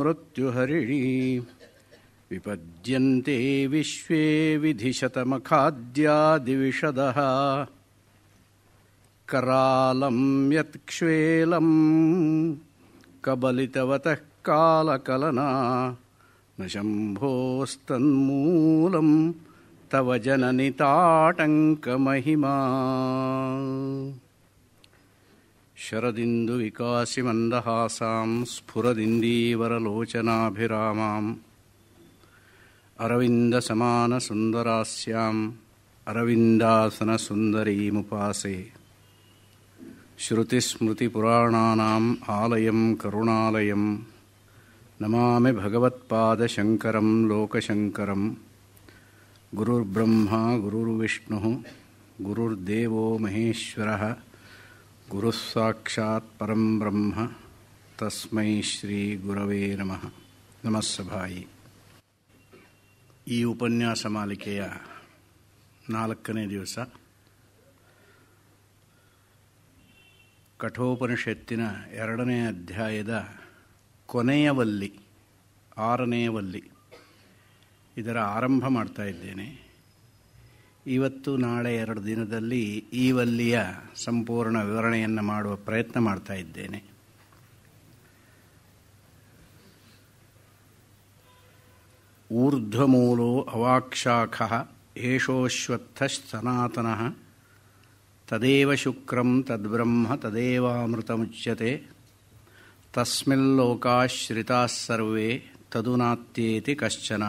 मृत्युहरिणी विपद्यन्ते विश्वे विधिशतमखाद्यादिविशदः करालं यत्क्ष्वेलं कबलितवतः कालकलना न शम्भोस्तन्मूलं तव जननिताटङ्कमहिमा शरदिन्दुविकासिमन्दहासां स्फुरदिन्दीवरलोचनाभिरामाम् अरविन्दसमानसुन्दरास्याम् अरविन्दासनसुन्दरीमुपासे श्रुतिस्मृतिपुराणानाम् आलयं करुणालयं नमामि भगवत्पादशङ्करं लोकशङ्करं गुरुर्ब्रह्मा गुरुर्विष्णुः गुरुर्देवो महेश्वरः ಸಾಕ್ಷಾತ್ ಪರಂ ಬ್ರಹ್ಮ ತಸ್ಮೈ ಶ್ರೀ ಗುರವೇ ನಮಃ ನಮಸ್ಸಭಾಯಿ ಈ ಉಪನ್ಯಾಸ ಮಾಲಿಕೆಯ ನಾಲ್ಕನೇ ದಿವಸ ಕಠೋಪನಿಷತ್ತಿನ ಎರಡನೇ ಅಧ್ಯಾಯದ ಕೊನೆಯವಲ್ಲಿ ಆರನೇವಲ್ಲಿ ಇದರ ಆರಂಭ ಮಾಡ್ತಾ ಇದ್ದೇನೆ ಇವತ್ತು ನಾಳೆ ಎರಡು ದಿನದಲ್ಲಿ ಈವಲ್ಲಿಯ ಸಂಪೂರ್ಣ ವಿವರಣೆಯನ್ನು ಮಾಡುವ ಪ್ರಯತ್ನ ಮಾಡ್ತಾ ಇದ್ದೇನೆ ಊರ್ಧ್ವಮೂಲೋ ಅವಾಕ್ಷಾಖ ಸನಾತನ ತದೇವ ಶುಕ್ರಂ ತದ್ಬ್ರಹ್ಮ ತದೇವಾಮೃತ ತಸ್ಮಿಲ್ಲೋಕಾಶ್ರಿತಾಸ್ಸರ್ವೇ ತದು ತದುನಾತ್ಯೇತಿ ಕಶ್ಚನ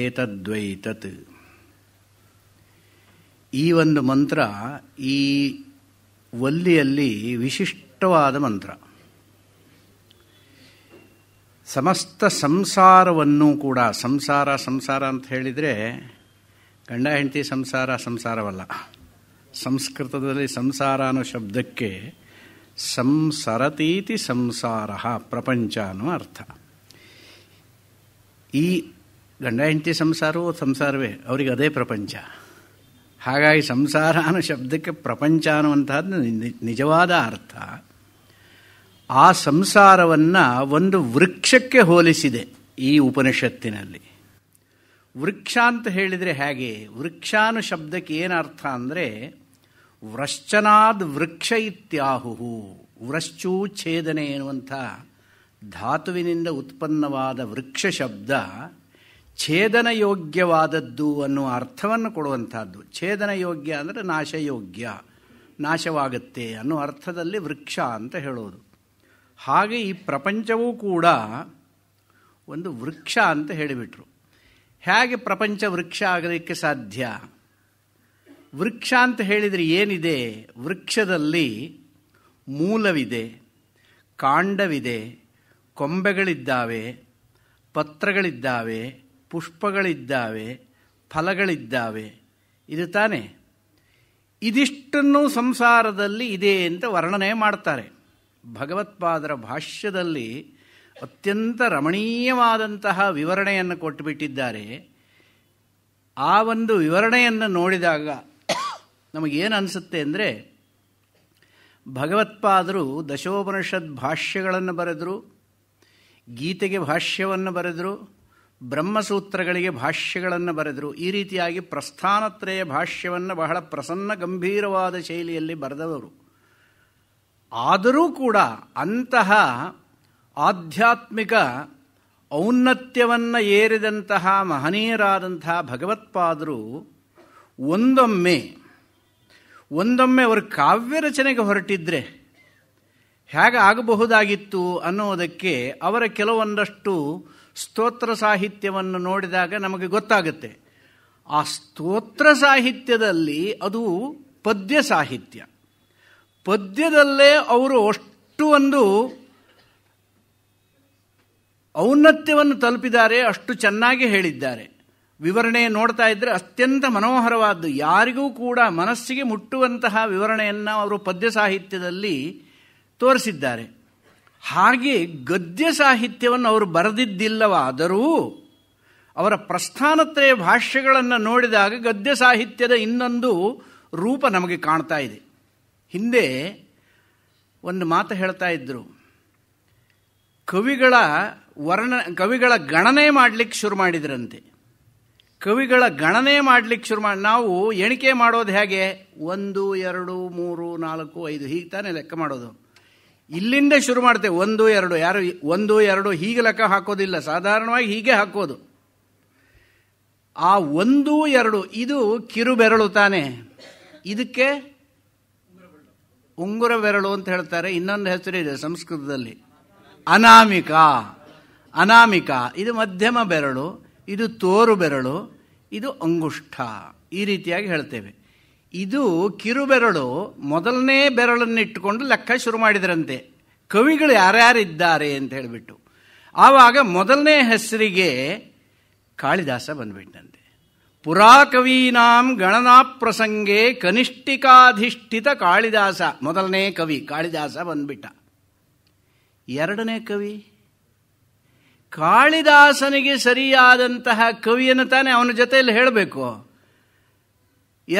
ಏತದ್ವೈತತ್ ಈ ಒಂದು ಮಂತ್ರ ಈ ವಲ್ಲಿಯಲ್ಲಿ ವಿಶಿಷ್ಟವಾದ ಮಂತ್ರ ಸಮಸ್ತ ಸಂಸಾರವನ್ನು ಕೂಡ ಸಂಸಾರ ಸಂಸಾರ ಅಂತ ಹೇಳಿದರೆ ಗಂಡ ಹೆಂಡತಿ ಸಂಸಾರ ಸಂಸಾರವಲ್ಲ ಸಂಸ್ಕೃತದಲ್ಲಿ ಸಂಸಾರ ಅನ್ನೋ ಶಬ್ದಕ್ಕೆ ಸಂಸರತೀತಿ ಸಂಸಾರ ಪ್ರಪಂಚ ಅನ್ನೋ ಅರ್ಥ ಈ ಗಂಡ ಹೆಂಡತಿ ಸಂಸಾರವೂ ಸಂಸಾರವೇ ಅವರಿಗೆ ಅದೇ ಪ್ರಪಂಚ ಹಾಗಾಗಿ ಸಂಸಾರ ಅನ್ನೋ ಶಬ್ದಕ್ಕೆ ಪ್ರಪಂಚ ಅನ್ನುವಂತಹದ್ದು ನಿಜವಾದ ಅರ್ಥ ಆ ಸಂಸಾರವನ್ನು ಒಂದು ವೃಕ್ಷಕ್ಕೆ ಹೋಲಿಸಿದೆ ಈ ಉಪನಿಷತ್ತಿನಲ್ಲಿ ವೃಕ್ಷ ಅಂತ ಹೇಳಿದರೆ ಹೇಗೆ ವೃಕ್ಷಾನು ಶಬ್ದಕ್ಕೆ ಏನು ಅರ್ಥ ಅಂದರೆ ವೃಶ್ಚನಾದ ವೃಕ್ಷ ಇತ್ಯಾಹುಹು ವೃಶ್ಚೂ ಛೇದನೆ ಎನ್ನುವಂಥ ಧಾತುವಿನಿಂದ ಉತ್ಪನ್ನವಾದ ವೃಕ್ಷ ಶಬ್ದ ಛೇದನ ಯೋಗ್ಯವಾದದ್ದು ಅನ್ನುವ ಅರ್ಥವನ್ನು ಕೊಡುವಂಥದ್ದು ಛೇದನ ಯೋಗ್ಯ ಅಂದರೆ ನಾಶಯೋಗ್ಯ ನಾಶವಾಗುತ್ತೆ ಅನ್ನೋ ಅರ್ಥದಲ್ಲಿ ವೃಕ್ಷ ಅಂತ ಹೇಳೋದು ಹಾಗೆ ಈ ಪ್ರಪಂಚವೂ ಕೂಡ ಒಂದು ವೃಕ್ಷ ಅಂತ ಹೇಳಿಬಿಟ್ರು ಹೇಗೆ ಪ್ರಪಂಚ ವೃಕ್ಷ ಆಗಲಿಕ್ಕೆ ಸಾಧ್ಯ ವೃಕ್ಷ ಅಂತ ಹೇಳಿದರೆ ಏನಿದೆ ವೃಕ್ಷದಲ್ಲಿ ಮೂಲವಿದೆ ಕಾಂಡವಿದೆ ಕೊಂಬೆಗಳಿದ್ದಾವೆ ಪತ್ರಗಳಿದ್ದಾವೆ ಪುಷ್ಪಗಳಿದ್ದಾವೆ ಫಲಗಳಿದ್ದಾವೆ ಇದು ತಾನೇ ಇದಿಷ್ಟನ್ನು ಸಂಸಾರದಲ್ಲಿ ಇದೆ ಅಂತ ವರ್ಣನೆ ಮಾಡ್ತಾರೆ ಭಗವತ್ಪಾದರ ಭಾಷ್ಯದಲ್ಲಿ ಅತ್ಯಂತ ರಮಣೀಯವಾದಂತಹ ವಿವರಣೆಯನ್ನು ಕೊಟ್ಟುಬಿಟ್ಟಿದ್ದಾರೆ ಆ ಒಂದು ವಿವರಣೆಯನ್ನು ನೋಡಿದಾಗ ನಮಗೇನು ಅನಿಸುತ್ತೆ ಅಂದರೆ ಭಗವತ್ಪಾದರು ದಶೋಪನಿಷದ್ ಭಾಷ್ಯಗಳನ್ನು ಬರೆದರು ಗೀತೆಗೆ ಭಾಷ್ಯವನ್ನು ಬರೆದರು ಬ್ರಹ್ಮಸೂತ್ರಗಳಿಗೆ ಭಾಷ್ಯಗಳನ್ನು ಬರೆದರು ಈ ರೀತಿಯಾಗಿ ಪ್ರಸ್ಥಾನತ್ರಯ ಭಾಷ್ಯವನ್ನು ಬಹಳ ಪ್ರಸನ್ನ ಗಂಭೀರವಾದ ಶೈಲಿಯಲ್ಲಿ ಬರೆದವರು ಆದರೂ ಕೂಡ ಅಂತಹ ಆಧ್ಯಾತ್ಮಿಕ ಔನ್ನತ್ಯವನ್ನು ಏರಿದಂತಹ ಮಹನೀಯರಾದಂತಹ ಭಗವತ್ಪಾದರು ಒಂದೊಮ್ಮೆ ಒಂದೊಮ್ಮೆ ಅವರು ಕಾವ್ಯ ರಚನೆಗೆ ಹೊರಟಿದ್ರೆ ಹೇಗೆ ಆಗಬಹುದಾಗಿತ್ತು ಅನ್ನೋದಕ್ಕೆ ಅವರ ಕೆಲವೊಂದಷ್ಟು ಸ್ತೋತ್ರ ಸಾಹಿತ್ಯವನ್ನು ನೋಡಿದಾಗ ನಮಗೆ ಗೊತ್ತಾಗುತ್ತೆ ಆ ಸ್ತೋತ್ರ ಸಾಹಿತ್ಯದಲ್ಲಿ ಅದು ಪದ್ಯ ಸಾಹಿತ್ಯ ಪದ್ಯದಲ್ಲೇ ಅವರು ಅಷ್ಟು ಒಂದು ಔನ್ನತ್ಯವನ್ನು ತಲುಪಿದ್ದಾರೆ ಅಷ್ಟು ಚೆನ್ನಾಗಿ ಹೇಳಿದ್ದಾರೆ ವಿವರಣೆ ನೋಡ್ತಾ ಇದ್ದರೆ ಅತ್ಯಂತ ಮನೋಹರವಾದ್ದು ಯಾರಿಗೂ ಕೂಡ ಮನಸ್ಸಿಗೆ ಮುಟ್ಟುವಂತಹ ವಿವರಣೆಯನ್ನು ಅವರು ಪದ್ಯ ಸಾಹಿತ್ಯದಲ್ಲಿ ತೋರಿಸಿದ್ದಾರೆ ಹಾಗೆ ಗದ್ಯ ಸಾಹಿತ್ಯವನ್ನು ಅವರು ಬರೆದಿದ್ದಿಲ್ಲವಾದರೂ ಅವರ ಪ್ರಸ್ಥಾನತ್ರಯ ಭಾಷ್ಯಗಳನ್ನು ನೋಡಿದಾಗ ಗದ್ಯ ಸಾಹಿತ್ಯದ ಇನ್ನೊಂದು ರೂಪ ನಮಗೆ ಕಾಣ್ತಾ ಇದೆ ಹಿಂದೆ ಒಂದು ಮಾತು ಹೇಳ್ತಾ ಇದ್ದರು ಕವಿಗಳ ವರ್ಣ ಕವಿಗಳ ಗಣನೆ ಮಾಡಲಿಕ್ಕೆ ಶುರು ಮಾಡಿದ್ರಂತೆ ಕವಿಗಳ ಗಣನೆ ಮಾಡಲಿಕ್ಕೆ ಶುರು ಮಾಡಿ ನಾವು ಎಣಿಕೆ ಮಾಡೋದು ಹೇಗೆ ಒಂದು ಎರಡು ಮೂರು ನಾಲ್ಕು ಐದು ಹೀಗೆ ತಾನೇ ಲೆಕ್ಕ ಮಾಡೋದು ಇಲ್ಲಿಂದ ಶುರು ಮಾಡ್ತೇವೆ ಒಂದು ಎರಡು ಯಾರು ಒಂದು ಎರಡು ಹೀಗೆ ಲೆಕ್ಕ ಹಾಕೋದಿಲ್ಲ ಸಾಧಾರಣವಾಗಿ ಹೀಗೆ ಹಾಕೋದು ಆ ಒಂದು ಎರಡು ಇದು ಕಿರು ಬೆರಳು ತಾನೆ ಇದಕ್ಕೆ ಉಂಗುರ ಬೆರಳು ಅಂತ ಹೇಳ್ತಾರೆ ಇನ್ನೊಂದು ಹೆಸರಿದೆ ಸಂಸ್ಕೃತದಲ್ಲಿ ಅನಾಮಿಕ ಅನಾಮಿಕ ಇದು ಮಧ್ಯಮ ಬೆರಳು ಇದು ತೋರು ಬೆರಳು ಇದು ಅಂಗುಷ್ಠ ಈ ರೀತಿಯಾಗಿ ಹೇಳ್ತೇವೆ ಇದು ಕಿರುಬೆರಳು ಮೊದಲನೇ ಬೆರಳನ್ನಿಟ್ಟುಕೊಂಡು ಲೆಕ್ಕ ಶುರು ಮಾಡಿದರಂತೆ ಕವಿಗಳು ಯಾರ್ಯಾರಿದ್ದಾರೆ ಅಂತ ಹೇಳಿಬಿಟ್ಟು ಆವಾಗ ಮೊದಲನೇ ಹೆಸರಿಗೆ ಕಾಳಿದಾಸ ಬಂದ್ಬಿಟ್ಟಂತೆ ಪುರಾಕವೀನಾಂ ಗಣನಾ ಪ್ರಸಂಗೆ ಕನಿಷ್ಠಿಕಾಧಿಷ್ಠಿತ ಕಾಳಿದಾಸ ಮೊದಲನೇ ಕವಿ ಕಾಳಿದಾಸ ಬಂದ್ಬಿಟ್ಟ ಎರಡನೇ ಕವಿ ಕಾಳಿದಾಸನಿಗೆ ಸರಿಯಾದಂತಹ ಕವಿಯನ್ನು ತಾನೇ ಅವನ ಜೊತೆಯಲ್ಲಿ ಹೇಳಬೇಕು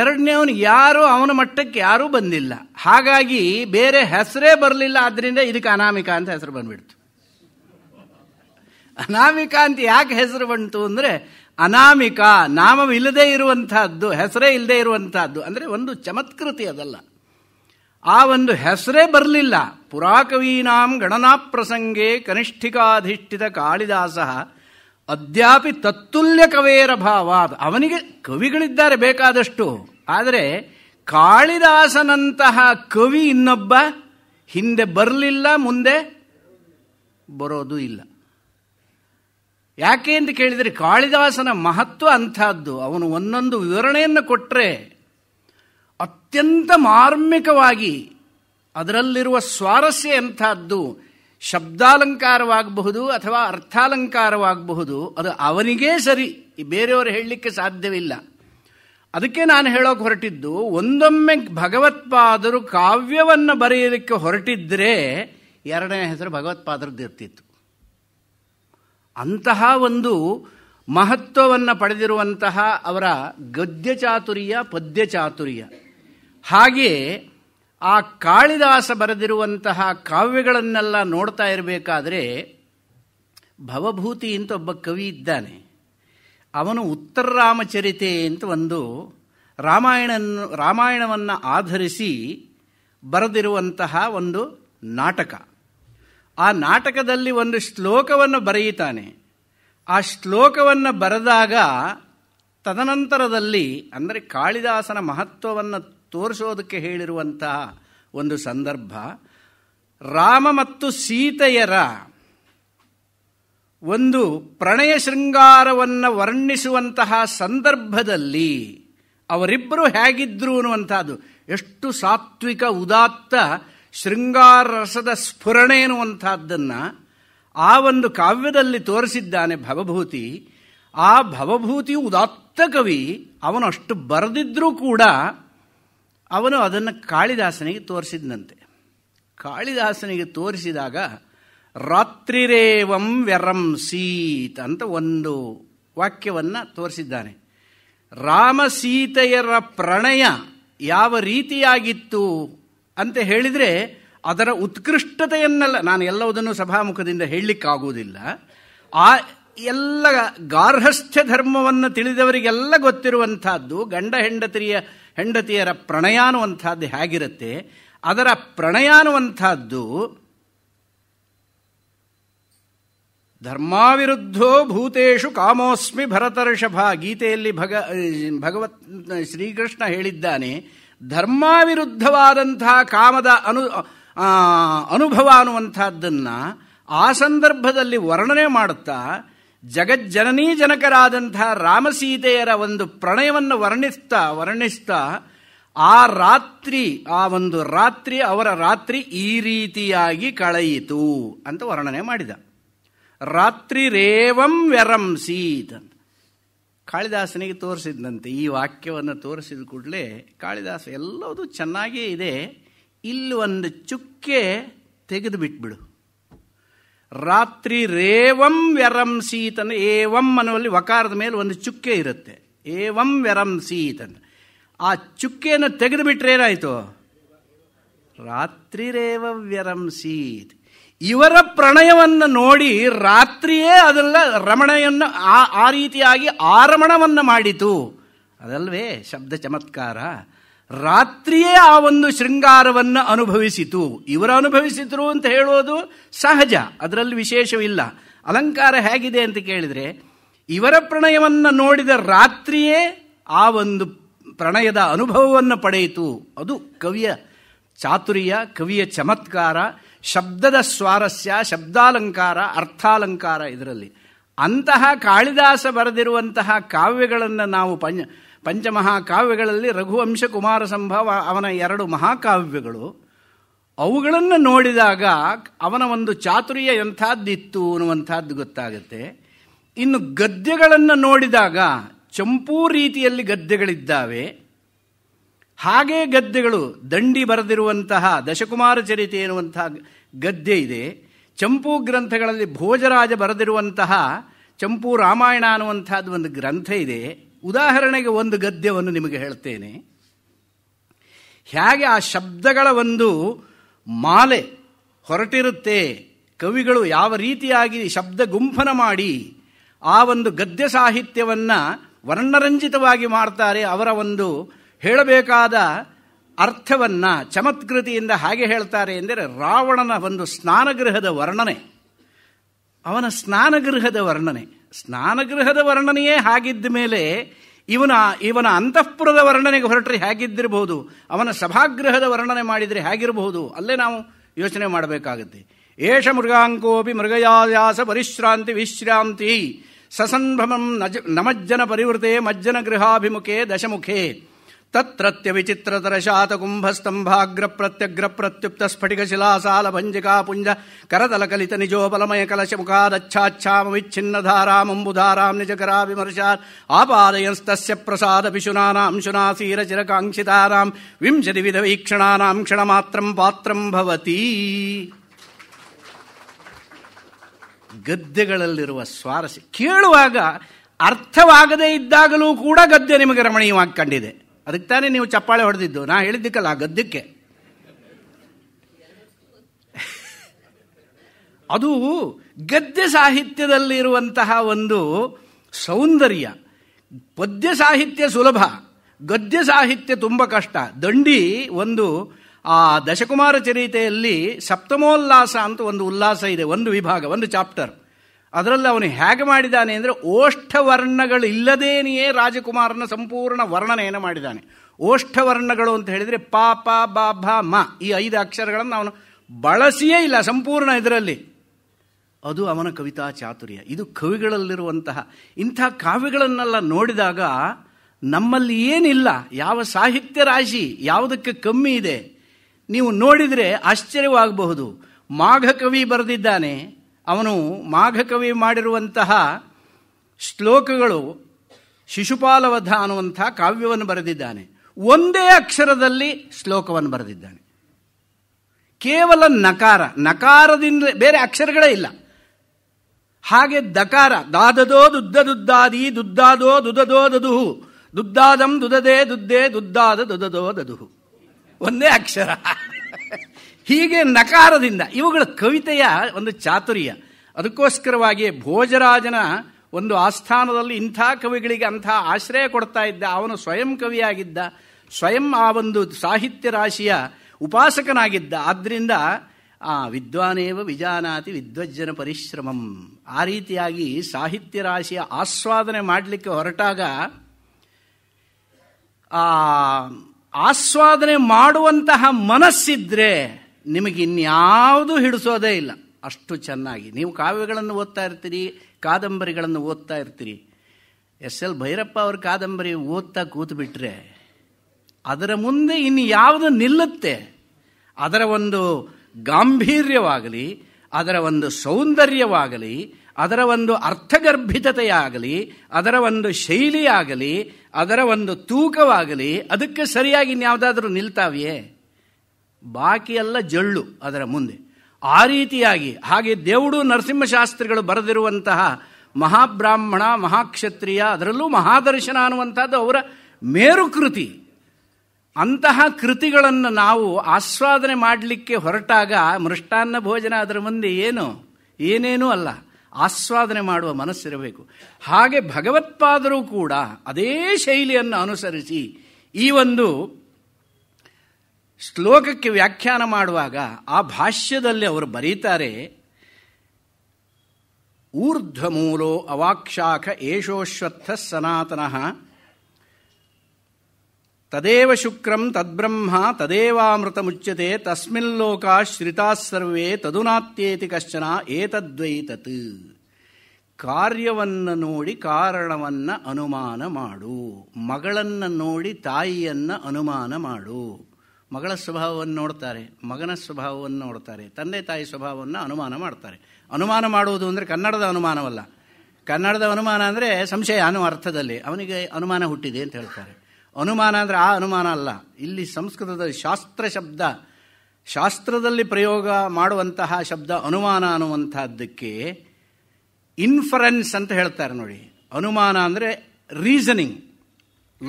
ಎರಡನೇವನು ಯಾರು ಅವನ ಮಟ್ಟಕ್ಕೆ ಯಾರೂ ಬಂದಿಲ್ಲ ಹಾಗಾಗಿ ಬೇರೆ ಹೆಸರೇ ಬರಲಿಲ್ಲ ಆದ್ದರಿಂದ ಇದಕ್ಕೆ ಅನಾಮಿಕ ಅಂತ ಹೆಸರು ಬಂದ್ಬಿಡ್ತು ಅನಾಮಿಕ ಅಂತ ಯಾಕೆ ಹೆಸರು ಬಂತು ಅಂದರೆ ಅನಾಮಿಕ ನಾಮವಿಲ್ಲದೆ ಇರುವಂತಹದ್ದು ಹೆಸರೇ ಇಲ್ಲದೆ ಇರುವಂತಹದ್ದು ಅಂದರೆ ಒಂದು ಚಮತ್ಕೃತಿ ಅದಲ್ಲ ಆ ಒಂದು ಹೆಸರೇ ಬರಲಿಲ್ಲ ಪುರಾಕವೀನಾಂ ಗಣನಾ ಪ್ರಸಂಗೇ ಕನಿಷ್ಠಿಕಾಧಿಷ್ಠಿತ ಕಾಳಿದಾಸ ಅದ್ಯಾಪಿ ತತ್ತುಲ್ಯ ಕವೇರ ಭಾವಾದ ಅವನಿಗೆ ಕವಿಗಳಿದ್ದಾರೆ ಬೇಕಾದಷ್ಟು ಆದರೆ ಕಾಳಿದಾಸನಂತಹ ಕವಿ ಇನ್ನೊಬ್ಬ ಹಿಂದೆ ಬರಲಿಲ್ಲ ಮುಂದೆ ಬರೋದು ಇಲ್ಲ ಯಾಕೆ ಅಂತ ಕೇಳಿದರೆ ಕಾಳಿದಾಸನ ಮಹತ್ವ ಅಂಥದ್ದು ಅವನು ಒಂದೊಂದು ವಿವರಣೆಯನ್ನು ಕೊಟ್ಟರೆ ಅತ್ಯಂತ ಮಾರ್ಮಿಕವಾಗಿ ಅದರಲ್ಲಿರುವ ಸ್ವಾರಸ್ಯ ಎಂಥದ್ದು ಶಬ್ದಾಲಂಕಾರವಾಗಬಹುದು ಅಥವಾ ಅರ್ಥಾಲಂಕಾರವಾಗಬಹುದು ಅದು ಅವನಿಗೇ ಸರಿ ಬೇರೆಯವರು ಹೇಳಲಿಕ್ಕೆ ಸಾಧ್ಯವಿಲ್ಲ ಅದಕ್ಕೆ ನಾನು ಹೇಳೋಕೆ ಹೊರಟಿದ್ದು ಒಂದೊಮ್ಮೆ ಭಗವತ್ಪಾದರು ಕಾವ್ಯವನ್ನು ಬರೆಯಲಿಕ್ಕೆ ಹೊರಟಿದ್ರೆ ಎರಡನೇ ಹೆಸರು ಭಗವತ್ಪಾದರದ್ದು ಇರ್ತಿತ್ತು ಅಂತಹ ಒಂದು ಮಹತ್ವವನ್ನು ಪಡೆದಿರುವಂತಹ ಅವರ ಗದ್ಯ ಚಾತುರ್ಯ ಪದ್ಯ ಚಾತುರ್ಯ ಹಾಗೆಯೇ ಆ ಕಾಳಿದಾಸ ಬರೆದಿರುವಂತಹ ಕಾವ್ಯಗಳನ್ನೆಲ್ಲ ನೋಡ್ತಾ ಇರಬೇಕಾದ್ರೆ ಭವಭೂತಿ ಅಂತ ಒಬ್ಬ ಕವಿ ಇದ್ದಾನೆ ಅವನು ಉತ್ತರ ರಾಮಚರಿತೆ ಅಂತ ಒಂದು ರಾಮಾಯಣ ರಾಮಾಯಣವನ್ನು ಆಧರಿಸಿ ಬರೆದಿರುವಂತಹ ಒಂದು ನಾಟಕ ಆ ನಾಟಕದಲ್ಲಿ ಒಂದು ಶ್ಲೋಕವನ್ನು ಬರೆಯುತ್ತಾನೆ ಆ ಶ್ಲೋಕವನ್ನು ಬರೆದಾಗ ತದನಂತರದಲ್ಲಿ ಅಂದರೆ ಕಾಳಿದಾಸನ ಮಹತ್ವವನ್ನು ತೋರಿಸೋದಕ್ಕೆ ಹೇಳಿರುವಂತಹ ಒಂದು ಸಂದರ್ಭ ರಾಮ ಮತ್ತು ಸೀತೆಯರ ಒಂದು ಪ್ರಣಯ ಶೃಂಗಾರವನ್ನು ವರ್ಣಿಸುವಂತಹ ಸಂದರ್ಭದಲ್ಲಿ ಅವರಿಬ್ಬರು ಹೇಗಿದ್ರು ಅನ್ನುವಂಥದ್ದು ಎಷ್ಟು ಸಾತ್ವಿಕ ಉದಾತ್ತ ಶೃಂಗಾರ ರಸದ ಸ್ಫುರಣೆ ಎನ್ನುವಂಥದ್ದನ್ನು ಆ ಒಂದು ಕಾವ್ಯದಲ್ಲಿ ತೋರಿಸಿದ್ದಾನೆ ಭವಭೂತಿ ಆ ಭವಭೂತಿಯು ಉದಾತ್ತ ಕವಿ ಅವನು ಅಷ್ಟು ಬರೆದಿದ್ರೂ ಕೂಡ ಅವನು ಅದನ್ನು ಕಾಳಿದಾಸನಿಗೆ ತೋರಿಸಿದಂತೆ ಕಾಳಿದಾಸನಿಗೆ ತೋರಿಸಿದಾಗ ರಾತ್ರಿರೇವಂ ವ್ಯರಂ ಸೀತ ಅಂತ ಒಂದು ವಾಕ್ಯವನ್ನು ತೋರಿಸಿದ್ದಾನೆ ರಾಮ ಸೀತೆಯರ ಪ್ರಣಯ ಯಾವ ರೀತಿಯಾಗಿತ್ತು ಅಂತ ಹೇಳಿದರೆ ಅದರ ಉತ್ಕೃಷ್ಟತೆಯನ್ನೆಲ್ಲ ನಾನು ಎಲ್ಲವುದನ್ನು ಸಭಾಮುಖದಿಂದ ಹೇಳಲಿಕ್ಕಾಗುವುದಿಲ್ಲ ಆ ಎಲ್ಲ ಗಾರ್ಹಸ್ಥ್ಯ ಧರ್ಮವನ್ನು ತಿಳಿದವರಿಗೆಲ್ಲ ಗೊತ್ತಿರುವಂತಹದ್ದು ಗಂಡ ಹೆಂಡತಿಯ ಹೆಂಡತಿಯರ ಪ್ರಣಯ ಅನ್ನುವಂಥದ್ದು ಹೇಗಿರುತ್ತೆ ಅದರ ಪ್ರಣಯ ಅನ್ನುವಂಥದ್ದು ಧರ್ಮಾವಿರುದ್ಧೋ ಭೂತೇಶು ಕಾಮೋಸ್ಮಿ ಭರತರ್ಷಭ ಗೀತೆಯಲ್ಲಿ ಭಗ ಭಗವತ್ ಶ್ರೀಕೃಷ್ಣ ಹೇಳಿದ್ದಾನೆ ಧರ್ಮಾವಿರುದ್ಧವಾದಂತಹ ಕಾಮದ ಅನು ಅನುಭವ ಅನ್ನುವಂಥದ್ದನ್ನು ಆ ಸಂದರ್ಭದಲ್ಲಿ ವರ್ಣನೆ ಮಾಡುತ್ತಾ ಜಗಜ್ಜನನೀ ರಾಮ ರಾಮಸೀತೆಯರ ಒಂದು ಪ್ರಣಯವನ್ನು ವರ್ಣಿಸ್ತಾ ವರ್ಣಿಸ್ತಾ ಆ ರಾತ್ರಿ ಆ ಒಂದು ರಾತ್ರಿ ಅವರ ರಾತ್ರಿ ಈ ರೀತಿಯಾಗಿ ಕಳೆಯಿತು ಅಂತ ವರ್ಣನೆ ಮಾಡಿದ ರಾತ್ರಿ ರೇವಂ ಸೀತ್ ಅಂತ ಕಾಳಿದಾಸನಿಗೆ ತೋರಿಸಿದಂತೆ ಈ ವಾಕ್ಯವನ್ನು ತೋರಿಸಿದ ಕೂಡಲೇ ಕಾಳಿದಾಸ ಎಲ್ಲದೂ ಚೆನ್ನಾಗೇ ಇದೆ ಇಲ್ಲಿ ಒಂದು ಚುಕ್ಕೆ ತೆಗೆದು ಬಿಟ್ಬಿಡು ರಾತ್ರಿ ರೇವಂ ವ್ಯರಂ ಸೀತನ ಏವಂ ಅನ್ನುವಲ್ಲಿ ವಕಾರದ ಮೇಲೆ ಒಂದು ಚುಕ್ಕೆ ಇರುತ್ತೆ ಏವಂ ವ್ಯರಂ ಸೀತನ ಆ ಚುಕ್ಕೆಯನ್ನು ತೆಗೆದುಬಿಟ್ರೆ ಏನಾಯಿತು ರಾತ್ರಿ ರೇವ ವ್ಯರಂ ಸೀತ್ ಇವರ ಪ್ರಣಯವನ್ನು ನೋಡಿ ರಾತ್ರಿಯೇ ಅದೆಲ್ಲ ರಮಣೆಯನ್ನು ಆ ಆ ರೀತಿಯಾಗಿ ಆರಮಣವನ್ನು ಮಾಡಿತು ಅದಲ್ವೇ ಶಬ್ದ ಚಮತ್ಕಾರ ರಾತ್ರಿಯೇ ಆ ಒಂದು ಶೃಂಗಾರವನ್ನು ಅನುಭವಿಸಿತು ಇವರು ಅನುಭವಿಸಿದ್ರು ಅಂತ ಹೇಳೋದು ಸಹಜ ಅದರಲ್ಲಿ ವಿಶೇಷವಿಲ್ಲ ಅಲಂಕಾರ ಹೇಗಿದೆ ಅಂತ ಕೇಳಿದರೆ ಇವರ ಪ್ರಣಯವನ್ನು ನೋಡಿದ ರಾತ್ರಿಯೇ ಆ ಒಂದು ಪ್ರಣಯದ ಅನುಭವವನ್ನು ಪಡೆಯಿತು ಅದು ಕವಿಯ ಚಾತುರ್ಯ ಕವಿಯ ಚಮತ್ಕಾರ ಶಬ್ದದ ಸ್ವಾರಸ್ಯ ಶಬ್ದಾಲಂಕಾರ ಅರ್ಥಾಲಂಕಾರ ಇದರಲ್ಲಿ ಅಂತಹ ಕಾಳಿದಾಸ ಬರೆದಿರುವಂತಹ ಕಾವ್ಯಗಳನ್ನು ನಾವು ಪಂಜ ಪಂಚಮಹಾಕಾವ್ಯಗಳಲ್ಲಿ ರಘುವಂಶ ಕುಮಾರ ಸಂಭವ ಅವನ ಎರಡು ಮಹಾಕಾವ್ಯಗಳು ಅವುಗಳನ್ನು ನೋಡಿದಾಗ ಅವನ ಒಂದು ಚಾತುರ್ಯ ಎಂಥದ್ದಿತ್ತು ಅನ್ನುವಂಥದ್ದು ಗೊತ್ತಾಗುತ್ತೆ ಇನ್ನು ಗದ್ಯಗಳನ್ನು ನೋಡಿದಾಗ ಚಂಪೂ ರೀತಿಯಲ್ಲಿ ಗದ್ಯಗಳಿದ್ದಾವೆ ಹಾಗೇ ಗದ್ಯಗಳು ದಂಡಿ ಬರೆದಿರುವಂತಹ ದಶಕುಮಾರ ಚರಿತೆ ಎನ್ನುವಂತಹ ಗದ್ಯ ಇದೆ ಚಂಪು ಗ್ರಂಥಗಳಲ್ಲಿ ಭೋಜರಾಜ ಬರೆದಿರುವಂತಹ ಚಂಪು ರಾಮಾಯಣ ಅನ್ನುವಂಥದ್ದು ಒಂದು ಗ್ರಂಥ ಇದೆ ಉದಾಹರಣೆಗೆ ಒಂದು ಗದ್ಯವನ್ನು ನಿಮಗೆ ಹೇಳ್ತೇನೆ ಹೇಗೆ ಆ ಶಬ್ದಗಳ ಒಂದು ಮಾಲೆ ಹೊರಟಿರುತ್ತೆ ಕವಿಗಳು ಯಾವ ರೀತಿಯಾಗಿ ಶಬ್ದ ಗುಂಪನ ಮಾಡಿ ಆ ಒಂದು ಗದ್ಯ ಸಾಹಿತ್ಯವನ್ನು ವರ್ಣರಂಜಿತವಾಗಿ ಮಾಡ್ತಾರೆ ಅವರ ಒಂದು ಹೇಳಬೇಕಾದ ಅರ್ಥವನ್ನು ಚಮತ್ಕೃತಿಯಿಂದ ಹಾಗೆ ಹೇಳ್ತಾರೆ ಎಂದರೆ ರಾವಣನ ಒಂದು ಸ್ನಾನಗೃಹದ ವರ್ಣನೆ ಅವನ ಸ್ನಾನಗೃಹದ ವರ್ಣನೆ ಸ್ನಾನಗೃಹದ ವರ್ಣನೆಯೇ ಹಾಗಿದ್ದ ಮೇಲೆ ಇವನ ಇವನ ಅಂತಃಪುರದ ವರ್ಣನೆಗೆ ಹೊರಟ್ರೆ ಹೇಗಿದ್ದಿರಬಹುದು ಅವನ ಸಭಾಗೃಹದ ವರ್ಣನೆ ಮಾಡಿದರೆ ಹೇಗಿರಬಹುದು ಅಲ್ಲೇ ನಾವು ಯೋಚನೆ ಮಾಡಬೇಕಾಗುತ್ತೆ ಏಷ ಮೃಗಾಂಕೋಪಿ ಮೃಗಯಾಸ ಪರಿಶ್ರಾಂತಿ ವಿಶ್ರಾಂತಿ ಸಸಂಭ್ರಮಂ ನಮಜ್ಜನ ಪರಿವೃತೆ ಮಜ್ಜನ ಗೃಹಾಭಿಮುಖೆ ದಶಮುಖೇ ತತ್ರತ್ಯ ವಿಚಿತ್ರತರ ಕುಂಭಸ್ತಂಭಾಗ್ರ ಪ್ರತ್ಯಗ್ರ ಪ್ರತ್ಯುಪ್ತ ಸ್ಫಟಿಕ ಭಂಜಿಕಾ ಪುಂಜ ಕರತಲ ಕಲಿತ ನಿಜೋಬಲಮಯ ಕಲಶ ಮುಖಾದಚ್ಛಾಚ್ಛಾಮವಿಚ್ಛಿನ್ನಧಾರಾಮಂಬುಧಾರಾಂ ನಿಜಕರಾ ವಿಮರ್ಶಾತ್ ಆಪಾದಯಂಸ್ತಸ್ಯ ಪ್ರಸಾದ ಶುನಾ ಸೀರ ಚಿರಕಾಂಕ್ಷಿತಾರಾಂ ವಿಂಶತಿ ವಿಧ ಕ್ಷಣ ಮಾತ್ರಂ ಪಾತ್ರಂ ಭವತಿ ಗದ್ದೆಗಳಲ್ಲಿರುವ ಸ್ವಾರಸ್ಯ ಕೇಳುವಾಗ ಅರ್ಥವಾಗದೇ ಇದ್ದಾಗಲೂ ಕೂಡ ಗದ್ಯ ನಿಮಗೆ ರಮಣೀಯವಾಗಿ ಕಂಡಿದೆ ಅದಕ್ಕೆ ತಾನೇ ನೀವು ಚಪ್ಪಾಳೆ ಹೊಡೆದಿದ್ದು ನಾ ಹೇಳಿದ್ದಕ್ಕಲ್ಲ ಆ ಗದ್ದಕ್ಕೆ ಅದು ಗದ್ಯ ಸಾಹಿತ್ಯದಲ್ಲಿರುವಂತಹ ಒಂದು ಸೌಂದರ್ಯ ಪದ್ಯ ಸಾಹಿತ್ಯ ಸುಲಭ ಗದ್ಯ ಸಾಹಿತ್ಯ ತುಂಬ ಕಷ್ಟ ದಂಡಿ ಒಂದು ಆ ದಶಕುಮಾರ ಚರಿತೆಯಲ್ಲಿ ಸಪ್ತಮೋಲ್ಲಾಸ ಅಂತ ಒಂದು ಉಲ್ಲಾಸ ಇದೆ ಒಂದು ವಿಭಾಗ ಒಂದು ಚಾಪ್ಟರ್ ಅದರಲ್ಲಿ ಅವನು ಹೇಗೆ ಮಾಡಿದ್ದಾನೆ ಅಂದರೆ ಇಲ್ಲದೇನೆಯೇ ರಾಜಕುಮಾರನ ಸಂಪೂರ್ಣ ವರ್ಣನೆಯನ್ನು ಮಾಡಿದ್ದಾನೆ ಓಷ್ಠವರ್ಣಗಳು ಅಂತ ಹೇಳಿದರೆ ಪ ಪ ಬ ಭ ಮ ಈ ಐದು ಅಕ್ಷರಗಳನ್ನು ಅವನು ಬಳಸಿಯೇ ಇಲ್ಲ ಸಂಪೂರ್ಣ ಇದರಲ್ಲಿ ಅದು ಅವನ ಕವಿತಾ ಚಾತುರ್ಯ ಇದು ಕವಿಗಳಲ್ಲಿರುವಂತಹ ಇಂಥ ಕಾವ್ಯಗಳನ್ನೆಲ್ಲ ನೋಡಿದಾಗ ನಮ್ಮಲ್ಲಿ ಏನಿಲ್ಲ ಯಾವ ಸಾಹಿತ್ಯ ರಾಶಿ ಯಾವುದಕ್ಕೆ ಕಮ್ಮಿ ಇದೆ ನೀವು ನೋಡಿದರೆ ಆಶ್ಚರ್ಯವಾಗಬಹುದು ಮಾಘ ಕವಿ ಬರೆದಿದ್ದಾನೆ ಅವನು ಮಾಘಕವಿ ಮಾಡಿರುವಂತಹ ಶ್ಲೋಕಗಳು ಶಿಶುಪಾಲವಧ ಅನ್ನುವಂಥ ಕಾವ್ಯವನ್ನು ಬರೆದಿದ್ದಾನೆ ಒಂದೇ ಅಕ್ಷರದಲ್ಲಿ ಶ್ಲೋಕವನ್ನು ಬರೆದಿದ್ದಾನೆ ಕೇವಲ ನಕಾರ ನಕಾರದಿಂದ ಬೇರೆ ಅಕ್ಷರಗಳೇ ಇಲ್ಲ ಹಾಗೆ ದಕಾರ ದಾದದೋ ದುದ್ದ ದುದ್ದಾದಿ ದುದ್ದಾದೋ ದುದದೋ ದದುಹು ದುದ್ದಾದಂ ದುದದೆ ದುದ್ದೇ ದುದ್ದಾದ ದುದದೋ ದದುಹು ಒಂದೇ ಅಕ್ಷರ ಹೀಗೆ ನಕಾರದಿಂದ ಇವುಗಳ ಕವಿತೆಯ ಒಂದು ಚಾತುರ್ಯ ಅದಕ್ಕೋಸ್ಕರವಾಗಿ ಭೋಜರಾಜನ ಒಂದು ಆಸ್ಥಾನದಲ್ಲಿ ಇಂಥ ಕವಿಗಳಿಗೆ ಅಂಥ ಆಶ್ರಯ ಕೊಡ್ತಾ ಇದ್ದ ಅವನು ಸ್ವಯಂ ಕವಿಯಾಗಿದ್ದ ಸ್ವಯಂ ಆ ಒಂದು ಸಾಹಿತ್ಯ ರಾಶಿಯ ಉಪಾಸಕನಾಗಿದ್ದ ಆದ್ದರಿಂದ ಆ ವಿದ್ವಾನೇವ ವಿಜಾನಾತಿ ವಿದ್ವಜ್ಜನ ಪರಿಶ್ರಮಂ ಆ ರೀತಿಯಾಗಿ ಸಾಹಿತ್ಯ ರಾಶಿಯ ಆಸ್ವಾದನೆ ಮಾಡಲಿಕ್ಕೆ ಹೊರಟಾಗ ಆ ಆಸ್ವಾದನೆ ಮಾಡುವಂತಹ ಮನಸ್ಸಿದ್ರೆ ನಿಮಗೆ ಇನ್ಯಾವುದು ಹಿಡಿಸೋದೇ ಇಲ್ಲ ಅಷ್ಟು ಚೆನ್ನಾಗಿ ನೀವು ಕಾವ್ಯಗಳನ್ನು ಓದ್ತಾ ಇರ್ತೀರಿ ಕಾದಂಬರಿಗಳನ್ನು ಓದ್ತಾ ಇರ್ತೀರಿ ಎಸ್ ಎಲ್ ಭೈರಪ್ಪ ಅವ್ರ ಕಾದಂಬರಿ ಓದ್ತಾ ಕೂತ್ಬಿಟ್ರೆ ಅದರ ಮುಂದೆ ಇನ್ನು ಯಾವುದು ನಿಲ್ಲುತ್ತೆ ಅದರ ಒಂದು ಗಾಂಭೀರ್ಯವಾಗಲಿ ಅದರ ಒಂದು ಸೌಂದರ್ಯವಾಗಲಿ ಅದರ ಒಂದು ಅರ್ಥಗರ್ಭಿತತೆಯಾಗಲಿ ಅದರ ಒಂದು ಶೈಲಿಯಾಗಲಿ ಅದರ ಒಂದು ತೂಕವಾಗಲಿ ಅದಕ್ಕೆ ಸರಿಯಾಗಿ ಇನ್ಯಾವುದಾದ್ರೂ ನಿಲ್ತಾವೆಯೇ ಬಾಕಿ ಜಳ್ಳು ಅದರ ಮುಂದೆ ಆ ರೀತಿಯಾಗಿ ಹಾಗೆ ದೇವುಡು ನರಸಿಂಹಶಾಸ್ತ್ರಿಗಳು ಬರೆದಿರುವಂತಹ ಮಹಾಬ್ರಾಹ್ಮಣ ಮಹಾಕ್ಷತ್ರಿಯ ಅದರಲ್ಲೂ ಮಹಾದರ್ಶನ ಅನ್ನುವಂಥದ್ದು ಅವರ ಮೇರುಕೃತಿ ಅಂತಹ ಕೃತಿಗಳನ್ನು ನಾವು ಆಸ್ವಾದನೆ ಮಾಡಲಿಕ್ಕೆ ಹೊರಟಾಗ ಮೃಷ್ಟಾನ್ನ ಭೋಜನ ಅದರ ಮುಂದೆ ಏನು ಏನೇನೂ ಅಲ್ಲ ಆಸ್ವಾದನೆ ಮಾಡುವ ಮನಸ್ಸಿರಬೇಕು ಹಾಗೆ ಭಗವತ್ಪಾದರೂ ಕೂಡ ಅದೇ ಶೈಲಿಯನ್ನು ಅನುಸರಿಸಿ ಈ ಒಂದು ಶ್ಲೋಕಕ್ಕೆ ವ್ಯಾಖ್ಯಾನ ಮಾಡುವಾಗ ಆ ಭಾಷ್ಯದಲ್ಲಿ ಅವರು ಬರೀತಾರೆ ಊರ್ಧ್ವಮೂಲೋ ಅವಾಕ್ಷಾಖ ಏಷೋಶ್ವತ್ಥ ಸನಾತನಃ ತದೇವ ಶುಕ್ರಂ ತದ್ಬ್ರಹ್ಮ ತದೇವಾಮೃತಮುಚ್ಯತೆ ತಸ್ಮಿಲ್ಲೋಕಾ ಸರ್ವೇ ತದುನಾತ್ಯೇತಿ ಕಶ್ಚನ ಏತದ್ವೈತತ್ ಕಾರ್ಯವನ್ನು ನೋಡಿ ಕಾರಣವನ್ನು ಅನುಮಾನ ಮಾಡು ಮಗಳನ್ನು ನೋಡಿ ತಾಯಿಯನ್ನು ಅನುಮಾನ ಮಾಡು ಮಗಳ ಸ್ವಭಾವವನ್ನು ನೋಡ್ತಾರೆ ಮಗನ ಸ್ವಭಾವವನ್ನು ನೋಡ್ತಾರೆ ತಂದೆ ತಾಯಿ ಸ್ವಭಾವವನ್ನು ಅನುಮಾನ ಮಾಡ್ತಾರೆ ಅನುಮಾನ ಮಾಡುವುದು ಅಂದರೆ ಕನ್ನಡದ ಅನುಮಾನವಲ್ಲ ಕನ್ನಡದ ಅನುಮಾನ ಅಂದರೆ ಸಂಶಯ ಅನ್ನೋ ಅರ್ಥದಲ್ಲಿ ಅವನಿಗೆ ಅನುಮಾನ ಹುಟ್ಟಿದೆ ಅಂತ ಹೇಳ್ತಾರೆ ಅನುಮಾನ ಅಂದರೆ ಆ ಅನುಮಾನ ಅಲ್ಲ ಇಲ್ಲಿ ಸಂಸ್ಕೃತದ ಶಾಸ್ತ್ರ ಶಬ್ದ ಶಾಸ್ತ್ರದಲ್ಲಿ ಪ್ರಯೋಗ ಮಾಡುವಂತಹ ಶಬ್ದ ಅನುಮಾನ ಅನ್ನುವಂಥದ್ದಕ್ಕೆ ಇನ್ಫರೆನ್ಸ್ ಅಂತ ಹೇಳ್ತಾರೆ ನೋಡಿ ಅನುಮಾನ ಅಂದರೆ ರೀಸನಿಂಗ್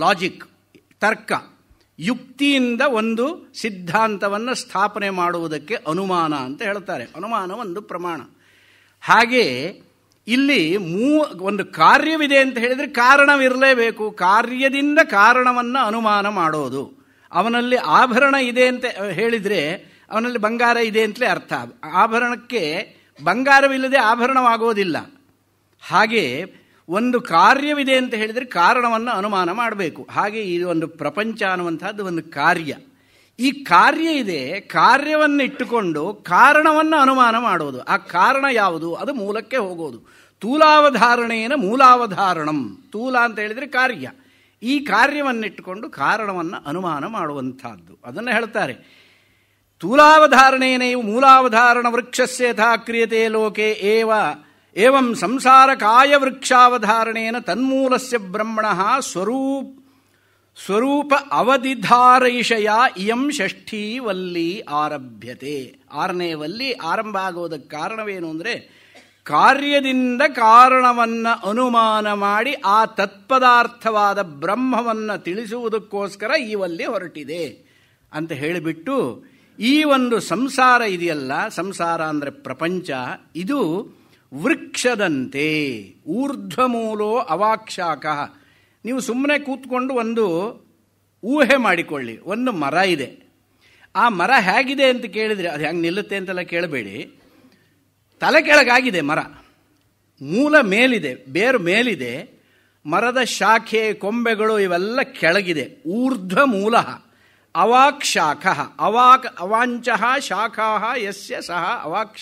ಲಾಜಿಕ್ ತರ್ಕ ಯುಕ್ತಿಯಿಂದ ಒಂದು ಸಿದ್ಧಾಂತವನ್ನು ಸ್ಥಾಪನೆ ಮಾಡುವುದಕ್ಕೆ ಅನುಮಾನ ಅಂತ ಹೇಳ್ತಾರೆ ಅನುಮಾನ ಒಂದು ಪ್ರಮಾಣ ಹಾಗೆ ಇಲ್ಲಿ ಮೂ ಒಂದು ಕಾರ್ಯವಿದೆ ಅಂತ ಹೇಳಿದರೆ ಕಾರಣವಿರಲೇಬೇಕು ಕಾರ್ಯದಿಂದ ಕಾರಣವನ್ನು ಅನುಮಾನ ಮಾಡೋದು ಅವನಲ್ಲಿ ಆಭರಣ ಇದೆ ಅಂತ ಹೇಳಿದರೆ ಅವನಲ್ಲಿ ಬಂಗಾರ ಇದೆ ಅಂತಲೇ ಅರ್ಥ ಆಭರಣಕ್ಕೆ ಬಂಗಾರವಿಲ್ಲದೆ ಆಭರಣವಾಗೋದಿಲ್ಲ ಹಾಗೆ ಒಂದು ಕಾರ್ಯವಿದೆ ಅಂತ ಹೇಳಿದರೆ ಕಾರಣವನ್ನು ಅನುಮಾನ ಮಾಡಬೇಕು ಹಾಗೆ ಇದು ಒಂದು ಪ್ರಪಂಚ ಅನ್ನುವಂಥದ್ದು ಒಂದು ಕಾರ್ಯ ಈ ಕಾರ್ಯ ಇದೆ ಇಟ್ಟುಕೊಂಡು ಕಾರಣವನ್ನು ಅನುಮಾನ ಮಾಡೋದು ಆ ಕಾರಣ ಯಾವುದು ಅದು ಮೂಲಕ್ಕೆ ಹೋಗೋದು ತೂಲಾವಧಾರಣೆಯನ್ನು ಮೂಲಾವಧಾರಣಂ ತೂಲ ಅಂತ ಹೇಳಿದರೆ ಕಾರ್ಯ ಈ ಕಾರ್ಯವನ್ನಿಟ್ಟುಕೊಂಡು ಕಾರಣವನ್ನು ಅನುಮಾನ ಮಾಡುವಂಥದ್ದು ಅದನ್ನು ಹೇಳ್ತಾರೆ ತೂಲಾವಧಾರಣೇನೇ ಮೂಲಾವಧಾರಣ ವೃಕ್ಷಸ್ಯ ಯಥಾ ಕ್ರಿಯತೆ ಲೋಕೆ ಏವ ಏವಂ ಸಂಸಾರ ಕಾಯ ವೃಕ್ಷಾವಧಾರಣೇನ ತನ್ಮೂಲಸ್ಯ ಬ್ರಹ್ಮಣ ಸ್ವರೂಪ್ ಸ್ವರೂಪ ಅವಧಿಧಾರೈಷಯ ಇಯಂ ಷಷ್ಠೀ ವಲ್ಲಿ ಆರಭ್ಯತೆ ಆರನೇ ವಲ್ಲಿ ಆರಂಭ ಆಗೋದಕ್ಕೆ ಕಾರಣವೇನು ಅಂದರೆ ಕಾರ್ಯದಿಂದ ಕಾರಣವನ್ನು ಅನುಮಾನ ಮಾಡಿ ಆ ತತ್ಪದಾರ್ಥವಾದ ಬ್ರಹ್ಮವನ್ನು ತಿಳಿಸುವುದಕ್ಕೋಸ್ಕರ ಈ ವಲ್ಲಿ ಹೊರಟಿದೆ ಅಂತ ಹೇಳಿಬಿಟ್ಟು ಈ ಒಂದು ಸಂಸಾರ ಇದೆಯಲ್ಲ ಸಂಸಾರ ಅಂದರೆ ಪ್ರಪಂಚ ಇದು ವೃಕ್ಷದಂತೆ ಊರ್ಧ್ವಮೂಲೋ ಅವಾಕ್ಷಾಕ ನೀವು ಸುಮ್ಮನೆ ಕೂತ್ಕೊಂಡು ಒಂದು ಊಹೆ ಮಾಡಿಕೊಳ್ಳಿ ಒಂದು ಮರ ಇದೆ ಆ ಮರ ಹೇಗಿದೆ ಅಂತ ಕೇಳಿದರೆ ಅದು ಹೆಂಗೆ ನಿಲ್ಲುತ್ತೆ ಅಂತೆಲ್ಲ ಕೇಳಬೇಡಿ ತಲೆ ಕೆಳಗಾಗಿದೆ ಮರ ಮೂಲ ಮೇಲಿದೆ ಬೇರು ಮೇಲಿದೆ ಮರದ ಶಾಖೆ ಕೊಂಬೆಗಳು ಇವೆಲ್ಲ ಕೆಳಗಿದೆ ಊರ್ಧ್ವ ಮೂಲ ಅವಾಕ್ ಶಾಖ ಅವಾಕ್ ಅವಾಂಚ ಶಾಖಾ ಯಸ್ಯ ಸಹ ಅವಾಕ್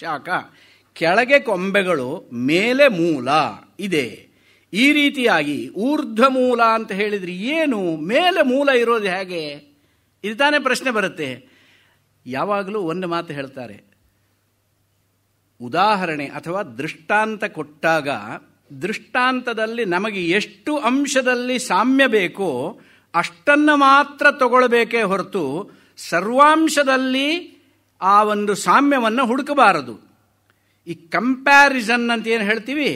ಕೆಳಗೆ ಕೊಂಬೆಗಳು ಮೇಲೆ ಮೂಲ ಇದೆ ಈ ರೀತಿಯಾಗಿ ಊರ್ಧ್ವ ಮೂಲ ಅಂತ ಹೇಳಿದ್ರೆ ಏನು ಮೇಲೆ ಮೂಲ ಇರೋದು ಹೇಗೆ ಇದು ತಾನೇ ಪ್ರಶ್ನೆ ಬರುತ್ತೆ ಯಾವಾಗಲೂ ಒಂದು ಮಾತು ಹೇಳ್ತಾರೆ ಉದಾಹರಣೆ ಅಥವಾ ದೃಷ್ಟಾಂತ ಕೊಟ್ಟಾಗ ದೃಷ್ಟಾಂತದಲ್ಲಿ ನಮಗೆ ಎಷ್ಟು ಅಂಶದಲ್ಲಿ ಸಾಮ್ಯ ಬೇಕೋ ಅಷ್ಟನ್ನು ಮಾತ್ರ ತಗೊಳ್ಬೇಕೇ ಹೊರತು ಸರ್ವಾಂಶದಲ್ಲಿ ಆ ಒಂದು ಸಾಮ್ಯವನ್ನು ಹುಡುಕಬಾರದು ಈ ಕಂಪ್ಯಾರಿಸನ್ ಅಂತ ಏನು ಹೇಳ್ತೀವಿ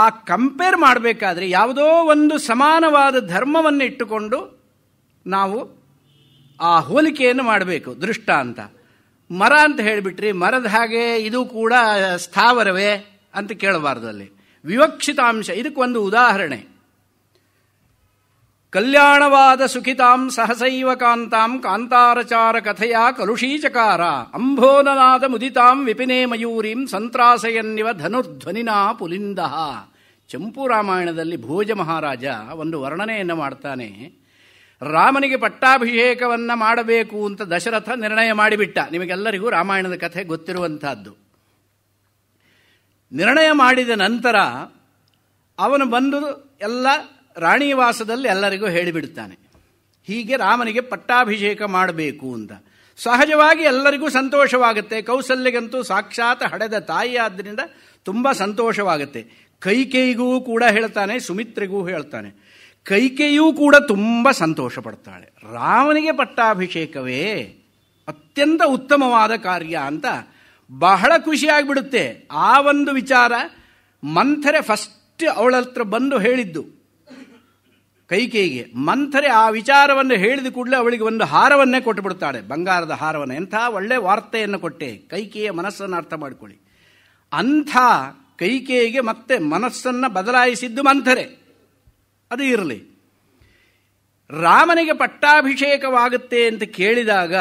ಆ ಕಂಪೇರ್ ಮಾಡಬೇಕಾದ್ರೆ ಯಾವುದೋ ಒಂದು ಸಮಾನವಾದ ಧರ್ಮವನ್ನು ಇಟ್ಟುಕೊಂಡು ನಾವು ಆ ಹೋಲಿಕೆಯನ್ನು ಮಾಡಬೇಕು ದೃಷ್ಟ ಅಂತ ಮರ ಅಂತ ಹೇಳಿಬಿಟ್ರಿ ಮರದ ಹಾಗೆ ಇದು ಕೂಡ ಸ್ಥಾವರವೇ ಅಂತ ಕೇಳಬಾರ್ದಲ್ಲಿ ಅಲ್ಲಿ ವಿವಕ್ಷಿತಾಂಶ ಇದಕ್ಕೊಂದು ಉದಾಹರಣೆ ಕಲ್ಯಾಣವಾದ ಸುಖಿತಾಂ ಸಹಸೈವ ಕಾಂತಾಂ ಕಾಂತಾರಚಾರ ಕಥೆಯ ಕಲುಷೀಚಕಾರ ಅಂಭೋನನಾದ ಮುದಿತಾಂ ವಿಪಿನೇ ಮಯೂರಿಂ ಸಂತ್ರಾಸಯನ್ನಿವ ಧನುರ್ಧ್ವನಿನಾ ಪುಲಿಂದ ಚಂಪು ರಾಮಾಯಣದಲ್ಲಿ ಭೋಜ ಮಹಾರಾಜ ಒಂದು ವರ್ಣನೆಯನ್ನು ಮಾಡ್ತಾನೆ ರಾಮನಿಗೆ ಪಟ್ಟಾಭಿಷೇಕವನ್ನು ಮಾಡಬೇಕು ಅಂತ ದಶರಥ ನಿರ್ಣಯ ಮಾಡಿಬಿಟ್ಟ ನಿಮಗೆಲ್ಲರಿಗೂ ರಾಮಾಯಣದ ಕಥೆ ಗೊತ್ತಿರುವಂತಹದ್ದು ನಿರ್ಣಯ ಮಾಡಿದ ನಂತರ ಅವನು ಬಂದು ಎಲ್ಲ ರಾಣಿವಾಸದಲ್ಲಿ ಎಲ್ಲರಿಗೂ ಹೇಳಿಬಿಡುತ್ತಾನೆ ಹೀಗೆ ರಾಮನಿಗೆ ಪಟ್ಟಾಭಿಷೇಕ ಮಾಡಬೇಕು ಅಂತ ಸಹಜವಾಗಿ ಎಲ್ಲರಿಗೂ ಸಂತೋಷವಾಗುತ್ತೆ ಕೌಸಲ್ಯಗಂತೂ ಸಾಕ್ಷಾತ್ ಹಡೆದ ತಾಯಿ ತುಂಬ ಸಂತೋಷವಾಗುತ್ತೆ ಕೈಕೇಯಿಗೂ ಕೂಡ ಹೇಳ್ತಾನೆ ಸುಮಿತ್ರಿಗೂ ಹೇಳ್ತಾನೆ ಕೈಕೇಯೂ ಕೂಡ ತುಂಬ ಸಂತೋಷ ಪಡ್ತಾಳೆ ರಾಮನಿಗೆ ಪಟ್ಟಾಭಿಷೇಕವೇ ಅತ್ಯಂತ ಉತ್ತಮವಾದ ಕಾರ್ಯ ಅಂತ ಬಹಳ ಖುಷಿಯಾಗಿಬಿಡುತ್ತೆ ಆ ಒಂದು ವಿಚಾರ ಮಂಥರೆ ಫಸ್ಟ್ ಅವಳ ಹತ್ರ ಬಂದು ಹೇಳಿದ್ದು ಕೈಕೇಯಿಗೆ ಮಂಥರೆ ಆ ವಿಚಾರವನ್ನು ಹೇಳಿದ ಕೂಡಲೇ ಅವಳಿಗೆ ಒಂದು ಹಾರವನ್ನೇ ಕೊಟ್ಟು ಬಿಡ್ತಾಳೆ ಬಂಗಾರದ ಹಾರವನ್ನು ಎಂಥ ಒಳ್ಳೆ ವಾರ್ತೆಯನ್ನು ಕೊಟ್ಟೆ ಕೈಕೇಯ ಮನಸ್ಸನ್ನು ಅರ್ಥ ಮಾಡಿಕೊಳ್ಳಿ ಅಂಥ ಕೈಕೇಯಿಗೆ ಮತ್ತೆ ಮನಸ್ಸನ್ನು ಬದಲಾಯಿಸಿದ್ದು ಮಂಥರೆ ಅದು ಇರಲಿ ರಾಮನಿಗೆ ಪಟ್ಟಾಭಿಷೇಕವಾಗುತ್ತೆ ಅಂತ ಕೇಳಿದಾಗ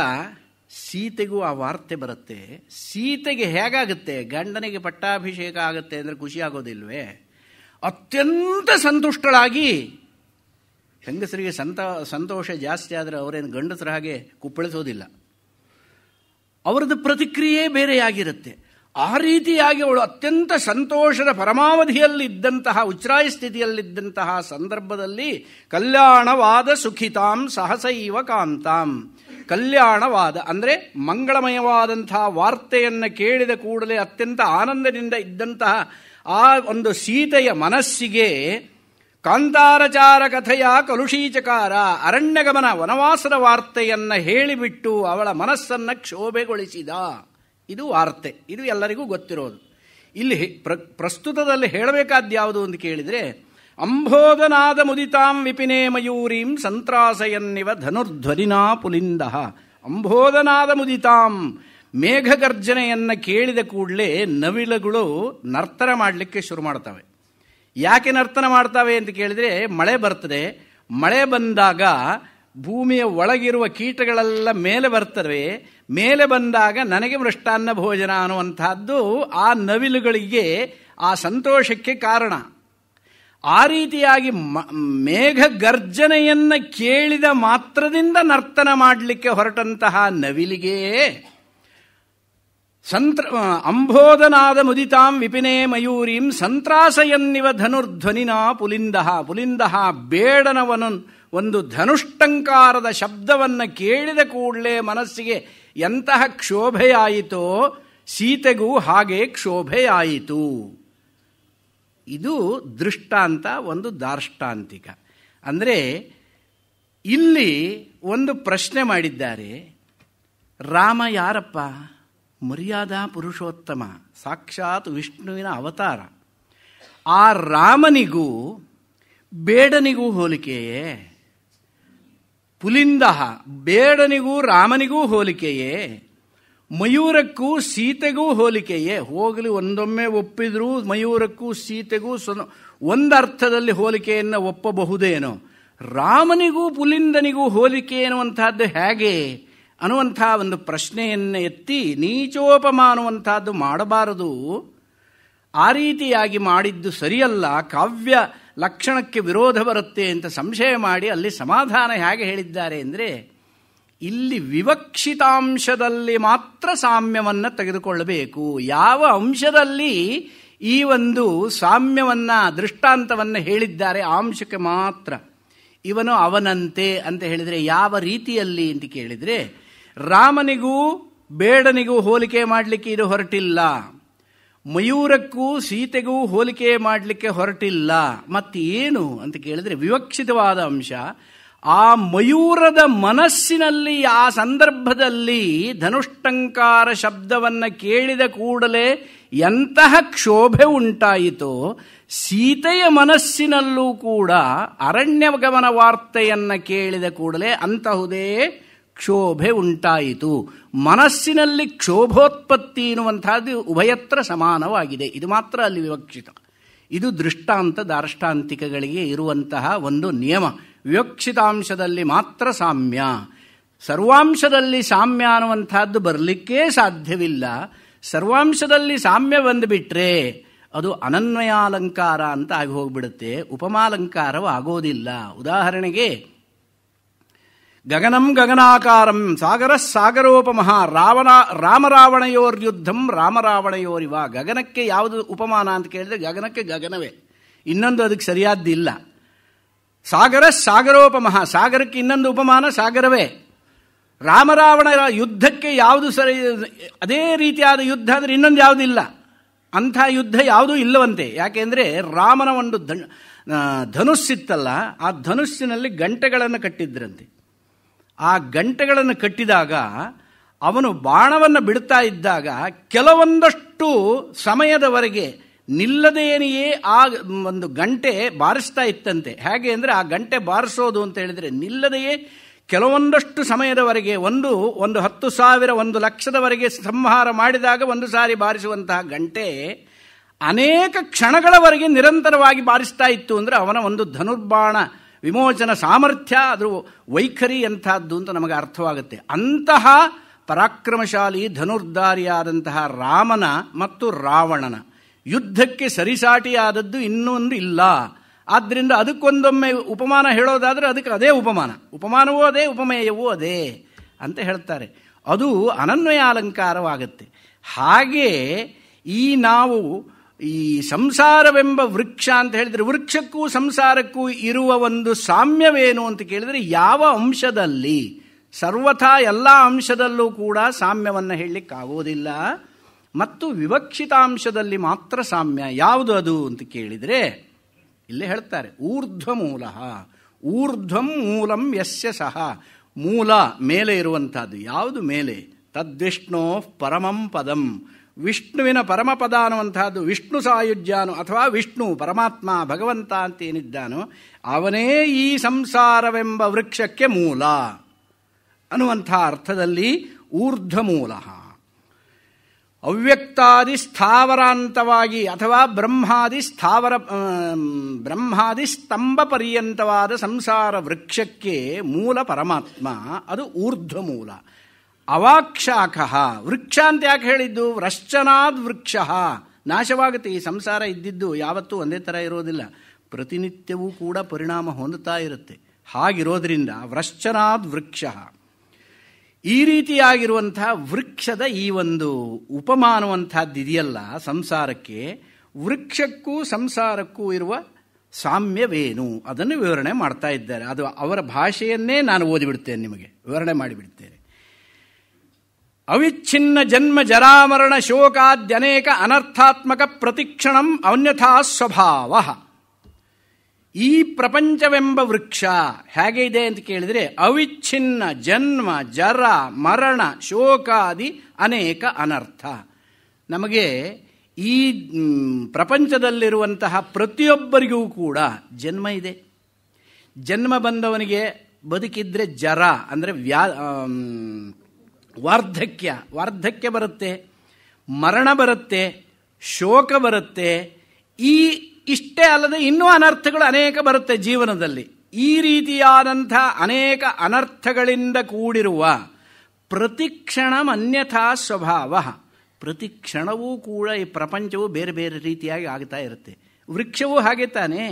ಸೀತೆಗೂ ಆ ವಾರ್ತೆ ಬರುತ್ತೆ ಸೀತೆಗೆ ಹೇಗಾಗುತ್ತೆ ಗಂಡನಿಗೆ ಪಟ್ಟಾಭಿಷೇಕ ಆಗುತ್ತೆ ಅಂದರೆ ಖುಷಿಯಾಗೋದಿಲ್ವೇ ಅತ್ಯಂತ ಸಂತುಷ್ಟಳಾಗಿ ಹೆಂಗಸರಿಗೆ ಸಂತ ಸಂತೋಷ ಜಾಸ್ತಿ ಆದರೆ ಅವರೇನು ಗಂಡಸರ ಹಾಗೆ ಕುಪ್ಪಳಿಸೋದಿಲ್ಲ ಅವರದ್ದು ಪ್ರತಿಕ್ರಿಯೆ ಬೇರೆಯಾಗಿರುತ್ತೆ ಆ ರೀತಿಯಾಗಿ ಅವಳು ಅತ್ಯಂತ ಸಂತೋಷದ ಪರಮಾವಧಿಯಲ್ಲಿದ್ದಂತಹ ಉಚ್ಛ್ರಾಯ ಸ್ಥಿತಿಯಲ್ಲಿದ್ದಂತಹ ಸಂದರ್ಭದಲ್ಲಿ ಕಲ್ಯಾಣವಾದ ಸುಖಿತಾಂ ಸಹಸೈವ ಕಾಂತಾಂ ಕಲ್ಯಾಣವಾದ ಅಂದರೆ ಮಂಗಳಮಯವಾದಂತಹ ವಾರ್ತೆಯನ್ನು ಕೇಳಿದ ಕೂಡಲೇ ಅತ್ಯಂತ ಆನಂದದಿಂದ ಇದ್ದಂತಹ ಆ ಒಂದು ಸೀತೆಯ ಮನಸ್ಸಿಗೆ ಕಾಂತಾರಚಾರ ಕಥೆಯ ಕಲುಷೀಚಕಾರ ಅರಣ್ಯಗಮನ ವನವಾಸದ ವಾರ್ತೆಯನ್ನು ಹೇಳಿಬಿಟ್ಟು ಅವಳ ಮನಸ್ಸನ್ನ ಕ್ಷೋಭೆಗೊಳಿಸಿದ ಇದು ವಾರ್ತೆ ಇದು ಎಲ್ಲರಿಗೂ ಗೊತ್ತಿರೋದು ಇಲ್ಲಿ ಪ್ರ ಪ್ರಸ್ತುತದಲ್ಲಿ ಹೇಳಬೇಕಾದ್ಯಾವುದು ಅಂತ ಕೇಳಿದರೆ ಅಂಬೋಧನಾದ ಮುದಿತಾಂ ವಿಪಿನೇ ಮಯೂರೀಂ ಸಂತ್ರಾಸಯನ್ನಿವ ಧನುರ್ಧ್ವನಿನಾ ಪುಲಿಂದ ಅಂಬೋಧನಾದ ಮುದಿತಾಂ ಮೇಘಗರ್ಜನೆಯನ್ನ ಕೇಳಿದ ಕೂಡಲೇ ನವಿಲಗಳು ನರ್ತನ ಮಾಡಲಿಕ್ಕೆ ಶುರು ಮಾಡ್ತವೆ ಯಾಕೆ ನರ್ತನ ಮಾಡ್ತಾವೆ ಅಂತ ಕೇಳಿದ್ರೆ ಮಳೆ ಬರ್ತದೆ ಮಳೆ ಬಂದಾಗ ಭೂಮಿಯ ಒಳಗಿರುವ ಕೀಟಗಳೆಲ್ಲ ಮೇಲೆ ಬರ್ತವೆ ಮೇಲೆ ಬಂದಾಗ ನನಗೆ ಮೃಷ್ಟಾನ್ನ ಭೋಜನ ಅನ್ನುವಂಥದ್ದು ಆ ನವಿಲುಗಳಿಗೆ ಆ ಸಂತೋಷಕ್ಕೆ ಕಾರಣ ಆ ರೀತಿಯಾಗಿ ಮೇಘ ಗರ್ಜನೆಯನ್ನು ಕೇಳಿದ ಮಾತ್ರದಿಂದ ನರ್ತನ ಮಾಡಲಿಕ್ಕೆ ಹೊರಟಂತಹ ನವಿಲಿಗೆಯೇ ಸಂತ್ರ ಅಂಬೋಧನಾದ ಮುದಿತಾಂ ವಿಪಿನೇ ಮಯೂರೀಂ ಸಂತ್ರಾಸಯನ್ನಿವ ಧನುರ್ಧ್ವನಿನ ಪುಲಿಂದಹ ಪುಲಿಂದಹ ಬೇಡನವನು ಒಂದು ಧನುಷ್ಟಂಕಾರದ ಶಬ್ದವನ್ನು ಕೇಳಿದ ಕೂಡಲೇ ಮನಸ್ಸಿಗೆ ಎಂತಹ ಕ್ಷೋಭೆಯಾಯಿತೋ ಸೀತೆಗೂ ಹಾಗೆ ಕ್ಷೋಭೆಯಾಯಿತು ಇದು ದೃಷ್ಟಾಂತ ಒಂದು ದಾರ್ಷ್ಟಾಂತಿಕ ಅಂದರೆ ಇಲ್ಲಿ ಒಂದು ಪ್ರಶ್ನೆ ಮಾಡಿದ್ದಾರೆ ರಾಮ ಯಾರಪ್ಪ ಮರ್ಯಾದಾ ಪುರುಷೋತ್ತಮ ಸಾಕ್ಷಾತ್ ವಿಷ್ಣುವಿನ ಅವತಾರ ಆ ರಾಮನಿಗೂ ಬೇಡನಿಗೂ ಹೋಲಿಕೆಯೇ ಪುಲಿಂದ ಬೇಡನಿಗೂ ರಾಮನಿಗೂ ಹೋಲಿಕೆಯೇ ಮಯೂರಕ್ಕೂ ಸೀತೆಗೂ ಹೋಲಿಕೆಯೇ ಹೋಗಲಿ ಒಂದೊಮ್ಮೆ ಒಪ್ಪಿದ್ರೂ ಮಯೂರಕ್ಕೂ ಸೀತೆಗೂ ಒಂದರ್ಥದಲ್ಲಿ ಹೋಲಿಕೆಯನ್ನು ಒಪ್ಪಬಹುದೇನೋ ರಾಮನಿಗೂ ಪುಲಿಂದನಿಗೂ ಹೋಲಿಕೆ ಎನ್ನುವಂತಹದ್ದು ಹೇಗೆ ಅನ್ನುವಂಥ ಒಂದು ಪ್ರಶ್ನೆಯನ್ನು ಎತ್ತಿ ನೀಚೋಪಮ ಅನ್ನುವಂಥದ್ದು ಮಾಡಬಾರದು ಆ ರೀತಿಯಾಗಿ ಮಾಡಿದ್ದು ಸರಿಯಲ್ಲ ಕಾವ್ಯ ಲಕ್ಷಣಕ್ಕೆ ವಿರೋಧ ಬರುತ್ತೆ ಅಂತ ಸಂಶಯ ಮಾಡಿ ಅಲ್ಲಿ ಸಮಾಧಾನ ಹೇಗೆ ಹೇಳಿದ್ದಾರೆ ಅಂದರೆ ಇಲ್ಲಿ ವಿವಕ್ಷಿತಾಂಶದಲ್ಲಿ ಮಾತ್ರ ಸಾಮ್ಯವನ್ನು ತೆಗೆದುಕೊಳ್ಳಬೇಕು ಯಾವ ಅಂಶದಲ್ಲಿ ಈ ಒಂದು ಸಾಮ್ಯವನ್ನು ದೃಷ್ಟಾಂತವನ್ನು ಹೇಳಿದ್ದಾರೆ ಅಂಶಕ್ಕೆ ಮಾತ್ರ ಇವನು ಅವನಂತೆ ಅಂತ ಹೇಳಿದರೆ ಯಾವ ರೀತಿಯಲ್ಲಿ ಅಂತ ಕೇಳಿದರೆ ರಾಮನಿಗೂ ಬೇಡನಿಗೂ ಹೋಲಿಕೆ ಮಾಡಲಿಕ್ಕೆ ಇದು ಹೊರಟಿಲ್ಲ ಮಯೂರಕ್ಕೂ ಸೀತೆಗೂ ಹೋಲಿಕೆ ಮಾಡಲಿಕ್ಕೆ ಹೊರಟಿಲ್ಲ ಮತ್ತೇನು ಅಂತ ಕೇಳಿದ್ರೆ ವಿವಕ್ಷಿತವಾದ ಅಂಶ ಆ ಮಯೂರದ ಮನಸ್ಸಿನಲ್ಲಿ ಆ ಸಂದರ್ಭದಲ್ಲಿ ಧನುಷ್ಟಂಕಾರ ಶಬ್ದವನ್ನು ಕೇಳಿದ ಕೂಡಲೇ ಎಂತಹ ಕ್ಷೋಭೆ ಉಂಟಾಯಿತೋ ಸೀತೆಯ ಮನಸ್ಸಿನಲ್ಲೂ ಕೂಡ ಅರಣ್ಯಗಮನ ವಾರ್ತೆಯನ್ನು ಕೇಳಿದ ಕೂಡಲೇ ಅಂತಹುದೇ ಕ್ಷೋಭೆ ಉಂಟಾಯಿತು ಮನಸ್ಸಿನಲ್ಲಿ ಕ್ಷೋಭೋತ್ಪತ್ತಿ ಎನ್ನುವಂಥದ್ದು ಉಭಯತ್ರ ಸಮಾನವಾಗಿದೆ ಇದು ಮಾತ್ರ ಅಲ್ಲಿ ವಿವಕ್ಷಿತ ಇದು ದೃಷ್ಟಾಂತ ದಾರ್ಷ್ಟಾಂತಿಕಗಳಿಗೆ ಇರುವಂತಹ ಒಂದು ನಿಯಮ ವಿವಕ್ಷಿತಾಂಶದಲ್ಲಿ ಮಾತ್ರ ಸಾಮ್ಯ ಸರ್ವಾಂಶದಲ್ಲಿ ಸಾಮ್ಯ ಅನ್ನುವಂಥದ್ದು ಬರಲಿಕ್ಕೇ ಸಾಧ್ಯವಿಲ್ಲ ಸರ್ವಾಂಶದಲ್ಲಿ ಸಾಮ್ಯ ಬಂದುಬಿಟ್ರೆ ಅದು ಅನನ್ವಯಾಲಂಕಾರ ಅಂತ ಆಗಿ ಹೋಗ್ಬಿಡುತ್ತೆ ಆಗೋದಿಲ್ಲ ಉದಾಹರಣೆಗೆ ಗಗನಂ ಗಗನಾಕಾರಂ ಸಾಗರ ಸಾಗರೋಪಮಃ ರಾವಣ ಯುದ್ಧಂ ರಾಮರಾವಣಯೋರಿವ ಗಗನಕ್ಕೆ ಯಾವುದು ಉಪಮಾನ ಅಂತ ಕೇಳಿದ್ರೆ ಗಗನಕ್ಕೆ ಗಗನವೇ ಇನ್ನೊಂದು ಅದಕ್ಕೆ ಸರಿಯಾದ್ದಿಲ್ಲ ಸಾಗರ ಸಾಗರೋಪಮಃ ಸಾಗರಕ್ಕೆ ಇನ್ನೊಂದು ಉಪಮಾನ ಸಾಗರವೇ ರಾಮರಾವಣರ ಯುದ್ಧಕ್ಕೆ ಯಾವುದು ಸರಿ ಅದೇ ರೀತಿಯಾದ ಯುದ್ಧ ಆದರೆ ಇನ್ನೊಂದು ಯಾವುದಿಲ್ಲ ಅಂಥ ಯುದ್ಧ ಯಾವುದೂ ಇಲ್ಲವಂತೆ ಯಾಕೆಂದರೆ ರಾಮನ ಒಂದು ಧನುಸ್ಸಿತ್ತಲ್ಲ ಆ ಧನುಸ್ಸಿನಲ್ಲಿ ಗಂಟೆಗಳನ್ನು ಕಟ್ಟಿದ್ರಂತೆ ಆ ಗಂಟೆಗಳನ್ನು ಕಟ್ಟಿದಾಗ ಅವನು ಬಾಣವನ್ನು ಬಿಡ್ತಾ ಇದ್ದಾಗ ಕೆಲವೊಂದಷ್ಟು ಸಮಯದವರೆಗೆ ನಿಲ್ಲದೇನೆಯೇ ಆ ಒಂದು ಗಂಟೆ ಬಾರಿಸ್ತಾ ಇತ್ತಂತೆ ಹೇಗೆ ಅಂದರೆ ಆ ಗಂಟೆ ಬಾರಿಸೋದು ಅಂತ ಹೇಳಿದರೆ ನಿಲ್ಲದೆಯೇ ಕೆಲವೊಂದಷ್ಟು ಸಮಯದವರೆಗೆ ಒಂದು ಒಂದು ಹತ್ತು ಸಾವಿರ ಒಂದು ಲಕ್ಷದವರೆಗೆ ಸಂಹಾರ ಮಾಡಿದಾಗ ಒಂದು ಸಾರಿ ಬಾರಿಸುವಂತಹ ಗಂಟೆ ಅನೇಕ ಕ್ಷಣಗಳವರೆಗೆ ನಿರಂತರವಾಗಿ ಬಾರಿಸ್ತಾ ಇತ್ತು ಅಂದರೆ ಅವನ ಒಂದು ಧನುರ್ಬಾಣ ವಿಮೋಚನ ಸಾಮರ್ಥ್ಯ ಅದರ ವೈಖರಿ ಎಂಥದ್ದು ಅಂತ ನಮಗೆ ಅರ್ಥವಾಗುತ್ತೆ ಅಂತಹ ಪರಾಕ್ರಮಶಾಲಿ ಧನುರ್ಧಾರಿಯಾದಂತಹ ರಾಮನ ಮತ್ತು ರಾವಣನ ಯುದ್ಧಕ್ಕೆ ಸರಿಸಾಟಿಯಾದದ್ದು ಇನ್ನೊಂದು ಇಲ್ಲ ಆದ್ದರಿಂದ ಅದಕ್ಕೊಂದೊಮ್ಮೆ ಉಪಮಾನ ಹೇಳೋದಾದರೆ ಅದಕ್ಕೆ ಅದೇ ಉಪಮಾನ ಉಪಮಾನವೂ ಅದೇ ಉಪಮೇಯವೂ ಅದೇ ಅಂತ ಹೇಳ್ತಾರೆ ಅದು ಅನನ್ವಯ ಅಲಂಕಾರವಾಗುತ್ತೆ ಹಾಗೆ ಈ ನಾವು ಈ ಸಂಸಾರವೆಂಬ ವೃಕ್ಷ ಅಂತ ಹೇಳಿದರೆ ವೃಕ್ಷಕ್ಕೂ ಸಂಸಾರಕ್ಕೂ ಇರುವ ಒಂದು ಸಾಮ್ಯವೇನು ಅಂತ ಕೇಳಿದರೆ ಯಾವ ಅಂಶದಲ್ಲಿ ಸರ್ವಥಾ ಎಲ್ಲ ಅಂಶದಲ್ಲೂ ಕೂಡ ಸಾಮ್ಯವನ್ನು ಹೇಳಲಿಕ್ಕಾಗೋದಿಲ್ಲ ಮತ್ತು ವಿವಕ್ಷಿತಾಂಶದಲ್ಲಿ ಮಾತ್ರ ಸಾಮ್ಯ ಯಾವುದು ಅದು ಅಂತ ಕೇಳಿದರೆ ಇಲ್ಲೇ ಹೇಳ್ತಾರೆ ಊರ್ಧ್ವ ಮೂಲ ಊರ್ಧ್ವಂ ಮೂಲಂ ಯಸ್ಯ ಸಹ ಮೂಲ ಮೇಲೆ ಇರುವಂಥದ್ದು ಯಾವುದು ಮೇಲೆ ತದ್ವಿಷ್ಣೋ ಪರಮಂ ಪದಂ ವಿಷ್ಣುವಿನ ಪರಮಪದ ಅನ್ನುವಂಥದ್ದು ವಿಷ್ಣು ಸಾಯುಜ್ಯಾನು ಅಥವಾ ವಿಷ್ಣು ಪರಮಾತ್ಮ ಭಗವಂತ ಅಂತ ಏನಿದ್ದಾನೋ ಅವನೇ ಈ ಸಂಸಾರವೆಂಬ ವೃಕ್ಷಕ್ಕೆ ಮೂಲ ಅನ್ನುವಂಥ ಅರ್ಥದಲ್ಲಿ ಊರ್ಧ್ವ ಮೂಲ ಅವ್ಯಕ್ತಾದಿ ಸ್ಥಾವರಾಂತವಾಗಿ ಅಥವಾ ಬ್ರಹ್ಮಾದಿ ಸ್ಥಾವರ ಬ್ರಹ್ಮಾದಿ ಸ್ತಂಭ ಪರ್ಯಂತವಾದ ಸಂಸಾರ ವೃಕ್ಷಕ್ಕೆ ಮೂಲ ಪರಮಾತ್ಮ ಅದು ಊರ್ಧ್ವ ಮೂಲ ಅವಾಕ್ಷಾಕಃ ವೃಕ್ಷ ಅಂತ ಯಾಕೆ ಹೇಳಿದ್ದು ವ್ರಶ್ಚನಾದ್ ವೃಕ್ಷ ನಾಶವಾಗುತ್ತೆ ಈ ಸಂಸಾರ ಇದ್ದಿದ್ದು ಯಾವತ್ತೂ ಒಂದೇ ಥರ ಇರೋದಿಲ್ಲ ಪ್ರತಿನಿತ್ಯವೂ ಕೂಡ ಪರಿಣಾಮ ಹೊಂದುತ್ತಾ ಇರುತ್ತೆ ಹಾಗಿರೋದ್ರಿಂದ ವೃಶ್ಚನಾದ್ ವೃಕ್ಷ ಈ ರೀತಿಯಾಗಿರುವಂಥ ವೃಕ್ಷದ ಈ ಒಂದು ಇದೆಯಲ್ಲ ಸಂಸಾರಕ್ಕೆ ವೃಕ್ಷಕ್ಕೂ ಸಂಸಾರಕ್ಕೂ ಇರುವ ಸಾಮ್ಯವೇನು ಅದನ್ನು ವಿವರಣೆ ಮಾಡ್ತಾ ಇದ್ದಾರೆ ಅದು ಅವರ ಭಾಷೆಯನ್ನೇ ನಾನು ಓದಿಬಿಡ್ತೇನೆ ನಿಮಗೆ ವಿವರಣೆ ಮಾಡಿಬಿಡ್ತೇನೆ ಅವಿಚ್ಛಿನ್ನ ಜನ್ಮ ಜರಾಮರಣ ಶೋಕಾದ್ಯನೇಕ ಅನರ್ಥಾತ್ಮಕ ಪ್ರತಿಕ್ಷಣಂ ಅನ್ಯಥಾ ಸ್ವಭಾವ ಈ ಪ್ರಪಂಚವೆಂಬ ವೃಕ್ಷ ಹೇಗೆ ಇದೆ ಅಂತ ಕೇಳಿದರೆ ಅವಿಚ್ಛಿನ್ನ ಜನ್ಮ ಜರ ಮರಣ ಶೋಕಾದಿ ಅನೇಕ ಅನರ್ಥ ನಮಗೆ ಈ ಪ್ರಪಂಚದಲ್ಲಿರುವಂತಹ ಪ್ರತಿಯೊಬ್ಬರಿಗೂ ಕೂಡ ಜನ್ಮ ಇದೆ ಜನ್ಮ ಬಂದವನಿಗೆ ಬದುಕಿದ್ರೆ ಜರ ಅಂದರೆ ವ್ಯಾ ವಾರ್ಧಕ್ಯ ವಾರ್ಧಕ್ಯ ಬರುತ್ತೆ ಮರಣ ಬರುತ್ತೆ ಶೋಕ ಬರುತ್ತೆ ಈ ಇಷ್ಟೇ ಅಲ್ಲದೆ ಇನ್ನೂ ಅನರ್ಥಗಳು ಅನೇಕ ಬರುತ್ತೆ ಜೀವನದಲ್ಲಿ ಈ ರೀತಿಯಾದಂಥ ಅನೇಕ ಅನರ್ಥಗಳಿಂದ ಕೂಡಿರುವ ಪ್ರತಿಕ್ಷಣಂ ಅನ್ಯಥಾ ಸ್ವಭಾವ ಪ್ರತಿಕ್ಷಣವೂ ಕೂಡ ಈ ಪ್ರಪಂಚವು ಬೇರೆ ಬೇರೆ ರೀತಿಯಾಗಿ ಆಗ್ತಾ ಇರುತ್ತೆ ವೃಕ್ಷವೂ ಹಾಗೆ ತಾನೇ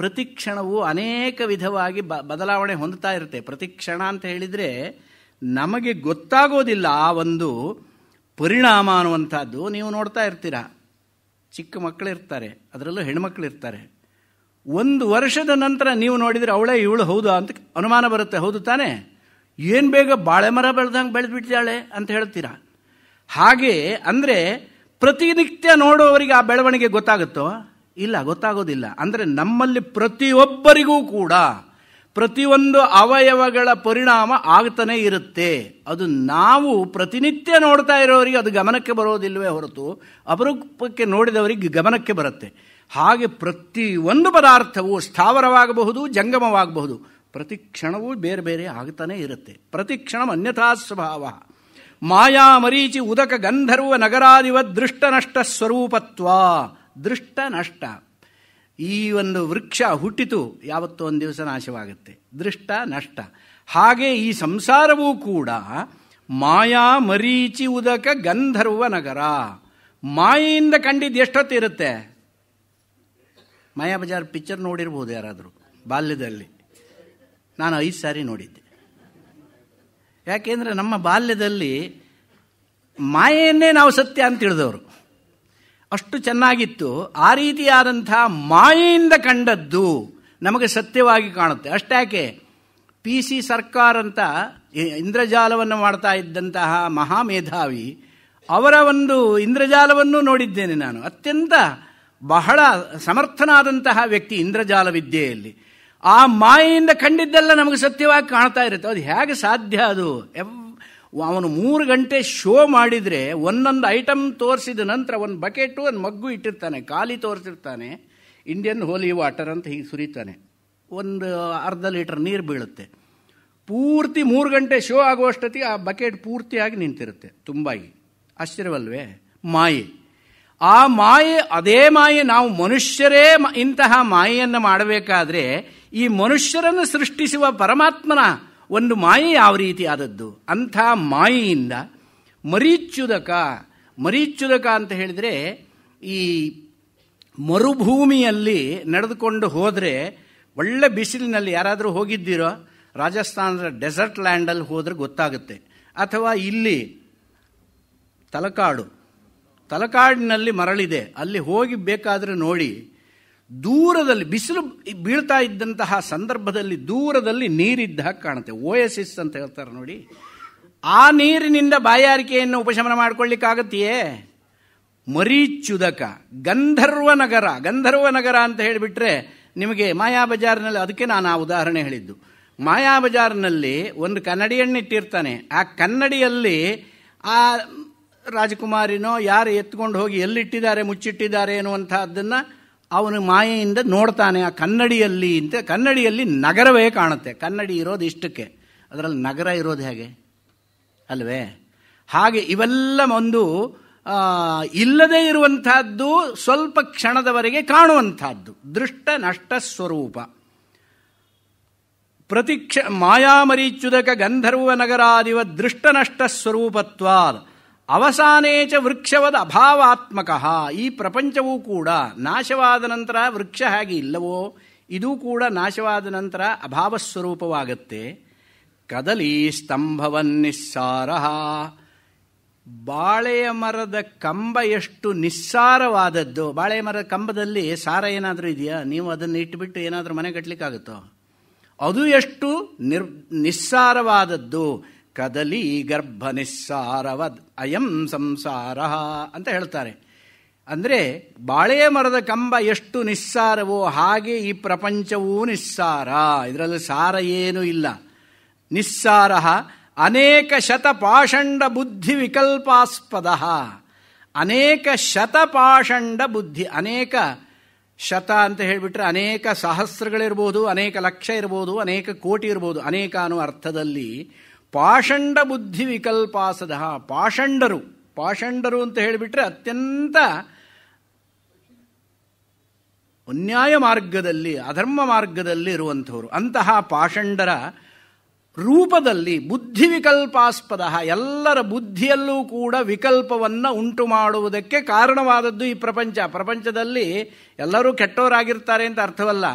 ಪ್ರತಿಕ್ಷಣವು ಅನೇಕ ವಿಧವಾಗಿ ಬದಲಾವಣೆ ಹೊಂದುತ್ತಾ ಇರುತ್ತೆ ಪ್ರತಿಕ್ಷಣ ಅಂತ ಹೇಳಿದರೆ ನಮಗೆ ಗೊತ್ತಾಗೋದಿಲ್ಲ ಆ ಒಂದು ಪರಿಣಾಮ ಅನ್ನುವಂಥದ್ದು ನೀವು ನೋಡ್ತಾ ಇರ್ತೀರ ಚಿಕ್ಕ ಮಕ್ಕಳಿರ್ತಾರೆ ಅದರಲ್ಲೂ ಹೆಣ್ಮಕ್ಳಿರ್ತಾರೆ ಒಂದು ವರ್ಷದ ನಂತರ ನೀವು ನೋಡಿದರೆ ಅವಳೇ ಇವಳು ಹೌದು ಅಂತ ಅನುಮಾನ ಬರುತ್ತೆ ಹೌದು ತಾನೇ ಏನು ಬೇಗ ಬಾಳೆ ಮರ ಬೆಳೆದಂಗೆ ಬೆಳೆದ್ಬಿಟ್ಟಿದ್ದಾಳೆ ಅಂತ ಹೇಳ್ತೀರಾ ಹಾಗೆ ಅಂದರೆ ಪ್ರತಿನಿತ್ಯ ನೋಡುವವರಿಗೆ ಆ ಬೆಳವಣಿಗೆ ಗೊತ್ತಾಗುತ್ತೋ ಇಲ್ಲ ಗೊತ್ತಾಗೋದಿಲ್ಲ ಅಂದರೆ ನಮ್ಮಲ್ಲಿ ಪ್ರತಿಯೊಬ್ಬರಿಗೂ ಕೂಡ ಪ್ರತಿಯೊಂದು ಅವಯವಗಳ ಪರಿಣಾಮ ಆಗ್ತಾನೆ ಇರುತ್ತೆ ಅದು ನಾವು ಪ್ರತಿನಿತ್ಯ ನೋಡ್ತಾ ಇರೋರಿಗೆ ಅದು ಗಮನಕ್ಕೆ ಬರೋದಿಲ್ವೇ ಹೊರತು ಅಪರೂಪಕ್ಕೆ ನೋಡಿದವರಿಗೆ ಗಮನಕ್ಕೆ ಬರುತ್ತೆ ಹಾಗೆ ಪ್ರತಿಯೊಂದು ಪದಾರ್ಥವು ಸ್ಥಾವರವಾಗಬಹುದು ಜಂಗಮವಾಗಬಹುದು ಪ್ರತಿ ಕ್ಷಣವೂ ಬೇರೆ ಬೇರೆ ಆಗ್ತಾನೆ ಇರುತ್ತೆ ಪ್ರತಿ ಕ್ಷಣ ಅನ್ಯಥಾ ಸ್ವಭಾವ ಮಾಯಾ ಮರೀಚಿ ಉದಕ ಗಂಧರ್ವ ನಗರಾದಿವ ದೃಷ್ಟ ನಷ್ಟ ಸ್ವರೂಪತ್ವ ದೃಷ್ಟ ನಷ್ಟ ಈ ಒಂದು ವೃಕ್ಷ ಹುಟ್ಟಿತು ಯಾವತ್ತೋ ಒಂದು ದಿವಸ ನಾಶವಾಗುತ್ತೆ ದೃಷ್ಟ ನಷ್ಟ ಹಾಗೆ ಈ ಸಂಸಾರವೂ ಕೂಡ ಮಾಯಾ ಮರೀಚಿ ಉದಕ ಗಂಧರ್ವ ನಗರ ಮಾಯೆಯಿಂದ ಕಂಡಿದ್ದು ಇರುತ್ತೆ ಮಾಯಾ ಬಜಾರ್ ಪಿಕ್ಚರ್ ನೋಡಿರ್ಬೋದು ಯಾರಾದರೂ ಬಾಲ್ಯದಲ್ಲಿ ನಾನು ಐದು ಸಾರಿ ನೋಡಿದ್ದೆ ಯಾಕೆಂದರೆ ನಮ್ಮ ಬಾಲ್ಯದಲ್ಲಿ ಮಾಯೆಯನ್ನೇ ನಾವು ಸತ್ಯ ಅಂತ ತಿಳಿದವರು ಅಷ್ಟು ಚೆನ್ನಾಗಿತ್ತು ಆ ರೀತಿಯಾದಂಥ ಮಾಯೆಯಿಂದ ಕಂಡದ್ದು ನಮಗೆ ಸತ್ಯವಾಗಿ ಕಾಣುತ್ತೆ ಅಷ್ಟ್ಯಾಕೆ ಪಿ ಸಿ ಸರ್ಕಾರ್ ಅಂತ ಇಂದ್ರಜಾಲವನ್ನು ಮಾಡ್ತಾ ಇದ್ದಂತಹ ಮಹಾಮೇಧಾವಿ ಅವರ ಒಂದು ಇಂದ್ರಜಾಲವನ್ನು ನೋಡಿದ್ದೇನೆ ನಾನು ಅತ್ಯಂತ ಬಹಳ ಸಮರ್ಥನಾದಂತಹ ವ್ಯಕ್ತಿ ಇಂದ್ರಜಾಲ ವಿದ್ಯೆಯಲ್ಲಿ ಆ ಮಾಯೆಯಿಂದ ಕಂಡಿದ್ದೆಲ್ಲ ನಮಗೆ ಸತ್ಯವಾಗಿ ಕಾಣ್ತಾ ಇರುತ್ತೆ ಅದು ಹೇಗೆ ಸಾಧ್ಯ ಅದು ಎವ್ ಅವನು ಮೂರು ಗಂಟೆ ಶೋ ಮಾಡಿದರೆ ಒಂದೊಂದು ಐಟಮ್ ತೋರಿಸಿದ ನಂತರ ಒಂದು ಬಕೆಟು ಒಂದು ಮಗ್ಗು ಇಟ್ಟಿರ್ತಾನೆ ಖಾಲಿ ತೋರಿಸಿರ್ತಾನೆ ಇಂಡಿಯನ್ ಹೋಲಿ ವಾಟರ್ ಅಂತ ಹೀಗೆ ಸುರಿತಾನೆ ಒಂದು ಅರ್ಧ ಲೀಟರ್ ನೀರು ಬೀಳುತ್ತೆ ಪೂರ್ತಿ ಮೂರು ಗಂಟೆ ಶೋ ಆಗುವಷ್ಟೊತ್ತಿಗೆ ಆ ಬಕೆಟ್ ಪೂರ್ತಿಯಾಗಿ ನಿಂತಿರುತ್ತೆ ತುಂಬಾಗಿ ಆಶ್ಚರ್ಯವಲ್ವೇ ಮಾಯೆ ಆ ಮಾಯೆ ಅದೇ ಮಾಯೆ ನಾವು ಮನುಷ್ಯರೇ ಇಂತಹ ಮಾಯೆಯನ್ನು ಮಾಡಬೇಕಾದ್ರೆ ಈ ಮನುಷ್ಯರನ್ನು ಸೃಷ್ಟಿಸುವ ಪರಮಾತ್ಮನ ಒಂದು ಮಾಯೆ ಯಾವ ರೀತಿ ಆದದ್ದು ಅಂಥ ಮಾಯೆಯಿಂದ ಮರೀಚ್ಯುದಕ ಮರೀಚುದಕ ಅಂತ ಹೇಳಿದರೆ ಈ ಮರುಭೂಮಿಯಲ್ಲಿ ನಡೆದುಕೊಂಡು ಹೋದರೆ ಒಳ್ಳೆ ಬಿಸಿಲಿನಲ್ಲಿ ಯಾರಾದರೂ ಹೋಗಿದ್ದೀರೋ ರಾಜಸ್ಥಾನದ ಡೆಸರ್ಟ್ ಲ್ಯಾಂಡಲ್ಲಿ ಹೋದರೆ ಗೊತ್ತಾಗುತ್ತೆ ಅಥವಾ ಇಲ್ಲಿ ತಲಕಾಡು ತಲಕಾಡಿನಲ್ಲಿ ಮರಳಿದೆ ಅಲ್ಲಿ ಹೋಗಿ ಬೇಕಾದರೆ ನೋಡಿ ದೂರದಲ್ಲಿ ಬಿಸಿಲು ಬೀಳ್ತಾ ಇದ್ದಂತಹ ಸಂದರ್ಭದಲ್ಲಿ ದೂರದಲ್ಲಿ ನೀರಿದ್ದ ಓ ಕಾಣುತ್ತೆ ಎಸ್ ಅಂತ ಹೇಳ್ತಾರೆ ನೋಡಿ ಆ ನೀರಿನಿಂದ ಬಾಯಾರಿಕೆಯನ್ನು ಉಪಶಮನ ಮಾಡಿಕೊಳ್ಳಿಕ್ಕಾಗತ್ತೆಯೇ ಮರೀಚುದಕ ಗಂಧರ್ವ ನಗರ ಗಂಧರ್ವ ನಗರ ಅಂತ ಹೇಳಿಬಿಟ್ರೆ ನಿಮಗೆ ಮಾಯಾ ಬಜಾರ್ನಲ್ಲಿ ಅದಕ್ಕೆ ನಾನು ಆ ಉದಾಹರಣೆ ಹೇಳಿದ್ದು ಮಾಯಾ ಬಜಾರ್ನಲ್ಲಿ ಒಂದು ಇಟ್ಟಿರ್ತಾನೆ ಆ ಕನ್ನಡಿಯಲ್ಲಿ ಆ ರಾಜಕುಮಾರಿನೋ ಯಾರು ಎತ್ಕೊಂಡು ಹೋಗಿ ಎಲ್ಲಿಟ್ಟಿದ್ದಾರೆ ಮುಚ್ಚಿಟ್ಟಿದ್ದಾರೆ ಎನ್ನುವಂತಹದ್ದನ್ನು ಅವನು ಮಾಯೆಯಿಂದ ನೋಡ್ತಾನೆ ಆ ಕನ್ನಡಿಯಲ್ಲಿ ಅಂತ ಕನ್ನಡಿಯಲ್ಲಿ ನಗರವೇ ಕಾಣುತ್ತೆ ಕನ್ನಡಿ ಇರೋದು ಇಷ್ಟಕ್ಕೆ ಅದರಲ್ಲಿ ನಗರ ಇರೋದು ಹೇಗೆ ಅಲ್ವೇ ಹಾಗೆ ಇವೆಲ್ಲ ಒಂದು ಇಲ್ಲದೇ ಇರುವಂತಹದ್ದು ಸ್ವಲ್ಪ ಕ್ಷಣದವರೆಗೆ ಕಾಣುವಂತಹದ್ದು ದೃಷ್ಟ ನಷ್ಟ ಸ್ವರೂಪ ಪ್ರತಿಕ್ಷ ಮಾಯಾಮರೀಚ್ಯುದಕ ಗಂಧರ್ವ ನಗರಾದಿವ ದೃಷ್ಟ ನಷ್ಟ ಸ್ವರೂಪತ್ವಾದ ಅವಸಾನೇಚ ವೃಕ್ಷವದ ಅಭಾವಾತ್ಮಕಃ ಈ ಪ್ರಪಂಚವೂ ಕೂಡ ನಾಶವಾದ ನಂತರ ವೃಕ್ಷ ಹಾಗೆ ಇಲ್ಲವೋ ಇದೂ ಕೂಡ ನಾಶವಾದ ನಂತರ ಅಭಾವ ಸ್ವರೂಪವಾಗತ್ತೆ ಕದಲಿ ಸ್ತಂಭವನ್ ನಿಸ್ಸಾರ ಬಾಳೆಯ ಮರದ ಕಂಬ ಎಷ್ಟು ನಿಸ್ಸಾರವಾದದ್ದು ಬಾಳೆ ಮರದ ಕಂಬದಲ್ಲಿ ಸಾರ ಏನಾದರೂ ಇದೆಯಾ ನೀವು ಅದನ್ನು ಇಟ್ಟುಬಿಟ್ಟು ಏನಾದರೂ ಮನೆ ಕಟ್ಟಲಿಕ್ಕಾಗುತ್ತೋ ಅದು ಎಷ್ಟು ನಿರ್ ನಿಸ್ಸಾರವಾದದ್ದು ಕದಲಿ ಗರ್ಭ ನಿಸ್ಸಾರವದ್ ಅಯಂ ಸಂಸಾರ ಅಂತ ಹೇಳ್ತಾರೆ ಅಂದರೆ ಬಾಳೆ ಮರದ ಕಂಬ ಎಷ್ಟು ನಿಸ್ಸಾರವೋ ಹಾಗೆ ಈ ಪ್ರಪಂಚವೂ ನಿಸ್ಸಾರ ಇದರಲ್ಲಿ ಸಾರ ಏನೂ ಇಲ್ಲ ನಿಸ್ಸಾರ ಅನೇಕ ಶತ ಪಾಷಂಡ ಬುದ್ಧಿ ವಿಕಲ್ಪಾಸ್ಪದ ಅನೇಕ ಶತ ಪಾಷಂಡ ಬುದ್ಧಿ ಅನೇಕ ಶತ ಅಂತ ಹೇಳಿಬಿಟ್ರೆ ಅನೇಕ ಸಹಸ್ರಗಳಿರ್ಬೋದು ಅನೇಕ ಲಕ್ಷ ಇರ್ಬೋದು ಅನೇಕ ಕೋಟಿ ಇರ್ಬೋದು ಅನೇಕ ಅನ್ನೋ ಅರ್ಥದಲ್ಲಿ ಪಾಷಂಡ ಬುದ್ಧಿ ವಿಕಲ್ಪಾಸದ ಪಾಷಂಡರು ಪಾಷಂಡರು ಅಂತ ಹೇಳಿಬಿಟ್ರೆ ಅತ್ಯಂತ ಅನ್ಯಾಯ ಮಾರ್ಗದಲ್ಲಿ ಅಧರ್ಮ ಮಾರ್ಗದಲ್ಲಿ ಇರುವಂಥವರು ಅಂತಹ ಪಾಷಂಡರ ರೂಪದಲ್ಲಿ ಬುದ್ಧಿ ವಿಕಲ್ಪಾಸ್ಪದ ಎಲ್ಲರ ಬುದ್ಧಿಯಲ್ಲೂ ಕೂಡ ವಿಕಲ್ಪವನ್ನು ಉಂಟು ಮಾಡುವುದಕ್ಕೆ ಕಾರಣವಾದದ್ದು ಈ ಪ್ರಪಂಚ ಪ್ರಪಂಚದಲ್ಲಿ ಎಲ್ಲರೂ ಕೆಟ್ಟವರಾಗಿರ್ತಾರೆ ಅಂತ ಅರ್ಥವಲ್ಲ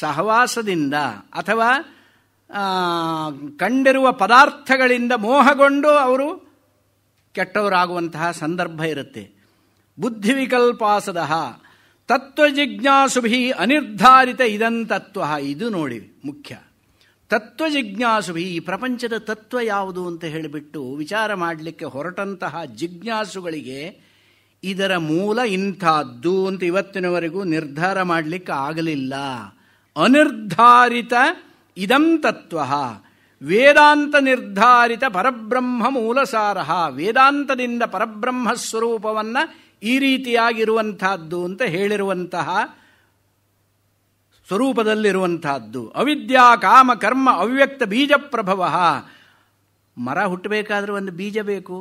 ಸಹವಾಸದಿಂದ ಅಥವಾ ಕಂಡಿರುವ ಪದಾರ್ಥಗಳಿಂದ ಮೋಹಗೊಂಡು ಅವರು ಕೆಟ್ಟವರಾಗುವಂತಹ ಸಂದರ್ಭ ಇರುತ್ತೆ ಬುದ್ಧಿವಿಕಲ್ಪಾಸದ ತತ್ವಜಿಜ್ಞಾಸುಭಿ ಅನಿರ್ಧಾರಿತ ಇದಂತತ್ವ ಇದು ನೋಡಿ ಮುಖ್ಯ ತತ್ವಜಿಜ್ಞಾಸುಭಿ ಈ ಪ್ರಪಂಚದ ತತ್ವ ಯಾವುದು ಅಂತ ಹೇಳಿಬಿಟ್ಟು ವಿಚಾರ ಮಾಡಲಿಕ್ಕೆ ಹೊರಟಂತಹ ಜಿಜ್ಞಾಸುಗಳಿಗೆ ಇದರ ಮೂಲ ಇಂಥದ್ದು ಅಂತ ಇವತ್ತಿನವರೆಗೂ ನಿರ್ಧಾರ ಮಾಡಲಿಕ್ಕೆ ಆಗಲಿಲ್ಲ ಅನಿರ್ಧಾರಿತ ಇದಂ ತತ್ವ ವೇದಾಂತ ನಿರ್ಧಾರಿತ ಪರಬ್ರಹ್ಮ ಮೂಲಸಾರ ವೇದಾಂತದಿಂದ ಪರಬ್ರಹ್ಮ ಸ್ವರೂಪವನ್ನು ಈ ರೀತಿಯಾಗಿರುವಂತಹದ್ದು ಅಂತ ಹೇಳಿರುವಂತಹ ಸ್ವರೂಪದಲ್ಲಿರುವಂತಹದ್ದು ಅವಿದ್ಯಾ ಕಾಮ ಕರ್ಮ ಅವ್ಯಕ್ತ ಬೀಜ ಪ್ರಭವ ಮರ ಹುಟ್ಟಬೇಕಾದ್ರೆ ಒಂದು ಬೀಜ ಬೇಕು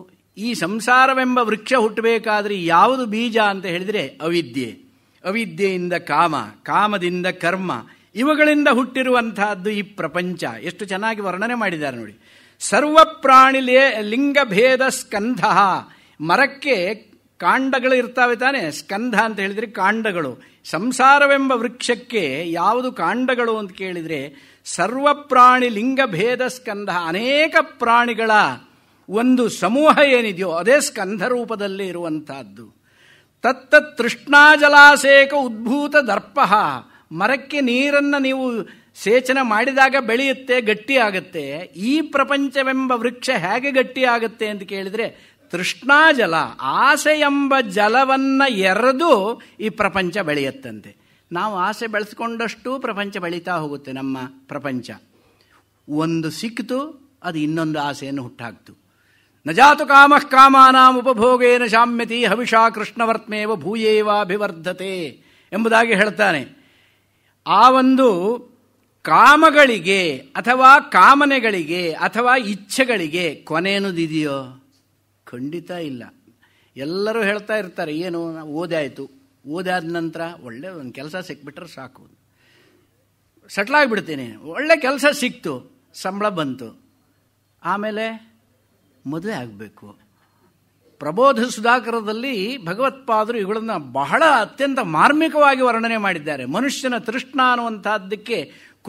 ಈ ಸಂಸಾರವೆಂಬ ವೃಕ್ಷ ಹುಟ್ಟಬೇಕಾದ್ರೆ ಯಾವುದು ಬೀಜ ಅಂತ ಹೇಳಿದರೆ ಅವಿದ್ಯೆ ಅವಿದ್ಯೆಯಿಂದ ಕಾಮ ಕಾಮದಿಂದ ಕರ್ಮ ಇವುಗಳಿಂದ ಹುಟ್ಟಿರುವಂತಹದ್ದು ಈ ಪ್ರಪಂಚ ಎಷ್ಟು ಚೆನ್ನಾಗಿ ವರ್ಣನೆ ಮಾಡಿದ್ದಾರೆ ನೋಡಿ ಸರ್ವ ಪ್ರಾಣಿ ಲಿಂಗಭೇದ ಸ್ಕಂಧ ಮರಕ್ಕೆ ಕಾಂಡಗಳು ಇರ್ತಾವೆ ತಾನೆ ಸ್ಕಂಧ ಅಂತ ಹೇಳಿದರೆ ಕಾಂಡಗಳು ಸಂಸಾರವೆಂಬ ವೃಕ್ಷಕ್ಕೆ ಯಾವುದು ಕಾಂಡಗಳು ಅಂತ ಕೇಳಿದರೆ ಸರ್ವ ಪ್ರಾಣಿ ಲಿಂಗಭೇದ ಸ್ಕಂಧ ಅನೇಕ ಪ್ರಾಣಿಗಳ ಒಂದು ಸಮೂಹ ಏನಿದೆಯೋ ಅದೇ ಸ್ಕಂಧ ರೂಪದಲ್ಲಿ ಇರುವಂತಹದ್ದು ತತ್ತ ತೃಷ್ಣಾ ಜಲಾಶೇಕ ಉದ್ಭೂತ ದರ್ಪ ಮರಕ್ಕೆ ನೀರನ್ನು ನೀವು ಸೇಚನ ಮಾಡಿದಾಗ ಬೆಳೆಯುತ್ತೆ ಗಟ್ಟಿಯಾಗುತ್ತೆ ಈ ಪ್ರಪಂಚವೆಂಬ ವೃಕ್ಷ ಹೇಗೆ ಗಟ್ಟಿಯಾಗುತ್ತೆ ಅಂತ ಕೇಳಿದರೆ ಜಲ ಆಸೆ ಎಂಬ ಜಲವನ್ನು ಎರೆದು ಈ ಪ್ರಪಂಚ ಬೆಳೆಯುತ್ತಂತೆ ನಾವು ಆಸೆ ಬೆಳೆಸ್ಕೊಂಡಷ್ಟು ಪ್ರಪಂಚ ಬೆಳೀತಾ ಹೋಗುತ್ತೆ ನಮ್ಮ ಪ್ರಪಂಚ ಒಂದು ಸಿಕ್ಕಿತು ಅದು ಇನ್ನೊಂದು ಆಸೆಯನ್ನು ಹುಟ್ಟಾಕ್ತು ನಜಾತು ಕಾಮಃ ಕಾಮಾನಾಂ ಉಪಭೋಗೇನ ಶಾಮ್ಯತಿ ಹವಿಷಾ ಕೃಷ್ಣವರ್ತ್ಮೇವ ಭೂಯೇವಾಭಿವರ್ಧತೆ ಎಂಬುದಾಗಿ ಹೇಳ್ತಾನೆ ಆ ಒಂದು ಕಾಮಗಳಿಗೆ ಅಥವಾ ಕಾಮನೆಗಳಿಗೆ ಅಥವಾ ಇಚ್ಛೆಗಳಿಗೆ ಕೊನೆ ಖಂಡಿತ ಇಲ್ಲ ಎಲ್ಲರೂ ಹೇಳ್ತಾ ಇರ್ತಾರೆ ಏನು ಓದಾಯಿತು ಓದಾದ ನಂತರ ಒಳ್ಳೆ ಒಂದು ಕೆಲಸ ಸಿಕ್ಬಿಟ್ರೆ ಸಾಕು ಆಗಿಬಿಡ್ತೀನಿ ಒಳ್ಳೆ ಕೆಲಸ ಸಿಕ್ತು ಸಂಬಳ ಬಂತು ಆಮೇಲೆ ಮದುವೆ ಆಗಬೇಕು ಪ್ರಬೋಧ ಸುಧಾಕರದಲ್ಲಿ ಭಗವತ್ಪಾದರು ಇವುಗಳನ್ನು ಬಹಳ ಅತ್ಯಂತ ಮಾರ್ಮಿಕವಾಗಿ ವರ್ಣನೆ ಮಾಡಿದ್ದಾರೆ ಮನುಷ್ಯನ ತೃಷ್ಣ ಅನ್ನುವಂಥದ್ದಕ್ಕೆ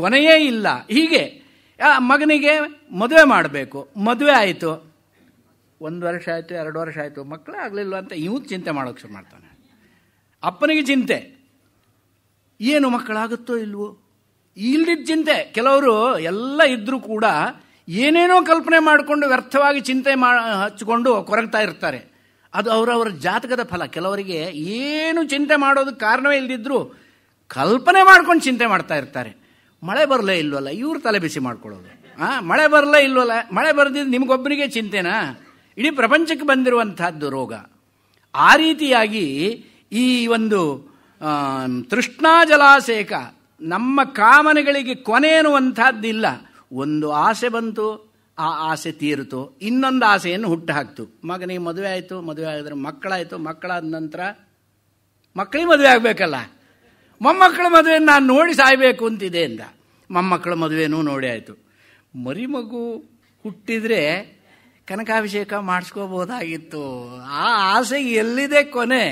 ಕೊನೆಯೇ ಇಲ್ಲ ಹೀಗೆ ಮಗನಿಗೆ ಮದುವೆ ಮಾಡಬೇಕು ಮದುವೆ ಆಯಿತು ಒಂದು ವರ್ಷ ಆಯಿತು ಎರಡು ವರ್ಷ ಆಯಿತು ಮಕ್ಕಳೇ ಆಗಲಿಲ್ಲ ಅಂತ ಇವು ಚಿಂತೆ ಮಾಡೋಕ್ಕೆ ಶುರು ಮಾಡ್ತಾನೆ ಅಪ್ಪನಿಗೆ ಚಿಂತೆ ಏನು ಮಕ್ಕಳಾಗುತ್ತೋ ಇಲ್ವೋ ಇಲ್ದಿದ್ದ ಚಿಂತೆ ಕೆಲವರು ಎಲ್ಲ ಇದ್ದರೂ ಕೂಡ ಏನೇನೋ ಕಲ್ಪನೆ ಮಾಡಿಕೊಂಡು ವ್ಯರ್ಥವಾಗಿ ಚಿಂತೆ ಮಾ ಹಚ್ಚಿಕೊಂಡು ಕೊರಗ್ತಾ ಇರ್ತಾರೆ ಅದು ಅವರವರ ಜಾತಕದ ಫಲ ಕೆಲವರಿಗೆ ಏನು ಚಿಂತೆ ಮಾಡೋದಕ್ಕೆ ಕಾರಣವೇ ಇಲ್ಲದಿದ್ದರೂ ಕಲ್ಪನೆ ಮಾಡ್ಕೊಂಡು ಚಿಂತೆ ಮಾಡ್ತಾ ಇರ್ತಾರೆ ಮಳೆ ಬರಲೇ ಇಲ್ವಲ್ಲ ಇವ್ರು ತಲೆ ಬಿಸಿ ಮಾಡ್ಕೊಳ್ಳೋದು ಹಾಂ ಮಳೆ ಬರಲೇ ಇಲ್ವಲ್ಲ ಮಳೆ ಬರೆದಿದ್ದು ನಿಮಗೊಬ್ಬರಿಗೆ ಚಿಂತೆನಾ ಇಡೀ ಪ್ರಪಂಚಕ್ಕೆ ಬಂದಿರುವಂಥದ್ದು ರೋಗ ಆ ರೀತಿಯಾಗಿ ಈ ಒಂದು ತೃಷ್ಣಾ ಜಲಾಶಯಕ ನಮ್ಮ ಕಾಮನೆಗಳಿಗೆ ಕೊನೆ ಅನ್ನುವಂಥದ್ದಿಲ್ಲ ಒಂದು ಆಸೆ ಬಂತು ಆ ಆಸೆ ತೀರಿತು ಇನ್ನೊಂದು ಆಸೆಯನ್ನು ಹುಟ್ಟು ಹಾಕ್ತು ಮಗನಿಗೆ ಮದುವೆ ಆಯಿತು ಮದುವೆ ಆಗಿದ್ರೆ ಮಕ್ಕಳಾಯಿತು ಮಕ್ಕಳಾದ ನಂತರ ಮಕ್ಕಳಿಗೆ ಮದುವೆ ಆಗಬೇಕಲ್ಲ ಮೊಮ್ಮಕ್ಕಳ ಮದುವೆ ನಾನು ನೋಡಿ ಸಾಯಬೇಕು ಅಂತಿದೆ ಅಂದ ಮೊಮ್ಮಕ್ಕಳ ಮದುವೆನೂ ನೋಡಿ ಆಯಿತು ಮರಿಮಗು ಹುಟ್ಟಿದರೆ ಕನಕಾಭಿಷೇಕ ಮಾಡಿಸ್ಕೋಬೋದಾಗಿತ್ತು ಆ ಆಸೆ ಎಲ್ಲಿದೆ ಕೊನೆ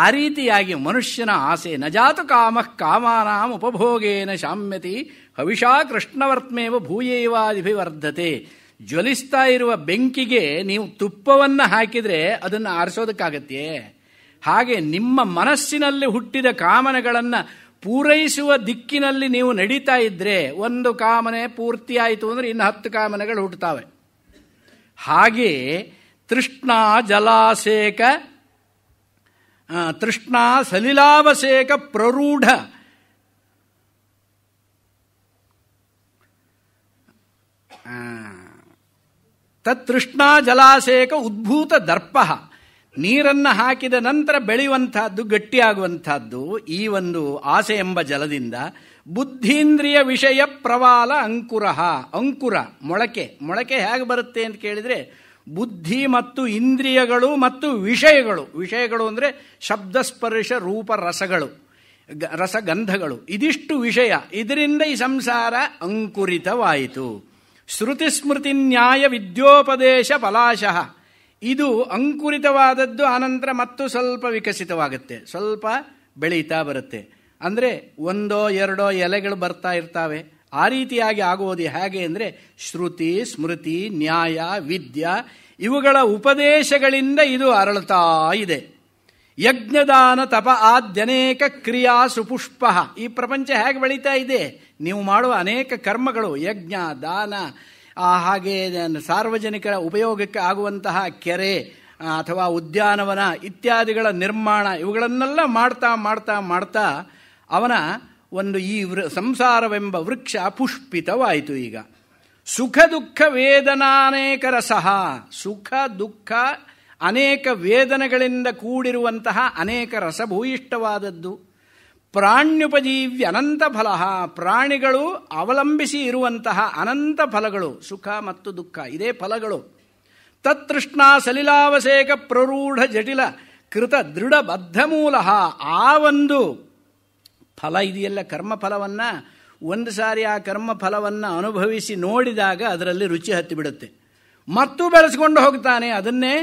ಆ ರೀತಿಯಾಗಿ ಮನುಷ್ಯನ ಆಸೆ ನಜಾತು ಕಾಮ ಕಾಮಾನ ಉಪಭೋಗೇನ ಶಾಮ್ಯತಿ ಹವಿಷಾ ಕೃಷ್ಣವರ್ತ್ಮೇವ ಭೂಯೇವಾದಿಭಿವರ್ಧತೆ ಜ್ವಲಿಸ್ತಾ ಇರುವ ಬೆಂಕಿಗೆ ನೀವು ತುಪ್ಪವನ್ನು ಹಾಕಿದರೆ ಅದನ್ನು ಆರಿಸೋದಕ್ಕಾಗತ್ತೆ ಹಾಗೆ ನಿಮ್ಮ ಮನಸ್ಸಿನಲ್ಲಿ ಹುಟ್ಟಿದ ಕಾಮನೆಗಳನ್ನು ಪೂರೈಸುವ ದಿಕ್ಕಿನಲ್ಲಿ ನೀವು ನಡೀತಾ ಇದ್ರೆ ಒಂದು ಕಾಮನೆ ಪೂರ್ತಿಯಾಯಿತು ಅಂದರೆ ಇನ್ನು ಹತ್ತು ಕಾಮನೆಗಳು ಹುಟ್ಟುತ್ತವೆ ಹಾಗೆ ತೃಷ್ಣ ಜಲಾಸೇಕ ತೃಷ್ಣಾ ಸಲಿಲಾವಸೇಕ ಪ್ರರೂಢ ತೃಷ್ಣಾ ಜಲಾಶಯಕ ಉದ್ಭೂತ ದರ್ಪ ನೀರನ್ನು ಹಾಕಿದ ನಂತರ ಬೆಳೆಯುವಂತಹದ್ದು ಗಟ್ಟಿಯಾಗುವಂತಹದ್ದು ಈ ಒಂದು ಆಸೆ ಎಂಬ ಜಲದಿಂದ ಬುದ್ಧೀಂದ್ರಿಯ ವಿಷಯ ಪ್ರವಾಲ ಅಂಕುರ ಅಂಕುರ ಮೊಳಕೆ ಮೊಳಕೆ ಹೇಗೆ ಬರುತ್ತೆ ಅಂತ ಕೇಳಿದರೆ ಬುದ್ಧಿ ಮತ್ತು ಇಂದ್ರಿಯಗಳು ಮತ್ತು ವಿಷಯಗಳು ವಿಷಯಗಳು ಅಂದರೆ ಶಬ್ದಸ್ಪರ್ಶ ರೂಪ ರಸಗಳು ರಸಗಂಧಗಳು ಇದಿಷ್ಟು ವಿಷಯ ಇದರಿಂದ ಈ ಸಂಸಾರ ಅಂಕುರಿತವಾಯಿತು ಶ್ರುತಿ ಸ್ಮೃತಿ ನ್ಯಾಯ ವಿದ್ಯೋಪದೇಶ ಪಲಾಶಃ ಇದು ಅಂಕುರಿತವಾದದ್ದು ಆನಂತರ ಮತ್ತು ಸ್ವಲ್ಪ ವಿಕಸಿತವಾಗುತ್ತೆ ಸ್ವಲ್ಪ ಬೆಳೀತಾ ಬರುತ್ತೆ ಅಂದರೆ ಒಂದೋ ಎರಡೋ ಎಲೆಗಳು ಬರ್ತಾ ಇರ್ತಾವೆ ಆ ರೀತಿಯಾಗಿ ಆಗುವುದು ಹೇಗೆ ಅಂದರೆ ಶ್ರುತಿ ಸ್ಮೃತಿ ನ್ಯಾಯ ವಿದ್ಯ ಇವುಗಳ ಉಪದೇಶಗಳಿಂದ ಇದು ಅರಳತಾ ಇದೆ ಯಜ್ಞದಾನ ತಪ ಆದ್ಯನೇಕ ಕ್ರಿಯಾ ಸುಪುಷ್ಪ ಈ ಪ್ರಪಂಚ ಹೇಗೆ ಬೆಳೀತಾ ಇದೆ ನೀವು ಮಾಡುವ ಅನೇಕ ಕರ್ಮಗಳು ಯಜ್ಞ ದಾನ ಹಾಗೆ ಸಾರ್ವಜನಿಕರ ಉಪಯೋಗಕ್ಕೆ ಆಗುವಂತಹ ಕೆರೆ ಅಥವಾ ಉದ್ಯಾನವನ ಇತ್ಯಾದಿಗಳ ನಿರ್ಮಾಣ ಇವುಗಳನ್ನೆಲ್ಲ ಮಾಡ್ತಾ ಮಾಡ್ತಾ ಮಾಡ್ತಾ ಅವನ ಒಂದು ಈ ವೃ ಸಂಸಾರವೆಂಬ ವೃಕ್ಷ ಪುಷ್ಪಿತವಾಯಿತು ಈಗ ಸುಖ ದುಃಖ ವೇದನಾನೇಕರ ಸಹ ಸುಖ ದುಃಖ ಅನೇಕ ವೇದನೆಗಳಿಂದ ಕೂಡಿರುವಂತಹ ಅನೇಕ ರಸಭೂಯಿಷ್ಟವಾದದ್ದು ಪ್ರಾಣ್ಯುಪಜೀವ್ಯ ಅನಂತ ಫಲ ಪ್ರಾಣಿಗಳು ಅವಲಂಬಿಸಿ ಇರುವಂತಹ ಅನಂತ ಫಲಗಳು ಸುಖ ಮತ್ತು ದುಃಖ ಇದೇ ಫಲಗಳು ತತ್ತೃಷ್ಣ ಸಲೀಲಾವಶೇಕ ಪ್ರರೂಢ ಜಟಿಲ ಕೃತ ದೃಢ ಬದ್ಧಮೂಲ ಆ ಒಂದು ಫಲ ಇದೆಯಲ್ಲ ಕರ್ಮಫಲವನ್ನು ಒಂದು ಸಾರಿ ಆ ಕರ್ಮಫಲವನ್ನು ಅನುಭವಿಸಿ ನೋಡಿದಾಗ ಅದರಲ್ಲಿ ರುಚಿ ಹತ್ತಿಬಿಡುತ್ತೆ ಮತ್ತೂ ಬೆಳೆಸಿಕೊಂಡು ಹೋಗ್ತಾನೆ ಅದನ್ನೇ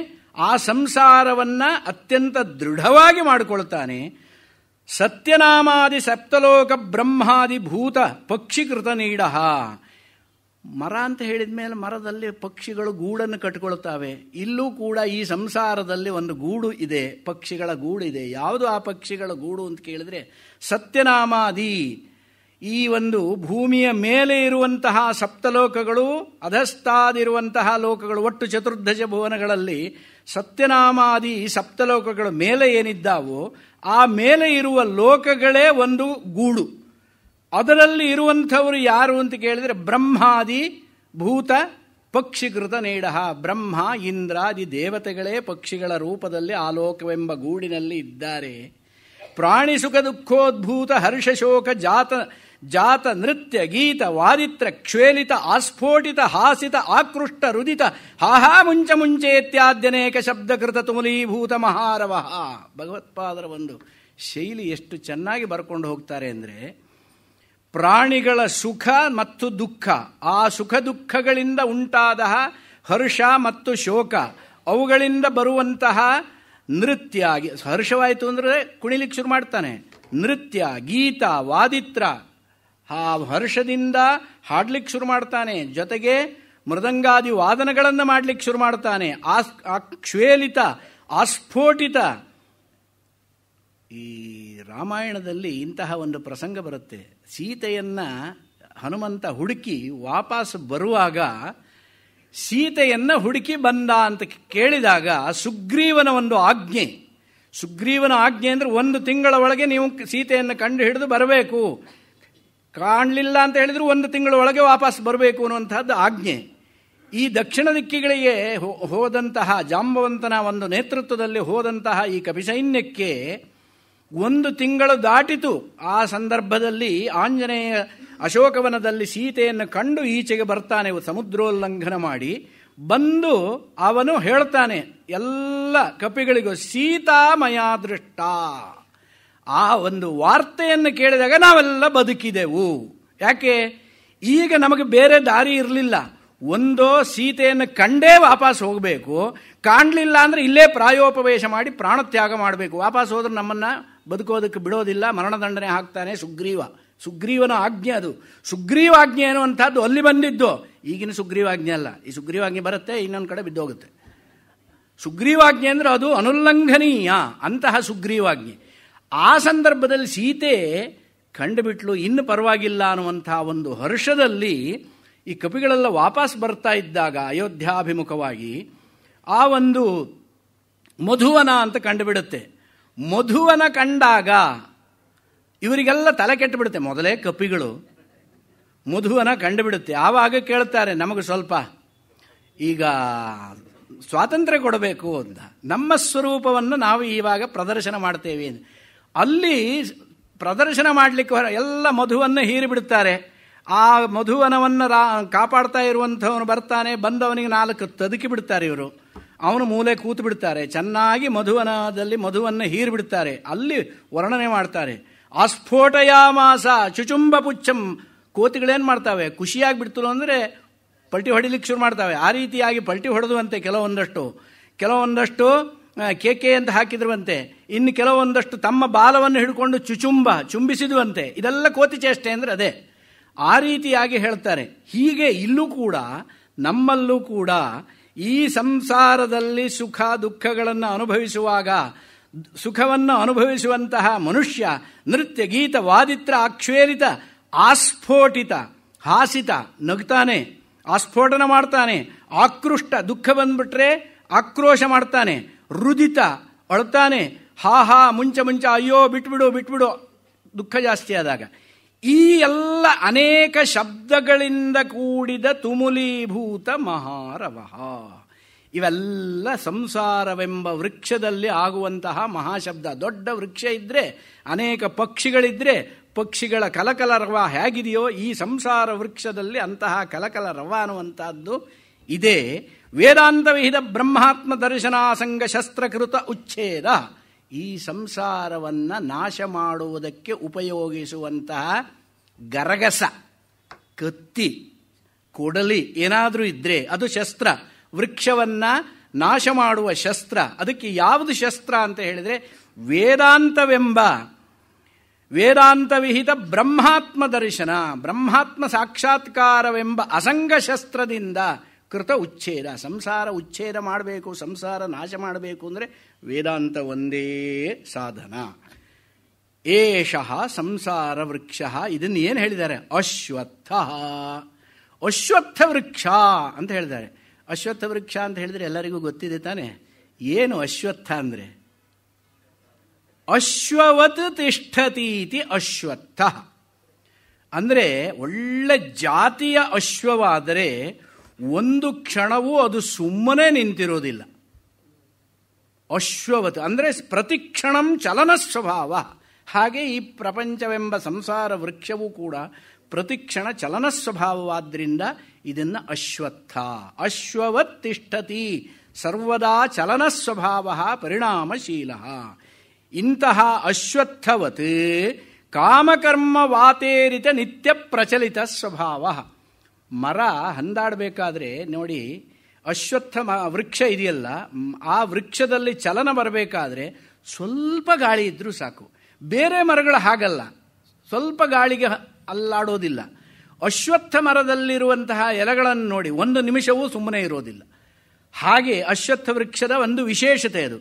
ಆ ಸಂಸಾರವನ್ನು ಅತ್ಯಂತ ದೃಢವಾಗಿ ಮಾಡಿಕೊಳ್ತಾನೆ ಸತ್ಯನಾಮಾದಿ ಸಪ್ತಲೋಕ ಬ್ರಹ್ಮಾದಿ ಭೂತ ಪಕ್ಷಿಕೃತ ನೀಡ ಮರ ಅಂತ ಹೇಳಿದ ಮೇಲೆ ಮರದಲ್ಲಿ ಪಕ್ಷಿಗಳು ಗೂಡನ್ನು ಕಟ್ಕೊಳ್ತಾವೆ ಇಲ್ಲೂ ಕೂಡ ಈ ಸಂಸಾರದಲ್ಲಿ ಒಂದು ಗೂಡು ಇದೆ ಪಕ್ಷಿಗಳ ಗೂಡಿದೆ ಯಾವುದು ಆ ಪಕ್ಷಿಗಳ ಗೂಡು ಅಂತ ಕೇಳಿದ್ರೆ ಸತ್ಯನಾಮಾದಿ ಈ ಒಂದು ಭೂಮಿಯ ಮೇಲೆ ಇರುವಂತಹ ಸಪ್ತಲೋಕಗಳು ಅಧಸ್ತಾದಿರುವಂತಹ ಲೋಕಗಳು ಒಟ್ಟು ಚತುರ್ಧಜ ಭುವನಗಳಲ್ಲಿ ಸತ್ಯನಾಮಾದಿ ಸಪ್ತಲೋಕಗಳ ಮೇಲೆ ಏನಿದ್ದಾವೋ ಆ ಮೇಲೆ ಇರುವ ಲೋಕಗಳೇ ಒಂದು ಗೂಡು ಅದರಲ್ಲಿ ಇರುವಂಥವರು ಯಾರು ಅಂತ ಕೇಳಿದರೆ ಬ್ರಹ್ಮಾದಿ ಭೂತ ಪಕ್ಷಿಕೃತ ನೀಡಹ ಬ್ರಹ್ಮ ಇಂದ್ರಾದಿ ದೇವತೆಗಳೇ ಪಕ್ಷಿಗಳ ರೂಪದಲ್ಲಿ ಆಲೋಕವೆಂಬ ಗೂಡಿನಲ್ಲಿ ಇದ್ದಾರೆ ಪ್ರಾಣಿ ಸುಖ ದುಃಖೋದ್ಭೂತ ಹರ್ಷಶೋಕ ಜಾತ ಜಾತ ನೃತ್ಯ ಗೀತ ವಾದಿತ್ರ ಕ್ಷೇಲಿತ ಆಸ್ಫೋಟಿತ ಹಾಸಿತ ಆಕೃಷ್ಟ ರುದಿತ ಹಾಹಾ ಮುಂಚ ಮುಂಚೆ ಶಬ್ದ ಶಬ್ದಕೃತ ತುಮಲೀಭೂತ ಮಹಾರವಃ ಭಗವತ್ಪಾದರ ಒಂದು ಶೈಲಿ ಎಷ್ಟು ಚೆನ್ನಾಗಿ ಬರ್ಕೊಂಡು ಹೋಗ್ತಾರೆ ಅಂದರೆ ಪ್ರಾಣಿಗಳ ಸುಖ ಮತ್ತು ದುಃಖ ಆ ಸುಖ ದುಃಖಗಳಿಂದ ಉಂಟಾದ ಹರ್ಷ ಮತ್ತು ಶೋಕ ಅವುಗಳಿಂದ ಬರುವಂತಹ ನೃತ್ಯ ಹರ್ಷವಾಯಿತು ಅಂದರೆ ಕುಣಿಲಿಕ್ಕೆ ಶುರು ಮಾಡ್ತಾನೆ ನೃತ್ಯ ಗೀತ ವಾದಿತ್ರ ಆ ಹರ್ಷದಿಂದ ಹಾಡ್ಲಿಕ್ಕೆ ಶುರು ಮಾಡ್ತಾನೆ ಜೊತೆಗೆ ಮೃದಂಗಾದಿ ವಾದನಗಳನ್ನು ಮಾಡ್ಲಿಕ್ಕೆ ಶುರು ಮಾಡ್ತಾನೆ ಆಸ್ ಕ್ಷೇಲಿತ ಆಸ್ಫೋಟಿತ ಈ ರಾಮಾಯಣದಲ್ಲಿ ಇಂತಹ ಒಂದು ಪ್ರಸಂಗ ಬರುತ್ತೆ ಸೀತೆಯನ್ನು ಹನುಮಂತ ಹುಡುಕಿ ವಾಪಸ್ ಬರುವಾಗ ಸೀತೆಯನ್ನು ಹುಡುಕಿ ಬಂದ ಅಂತ ಕೇಳಿದಾಗ ಸುಗ್ರೀವನ ಒಂದು ಆಜ್ಞೆ ಸುಗ್ರೀವನ ಆಜ್ಞೆ ಅಂದರೆ ಒಂದು ತಿಂಗಳ ಒಳಗೆ ನೀವು ಸೀತೆಯನ್ನು ಕಂಡು ಹಿಡಿದು ಬರಬೇಕು ಕಾಣಲಿಲ್ಲ ಅಂತ ಹೇಳಿದ್ರು ಒಂದು ತಿಂಗಳ ಒಳಗೆ ವಾಪಸ್ ಬರಬೇಕು ಅನ್ನುವಂಥದ್ದು ಆಜ್ಞೆ ಈ ದಕ್ಷಿಣ ದಿಕ್ಕಿಗಳಿಗೆ ಹೋದಂತಹ ಜಾಂಬವಂತನ ಒಂದು ನೇತೃತ್ವದಲ್ಲಿ ಹೋದಂತಹ ಈ ಕಪಿಸೈನ್ಯಕ್ಕೆ ಒಂದು ತಿಂಗಳು ದಾಟಿತು ಆ ಸಂದರ್ಭದಲ್ಲಿ ಆಂಜನೇಯ ಅಶೋಕವನದಲ್ಲಿ ಸೀತೆಯನ್ನು ಕಂಡು ಈಚೆಗೆ ಬರ್ತಾನೆ ಸಮುದ್ರೋಲ್ಲಂಘನ ಮಾಡಿ ಬಂದು ಅವನು ಹೇಳ್ತಾನೆ ಎಲ್ಲ ಕಪಿಗಳಿಗೂ ಸೀತಾಮಯಾದೃಷ್ಟ ಆ ಒಂದು ವಾರ್ತೆಯನ್ನು ಕೇಳಿದಾಗ ನಾವೆಲ್ಲ ಬದುಕಿದೆವು ಯಾಕೆ ಈಗ ನಮಗೆ ಬೇರೆ ದಾರಿ ಇರಲಿಲ್ಲ ಒಂದೋ ಸೀತೆಯನ್ನು ಕಂಡೇ ವಾಪಸ್ ಹೋಗಬೇಕು ಕಾಣಲಿಲ್ಲ ಅಂದರೆ ಇಲ್ಲೇ ಪ್ರಾಯೋಪವೇಶ ಮಾಡಿ ಪ್ರಾಣತ್ಯಾಗ ಮಾಡಬೇಕು ವಾಪಸ್ ಹೋದ್ರೆ ನಮ್ಮನ್ನು ಬದುಕೋದಕ್ಕೆ ಬಿಡೋದಿಲ್ಲ ಮರಣದಂಡನೆ ಹಾಕ್ತಾನೆ ಸುಗ್ರೀವ ಸುಗ್ರೀವನ ಆಜ್ಞೆ ಅದು ಸುಗ್ರೀವಾಜ್ಞೆ ಅನ್ನುವಂಥದ್ದು ಅಲ್ಲಿ ಬಂದಿದ್ದು ಈಗಿನ ಸುಗ್ರೀವಾಜ್ಞೆ ಅಲ್ಲ ಈ ಸುಗ್ರೀವಾಜ್ಞೆ ಬರುತ್ತೆ ಇನ್ನೊಂದು ಕಡೆ ಬಿದ್ದೋಗುತ್ತೆ ಸುಗ್ರೀವಾಜ್ಞೆ ಅಂದರೆ ಅದು ಅನುಲ್ಲಂಘನೀಯ ಅಂತಹ ಸುಗ್ರೀವಾಜ್ಞೆ ಆ ಸಂದರ್ಭದಲ್ಲಿ ಸೀತೆ ಕಂಡುಬಿಟ್ಲು ಇನ್ನು ಪರವಾಗಿಲ್ಲ ಅನ್ನುವಂಥ ಒಂದು ಹರ್ಷದಲ್ಲಿ ಈ ಕಪಿಗಳೆಲ್ಲ ವಾಪಸ್ ಬರ್ತಾ ಇದ್ದಾಗ ಅಯೋಧ್ಯಾಭಿಮುಖವಾಗಿ ಆ ಒಂದು ಮಧುವನ ಅಂತ ಕಂಡುಬಿಡುತ್ತೆ ಮಧುವನ ಕಂಡಾಗ ಇವರಿಗೆಲ್ಲ ತಲೆ ಕೆಟ್ಟುಬಿಡುತ್ತೆ ಮೊದಲೇ ಕಪಿಗಳು ಮಧುವನ ಕಂಡುಬಿಡುತ್ತೆ ಆವಾಗ ಕೇಳ್ತಾರೆ ನಮಗೆ ಸ್ವಲ್ಪ ಈಗ ಸ್ವಾತಂತ್ರ್ಯ ಕೊಡಬೇಕು ಅಂತ ನಮ್ಮ ಸ್ವರೂಪವನ್ನು ನಾವು ಇವಾಗ ಪ್ರದರ್ಶನ ಮಾಡ್ತೇವೆ ಅಲ್ಲಿ ಪ್ರದರ್ಶನ ಮಾಡಲಿಕ್ಕೆ ಹೊರ ಎಲ್ಲ ಮಧುವನ್ನು ಹೀರಿಬಿಡುತ್ತಾರೆ ಆ ಮಧುವನವನ್ನು ರಾ ಕಾಪಾಡ್ತಾ ಇರುವಂಥವನು ಬರ್ತಾನೆ ಬಂದವನಿಗೆ ನಾಲ್ಕು ತದುಕಿ ಬಿಡ್ತಾರೆ ಇವರು ಅವನು ಮೂಲೆ ಕೂತು ಬಿಡ್ತಾರೆ ಚೆನ್ನಾಗಿ ಮಧುವನದಲ್ಲಿ ಮಧುವನ್ನು ಹೀರಿಬಿಡ್ತಾರೆ ಅಲ್ಲಿ ವರ್ಣನೆ ಮಾಡ್ತಾರೆ ಮಾಸ ಚುಚುಂಬ ಪುಚ್ಚಂ ಕೋತಿಗಳೇನು ಮಾಡ್ತಾವೆ ಖುಷಿಯಾಗಿ ಬಿಡ್ತು ಅಂದರೆ ಪಲ್ಟಿ ಹೊಡಿಲಿಕ್ಕೆ ಶುರು ಮಾಡ್ತಾವೆ ಆ ರೀತಿಯಾಗಿ ಪಲ್ಟಿ ಹೊಡೆದುವಂತೆ ಕೆಲವೊಂದಷ್ಟು ಕೆಲವೊಂದಷ್ಟು ಕೇಕೆ ಅಂತ ಹಾಕಿದ್ರುವಂತೆ ಇನ್ನು ಕೆಲವೊಂದಷ್ಟು ತಮ್ಮ ಬಾಲವನ್ನು ಹಿಡ್ಕೊಂಡು ಚುಚುಂಬ ಚುಂಬಿಸಿದುವಂತೆ ಇದೆಲ್ಲ ಕೋತಿ ಚೇಷ್ಟೆ ಅಂದರೆ ಅದೇ ಆ ರೀತಿಯಾಗಿ ಹೇಳ್ತಾರೆ ಹೀಗೆ ಇಲ್ಲೂ ಕೂಡ ನಮ್ಮಲ್ಲೂ ಕೂಡ ಈ ಸಂಸಾರದಲ್ಲಿ ಸುಖ ದುಃಖಗಳನ್ನು ಅನುಭವಿಸುವಾಗ ಸುಖವನ್ನು ಅನುಭವಿಸುವಂತಹ ಮನುಷ್ಯ ನೃತ್ಯ ಗೀತ ವಾದಿತ್ರ ಆಕ್ಷೇರಿತ ಆಸ್ಫೋಟಿತ ಹಾಸಿತ ನಗ್ತಾನೆ ಆಸ್ಫೋಟನ ಮಾಡ್ತಾನೆ ಆಕೃಷ್ಟ ದುಃಖ ಬಂದ್ಬಿಟ್ರೆ ಆಕ್ರೋಶ ಮಾಡ್ತಾನೆ ರುದಿತ ಅಳ್ತಾನೆ ಹಾ ಹಾ ಮುಂಚೆ ಮುಂಚೆ ಅಯ್ಯೋ ಬಿಟ್ಬಿಡು ಬಿಟ್ಬಿಡು ದುಃಖ ಜಾಸ್ತಿ ಆದಾಗ ಈ ಎಲ್ಲ ಅನೇಕ ಶಬ್ದಗಳಿಂದ ಕೂಡಿದ ತುಮುಲೀಭೂತ ಮಹಾರವಹ ಇವೆಲ್ಲ ಸಂಸಾರವೆಂಬ ವೃಕ್ಷದಲ್ಲಿ ಆಗುವಂತಹ ಮಹಾಶಬ್ದ ದೊಡ್ಡ ವೃಕ್ಷ ಇದ್ರೆ ಅನೇಕ ಪಕ್ಷಿಗಳಿದ್ರೆ ಪಕ್ಷಿಗಳ ಕಲಕಲ ರವ ಹೇಗಿದೆಯೋ ಈ ಸಂಸಾರ ವೃಕ್ಷದಲ್ಲಿ ಅಂತಹ ಕಲಕಲ ರವ ಅನ್ನುವಂಥದ್ದು ಇದೆ ವೇದಾಂತ ವಿಹಿತ ಬ್ರಹ್ಮಾತ್ಮ ದರ್ಶನಾಸಂಗ ಶಸ್ತ್ರಕೃತ ಉಚ್ಛೇದ ಈ ಸಂಸಾರವನ್ನು ನಾಶ ಮಾಡುವುದಕ್ಕೆ ಉಪಯೋಗಿಸುವಂತಹ ಗರಗಸ ಕತ್ತಿ ಕೊಡಲಿ ಏನಾದರೂ ಇದ್ರೆ ಅದು ಶಸ್ತ್ರ ವೃಕ್ಷವನ್ನು ನಾಶ ಮಾಡುವ ಶಸ್ತ್ರ ಅದಕ್ಕೆ ಯಾವುದು ಶಸ್ತ್ರ ಅಂತ ಹೇಳಿದರೆ ವೇದಾಂತವೆಂಬ ವೇದಾಂತ ವಿಹಿತ ಬ್ರಹ್ಮಾತ್ಮ ದರ್ಶನ ಬ್ರಹ್ಮಾತ್ಮ ಸಾಕ್ಷಾತ್ಕಾರವೆಂಬ ಅಸಂಗ ಶಸ್ತ್ರದಿಂದ ಕೃತ ಉಚ್ಛೇದ ಸಂಸಾರ ಉಚ್ಛೇದ ಮಾಡಬೇಕು ಸಂಸಾರ ನಾಶ ಮಾಡಬೇಕು ಅಂದರೆ ವೇದಾಂತ ಒಂದೇ ಸಾಧನ ಏಷ ಸಂಸಾರ ವೃಕ್ಷ ಇದನ್ನು ಏನು ಹೇಳಿದ್ದಾರೆ ಅಶ್ವತ್ಥ ಅಶ್ವತ್ಥ ವೃಕ್ಷ ಅಂತ ಹೇಳಿದ್ದಾರೆ ಅಶ್ವತ್ಥ ವೃಕ್ಷ ಅಂತ ಹೇಳಿದರೆ ಎಲ್ಲರಿಗೂ ಗೊತ್ತಿದೆ ತಾನೆ ಏನು ಅಶ್ವತ್ಥ ಅಂದರೆ ಅಶ್ವವತ್ ತಿಷ್ಠತೀತಿ ಅಶ್ವತ್ಥ ಅಂದರೆ ಒಳ್ಳೆ ಜಾತಿಯ ಅಶ್ವವಾದರೆ ಒಂದು ಕ್ಷಣವೂ ಅದು ಸುಮ್ಮನೆ ನಿಂತಿರೋದಿಲ್ಲ ಅಶ್ವವತ್ ಅಂದರೆ ಪ್ರತಿಕ್ಷಣಂ ಚಲನ ಸ್ವಭಾವ ಹಾಗೆ ಈ ಪ್ರಪಂಚವೆಂಬ ಸಂಸಾರ ವೃಕ್ಷವೂ ಕೂಡ ಪ್ರತಿಕ್ಷಣ ಚಲನ ಸ್ವಭಾವವಾದ್ದರಿಂದ ಇದನ್ನು ಅಶ್ವತ್ಥ ಅಶ್ವವತ್ ಸರ್ವದಾ ಚಲನ ಸ್ವಭಾವ ಪರಿಣಾಮಶೀಲ ಇಂತಹ ಅಶ್ವತ್ಥವತ್ ಕಾಮಕರ್ಮ ವಾತೇರಿತ ನಿತ್ಯ ಪ್ರಚಲಿತ ಸ್ವಭಾವ ಮರ ಹಂದಾಡಬೇಕಾದ್ರೆ ನೋಡಿ ಅಶ್ವತ್ಥ ವೃಕ್ಷ ಇದೆಯಲ್ಲ ಆ ವೃಕ್ಷದಲ್ಲಿ ಚಲನ ಬರಬೇಕಾದ್ರೆ ಸ್ವಲ್ಪ ಗಾಳಿ ಇದ್ರೂ ಸಾಕು ಬೇರೆ ಮರಗಳು ಹಾಗಲ್ಲ ಸ್ವಲ್ಪ ಗಾಳಿಗೆ ಅಲ್ಲಾಡೋದಿಲ್ಲ ಅಶ್ವತ್ಥ ಮರದಲ್ಲಿರುವಂತಹ ಎಲೆಗಳನ್ನು ನೋಡಿ ಒಂದು ನಿಮಿಷವೂ ಸುಮ್ಮನೆ ಇರೋದಿಲ್ಲ ಹಾಗೆ ಅಶ್ವತ್ಥ ವೃಕ್ಷದ ಒಂದು ವಿಶೇಷತೆ ಅದು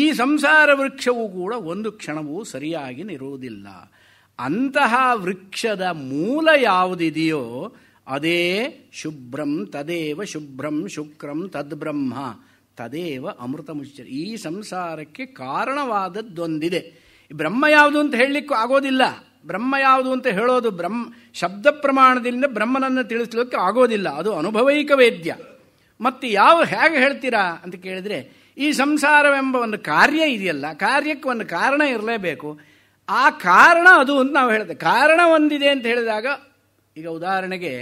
ಈ ಸಂಸಾರ ವೃಕ್ಷವೂ ಕೂಡ ಒಂದು ಕ್ಷಣವೂ ಸರಿಯಾಗಿ ನಿರುವುದಿಲ್ಲ ಅಂತಹ ವೃಕ್ಷದ ಮೂಲ ಯಾವುದಿದೆಯೋ ಅದೇ ಶುಭ್ರಂ ತದೇವ ಶುಭ್ರಂ ಶುಕ್ರಂ ತದ್ಬ್ರಹ್ಮ ತದೇವ ಅಮೃತ ಮುಚ್ಚರಿ ಈ ಸಂಸಾರಕ್ಕೆ ಕಾರಣವಾದದ್ದೊಂದಿದೆ ಬ್ರಹ್ಮ ಯಾವುದು ಅಂತ ಹೇಳಲಿಕ್ಕೂ ಆಗೋದಿಲ್ಲ ಬ್ರಹ್ಮ ಯಾವುದು ಅಂತ ಹೇಳೋದು ಬ್ರಹ್ಮ ಶಬ್ದ ಪ್ರಮಾಣದಿಂದ ಬ್ರಹ್ಮನನ್ನು ತಿಳಿಸ್ಲಿಕ್ಕೆ ಆಗೋದಿಲ್ಲ ಅದು ಅನುಭವೈಕ ವೇದ್ಯ ಮತ್ತು ಯಾವ ಹೇಗೆ ಹೇಳ್ತೀರಾ ಅಂತ ಕೇಳಿದರೆ ಈ ಸಂಸಾರವೆಂಬ ಒಂದು ಕಾರ್ಯ ಇದೆಯಲ್ಲ ಕಾರ್ಯಕ್ಕೆ ಒಂದು ಕಾರಣ ಇರಲೇಬೇಕು ಆ ಕಾರಣ ಅದು ಅಂತ ನಾವು ಹೇಳಿದೆ ಕಾರಣ ಒಂದಿದೆ ಅಂತ ಹೇಳಿದಾಗ ಈಗ ಉದಾಹರಣೆಗೆ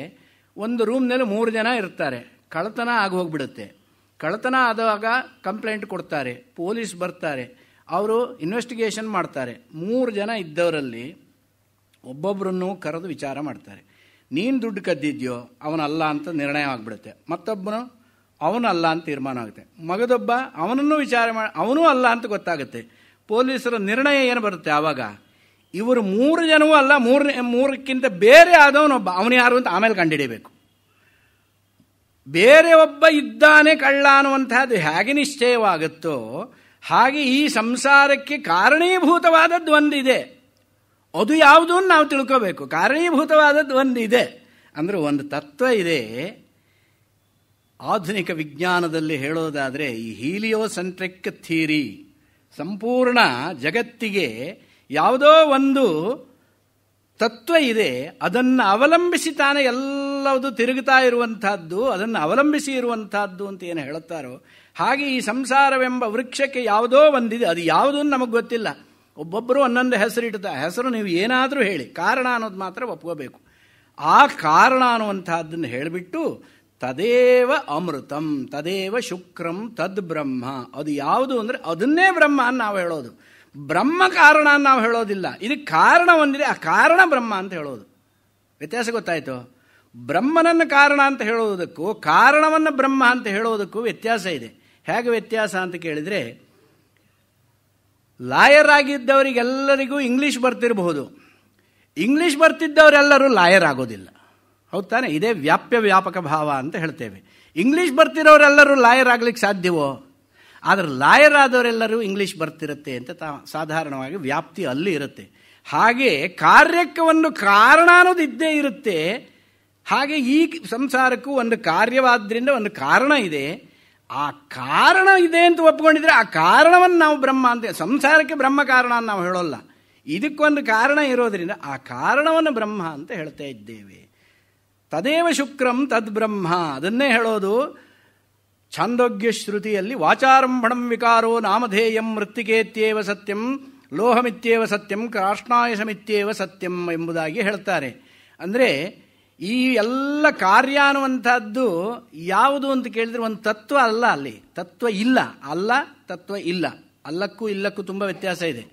ಒಂದು ರೂಮ್ನಲ್ಲಿ ಮೂರು ಜನ ಇರ್ತಾರೆ ಕಳತನ ಆಗಿ ಹೋಗ್ಬಿಡುತ್ತೆ ಕಳತನ ಆದಾಗ ಕಂಪ್ಲೇಂಟ್ ಕೊಡ್ತಾರೆ ಪೊಲೀಸ್ ಬರ್ತಾರೆ ಅವರು ಇನ್ವೆಸ್ಟಿಗೇಷನ್ ಮಾಡ್ತಾರೆ ಮೂರು ಜನ ಇದ್ದವರಲ್ಲಿ ಒಬ್ಬೊಬ್ಬರನ್ನು ಕರೆದು ವಿಚಾರ ಮಾಡ್ತಾರೆ ನೀನು ದುಡ್ಡು ಕದ್ದಿದ್ಯೋ ಅವನಲ್ಲ ಅಂತ ನಿರ್ಣಯ ಆಗಿಬಿಡುತ್ತೆ ಮತ್ತೊಬ್ಬನು ಅವನಲ್ಲ ಅಂತ ತೀರ್ಮಾನ ಆಗುತ್ತೆ ಮಗದೊಬ್ಬ ಅವನನ್ನು ವಿಚಾರ ಮಾಡಿ ಅವನೂ ಅಲ್ಲ ಅಂತ ಗೊತ್ತಾಗುತ್ತೆ ಪೊಲೀಸರ ನಿರ್ಣಯ ಏನು ಬರುತ್ತೆ ಆವಾಗ ಇವರು ಮೂರು ಜನವೂ ಅಲ್ಲ ಮೂರನೇ ಮೂರಕ್ಕಿಂತ ಬೇರೆ ಆದವನೊಬ್ಬ ಅವನು ಯಾರು ಅಂತ ಆಮೇಲೆ ಕಂಡುಹಿಡಿಯಬೇಕು ಬೇರೆ ಒಬ್ಬ ಇದ್ದಾನೆ ಕಳ್ಳ ಅನ್ನುವಂಥದ್ದು ಹೇಗೆ ನಿಶ್ಚಯವಾಗುತ್ತೋ ಹಾಗೆ ಈ ಸಂಸಾರಕ್ಕೆ ಕಾರಣೀಭೂತವಾದದ್ದು ಒಂದಿದೆ ಅದು ಯಾವುದು ನಾವು ತಿಳ್ಕೋಬೇಕು ಕಾರಣೀಭೂತವಾದದ್ದು ಒಂದಿದೆ ಅಂದ್ರೆ ಒಂದು ತತ್ವ ಇದೆ ಆಧುನಿಕ ವಿಜ್ಞಾನದಲ್ಲಿ ಹೇಳೋದಾದರೆ ಈ ಹೀಲಿಯೋಸೆಂಟ್ರಿಕ್ ಥೀರಿ ಸಂಪೂರ್ಣ ಜಗತ್ತಿಗೆ ಯಾವುದೋ ಒಂದು ತತ್ವ ಇದೆ ಅದನ್ನು ಅವಲಂಬಿಸಿ ತಾನೇ ಎಲ್ಲವೂ ತಿರುಗುತ್ತಾ ಇರುವಂತಹದ್ದು ಅದನ್ನು ಅವಲಂಬಿಸಿ ಇರುವಂತಹದ್ದು ಅಂತ ಏನು ಹೇಳುತ್ತಾರೋ ಹಾಗೆ ಈ ಸಂಸಾರವೆಂಬ ವೃಕ್ಷಕ್ಕೆ ಯಾವುದೋ ಒಂದಿದೆ ಅದು ಯಾವುದು ನಮಗೆ ಗೊತ್ತಿಲ್ಲ ಒಬ್ಬೊಬ್ಬರು ಒಂದೊಂದು ಹೆಸರು ಹೆಸರು ನೀವು ಏನಾದರೂ ಹೇಳಿ ಕಾರಣ ಅನ್ನೋದು ಮಾತ್ರ ಒಪ್ಕೋಬೇಕು ಆ ಕಾರಣ ಅನ್ನುವಂತಹದ್ದನ್ನು ಹೇಳಿಬಿಟ್ಟು ತದೇವ ಅಮೃತಂ ತದೇವ ಶುಕ್ರಂ ತದ್ ಬ್ರಹ್ಮ ಅದು ಯಾವುದು ಅಂದರೆ ಅದನ್ನೇ ಬ್ರಹ್ಮ ನಾವು ಹೇಳೋದು ಬ್ರಹ್ಮ ಕಾರಣ ಅಂತ ನಾವು ಹೇಳೋದಿಲ್ಲ ಇದಕ್ಕೆ ಕಾರಣ ಒಂದಿದೆ ಆ ಕಾರಣ ಬ್ರಹ್ಮ ಅಂತ ಹೇಳೋದು ವ್ಯತ್ಯಾಸ ಗೊತ್ತಾಯಿತು ಬ್ರಹ್ಮನನ್ನು ಕಾರಣ ಅಂತ ಹೇಳುವುದಕ್ಕೂ ಕಾರಣವನ್ನು ಬ್ರಹ್ಮ ಅಂತ ಹೇಳೋದಕ್ಕೂ ವ್ಯತ್ಯಾಸ ಇದೆ ಹೇಗೆ ವ್ಯತ್ಯಾಸ ಅಂತ ಕೇಳಿದರೆ ಲಾಯರ್ ಆಗಿದ್ದವರಿಗೆಲ್ಲರಿಗೂ ಇಂಗ್ಲೀಷ್ ಬರ್ತಿರಬಹುದು ಇಂಗ್ಲೀಷ್ ಬರ್ತಿದ್ದವರೆಲ್ಲರೂ ಲಾಯರ್ ಆಗೋದಿಲ್ಲ ಹೌದು ತಾನೆ ಇದೇ ವ್ಯಾಪ್ಯ ವ್ಯಾಪಕ ಭಾವ ಅಂತ ಹೇಳ್ತೇವೆ ಇಂಗ್ಲೀಷ್ ಬರ್ತಿರೋರೆಲ್ಲರೂ ಲಾಯರ್ ಆಗ್ಲಿಕ್ಕೆ ಸಾಧ್ಯವೋ ಆದರೆ ಲಾಯರ್ ಆದವರೆಲ್ಲರೂ ಇಂಗ್ಲೀಷ್ ಬರ್ತಿರುತ್ತೆ ಅಂತ ತಾ ಸಾಧಾರಣವಾಗಿ ವ್ಯಾಪ್ತಿ ಅಲ್ಲಿ ಇರುತ್ತೆ ಹಾಗೆ ಒಂದು ಕಾರಣ ಅನ್ನೋದು ಇದ್ದೇ ಇರುತ್ತೆ ಹಾಗೆ ಈ ಸಂಸಾರಕ್ಕೂ ಒಂದು ಕಾರ್ಯವಾದ್ರಿಂದ ಒಂದು ಕಾರಣ ಇದೆ ಆ ಕಾರಣ ಇದೆ ಅಂತ ಒಪ್ಕೊಂಡಿದ್ರೆ ಆ ಕಾರಣವನ್ನು ನಾವು ಬ್ರಹ್ಮ ಅಂತ ಸಂಸಾರಕ್ಕೆ ಬ್ರಹ್ಮ ಕಾರಣ ಅಂತ ನಾವು ಹೇಳೋಲ್ಲ ಇದಕ್ಕೊಂದು ಕಾರಣ ಇರೋದರಿಂದ ಆ ಕಾರಣವನ್ನು ಬ್ರಹ್ಮ ಅಂತ ಹೇಳ್ತಾ ಇದ್ದೇವೆ ತದೇವ ಶುಕ್ರಂ ಬ್ರಹ್ಮ ಅದನ್ನೇ ಹೇಳೋದು ಛಾಂದೋಗ್ಯ ಶ್ರುತಿಯಲ್ಲಿ ವಾಚಾರಂಭಣಂ ವಿಕಾರೋ ನಾಮಧೇಯಂ ಮೃತ್ತಿಕೇತ್ಯೇವ ಸತ್ಯಂ ಲೋಹಮಿತ್ಯೇವ ಸತ್ಯಂ ಕೃಷ್ಣಾಯಸಮಿತ್ಯೇವ ಸತ್ಯಂ ಎಂಬುದಾಗಿ ಹೇಳ್ತಾರೆ ಅಂದರೆ ಈ ಎಲ್ಲ ಕಾರ್ಯ ಅನ್ನುವಂಥದ್ದು ಯಾವುದು ಅಂತ ಕೇಳಿದ್ರೆ ಒಂದು ತತ್ವ ಅಲ್ಲ ಅಲ್ಲಿ ತತ್ವ ಇಲ್ಲ ಅಲ್ಲ ತತ್ವ ಇಲ್ಲ ಅಲ್ಲಕ್ಕೂ ಇಲ್ಲಕ್ಕೂ ತುಂಬ ವ್ಯತ್ಯಾಸ ಇದೆ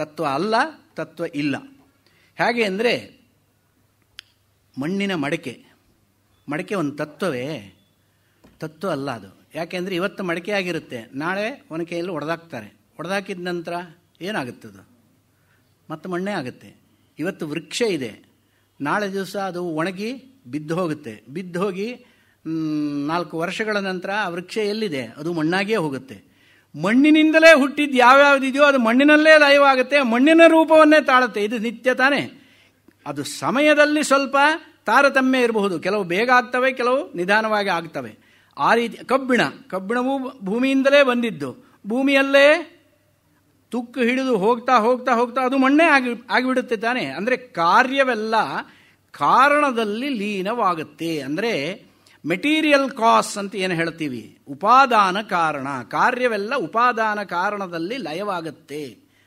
ತತ್ವ ಅಲ್ಲ ತತ್ವ ಇಲ್ಲ ಹೇಗೆ ಅಂದರೆ ಮಣ್ಣಿನ ಮಡಕೆ ಮಡಕೆ ಒಂದು ತತ್ವವೇ ತತ್ವ ಅಲ್ಲ ಅದು ಯಾಕೆಂದರೆ ಇವತ್ತು ಮಡಕೆ ನಾಳೆ ಒಣಕೆಯಲ್ಲಿ ಒಡೆದಾಕ್ತಾರೆ ಒಡೆದಾಕಿದ ನಂತರ ಏನಾಗುತ್ತದು ಮತ್ತು ಮಣ್ಣೇ ಆಗುತ್ತೆ ಇವತ್ತು ವೃಕ್ಷ ಇದೆ ನಾಳೆ ದಿವಸ ಅದು ಒಣಗಿ ಬಿದ್ದು ಹೋಗುತ್ತೆ ಬಿದ್ದು ಹೋಗಿ ನಾಲ್ಕು ವರ್ಷಗಳ ನಂತರ ಆ ವೃಕ್ಷ ಎಲ್ಲಿದೆ ಅದು ಮಣ್ಣಾಗಿಯೇ ಹೋಗುತ್ತೆ ಮಣ್ಣಿನಿಂದಲೇ ಹುಟ್ಟಿದ್ದು ಯಾವ್ಯಾವುದಿದೆಯೋ ಅದು ಮಣ್ಣಿನಲ್ಲೇ ಲಯವಾಗುತ್ತೆ ಮಣ್ಣಿನ ರೂಪವನ್ನೇ ತಾಳುತ್ತೆ ಇದು ನಿತ್ಯ ತಾನೇ ಅದು ಸಮಯದಲ್ಲಿ ಸ್ವಲ್ಪ ತಾರತಮ್ಯ ಇರಬಹುದು ಕೆಲವು ಬೇಗ ಆಗ್ತವೆ ಕೆಲವು ನಿಧಾನವಾಗಿ ಆಗ್ತವೆ ಆ ರೀತಿ ಕಬ್ಬಿಣ ಕಬ್ಬಿಣವು ಭೂಮಿಯಿಂದಲೇ ಬಂದಿದ್ದು ಭೂಮಿಯಲ್ಲೇ ತುಕ್ಕು ಹಿಡಿದು ಹೋಗ್ತಾ ಹೋಗ್ತಾ ಹೋಗ್ತಾ ಅದು ಮಣ್ಣೇ ಆಗಿ ಆಗಿಬಿಡುತ್ತೆ ತಾನೆ ಅಂದರೆ ಕಾರ್ಯವೆಲ್ಲ ಕಾರಣದಲ್ಲಿ ಲೀನವಾಗುತ್ತೆ ಅಂದರೆ ಮೆಟೀರಿಯಲ್ ಕಾಸ್ ಅಂತ ಏನು ಹೇಳ್ತೀವಿ ಉಪಾದಾನ ಕಾರಣ ಕಾರ್ಯವೆಲ್ಲ ಉಪಾದಾನ ಕಾರಣದಲ್ಲಿ ಲಯವಾಗುತ್ತೆ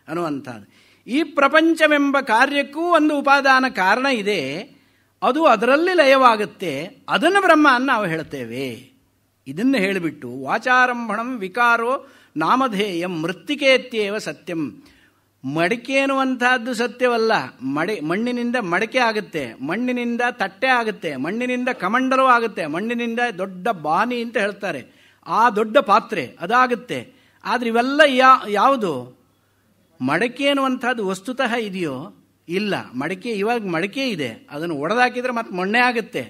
ಅನ್ನುವಂಥದ್ದು ಈ ಪ್ರಪಂಚವೆಂಬ ಕಾರ್ಯಕ್ಕೂ ಒಂದು ಉಪಾದಾನ ಕಾರಣ ಇದೆ ಅದು ಅದರಲ್ಲಿ ಲಯವಾಗುತ್ತೆ ಅದನ್ನು ಬ್ರಹ್ಮ ನಾವು ಹೇಳ್ತೇವೆ ಇದನ್ನು ಹೇಳಿಬಿಟ್ಟು ವಾಚಾರಂಭಣಂ ವಿಕಾರೋ ನಾಮಧೇಯಂ ಮೃತ್ತಿಕೇತ್ಯೇವ ಸತ್ಯಂ ಮಡಿಕೆ ಅನ್ನುವಂತಹದ್ದು ಸತ್ಯವಲ್ಲ ಮಡಿ ಮಣ್ಣಿನಿಂದ ಮಡಿಕೆ ಆಗುತ್ತೆ ಮಣ್ಣಿನಿಂದ ತಟ್ಟೆ ಆಗುತ್ತೆ ಮಣ್ಣಿನಿಂದ ಕಮಂಡಲೂ ಆಗುತ್ತೆ ಮಣ್ಣಿನಿಂದ ದೊಡ್ಡ ಬಾನಿ ಅಂತ ಹೇಳ್ತಾರೆ ಆ ದೊಡ್ಡ ಪಾತ್ರೆ ಅದಾಗುತ್ತೆ ಆದರೆ ಇವೆಲ್ಲ ಯಾ ಯಾವುದು ಮಡಕೆ ಅನ್ನುವಂಥದ್ದು ವಸ್ತುತಃ ಇದೆಯೋ ಇಲ್ಲ ಮಡಿಕೆ ಇವಾಗ ಮಡಕೆ ಇದೆ ಅದನ್ನು ಒಡೆದಾಕಿದ್ರೆ ಮತ್ತೆ ಮಣ್ಣೆ ಆಗುತ್ತೆ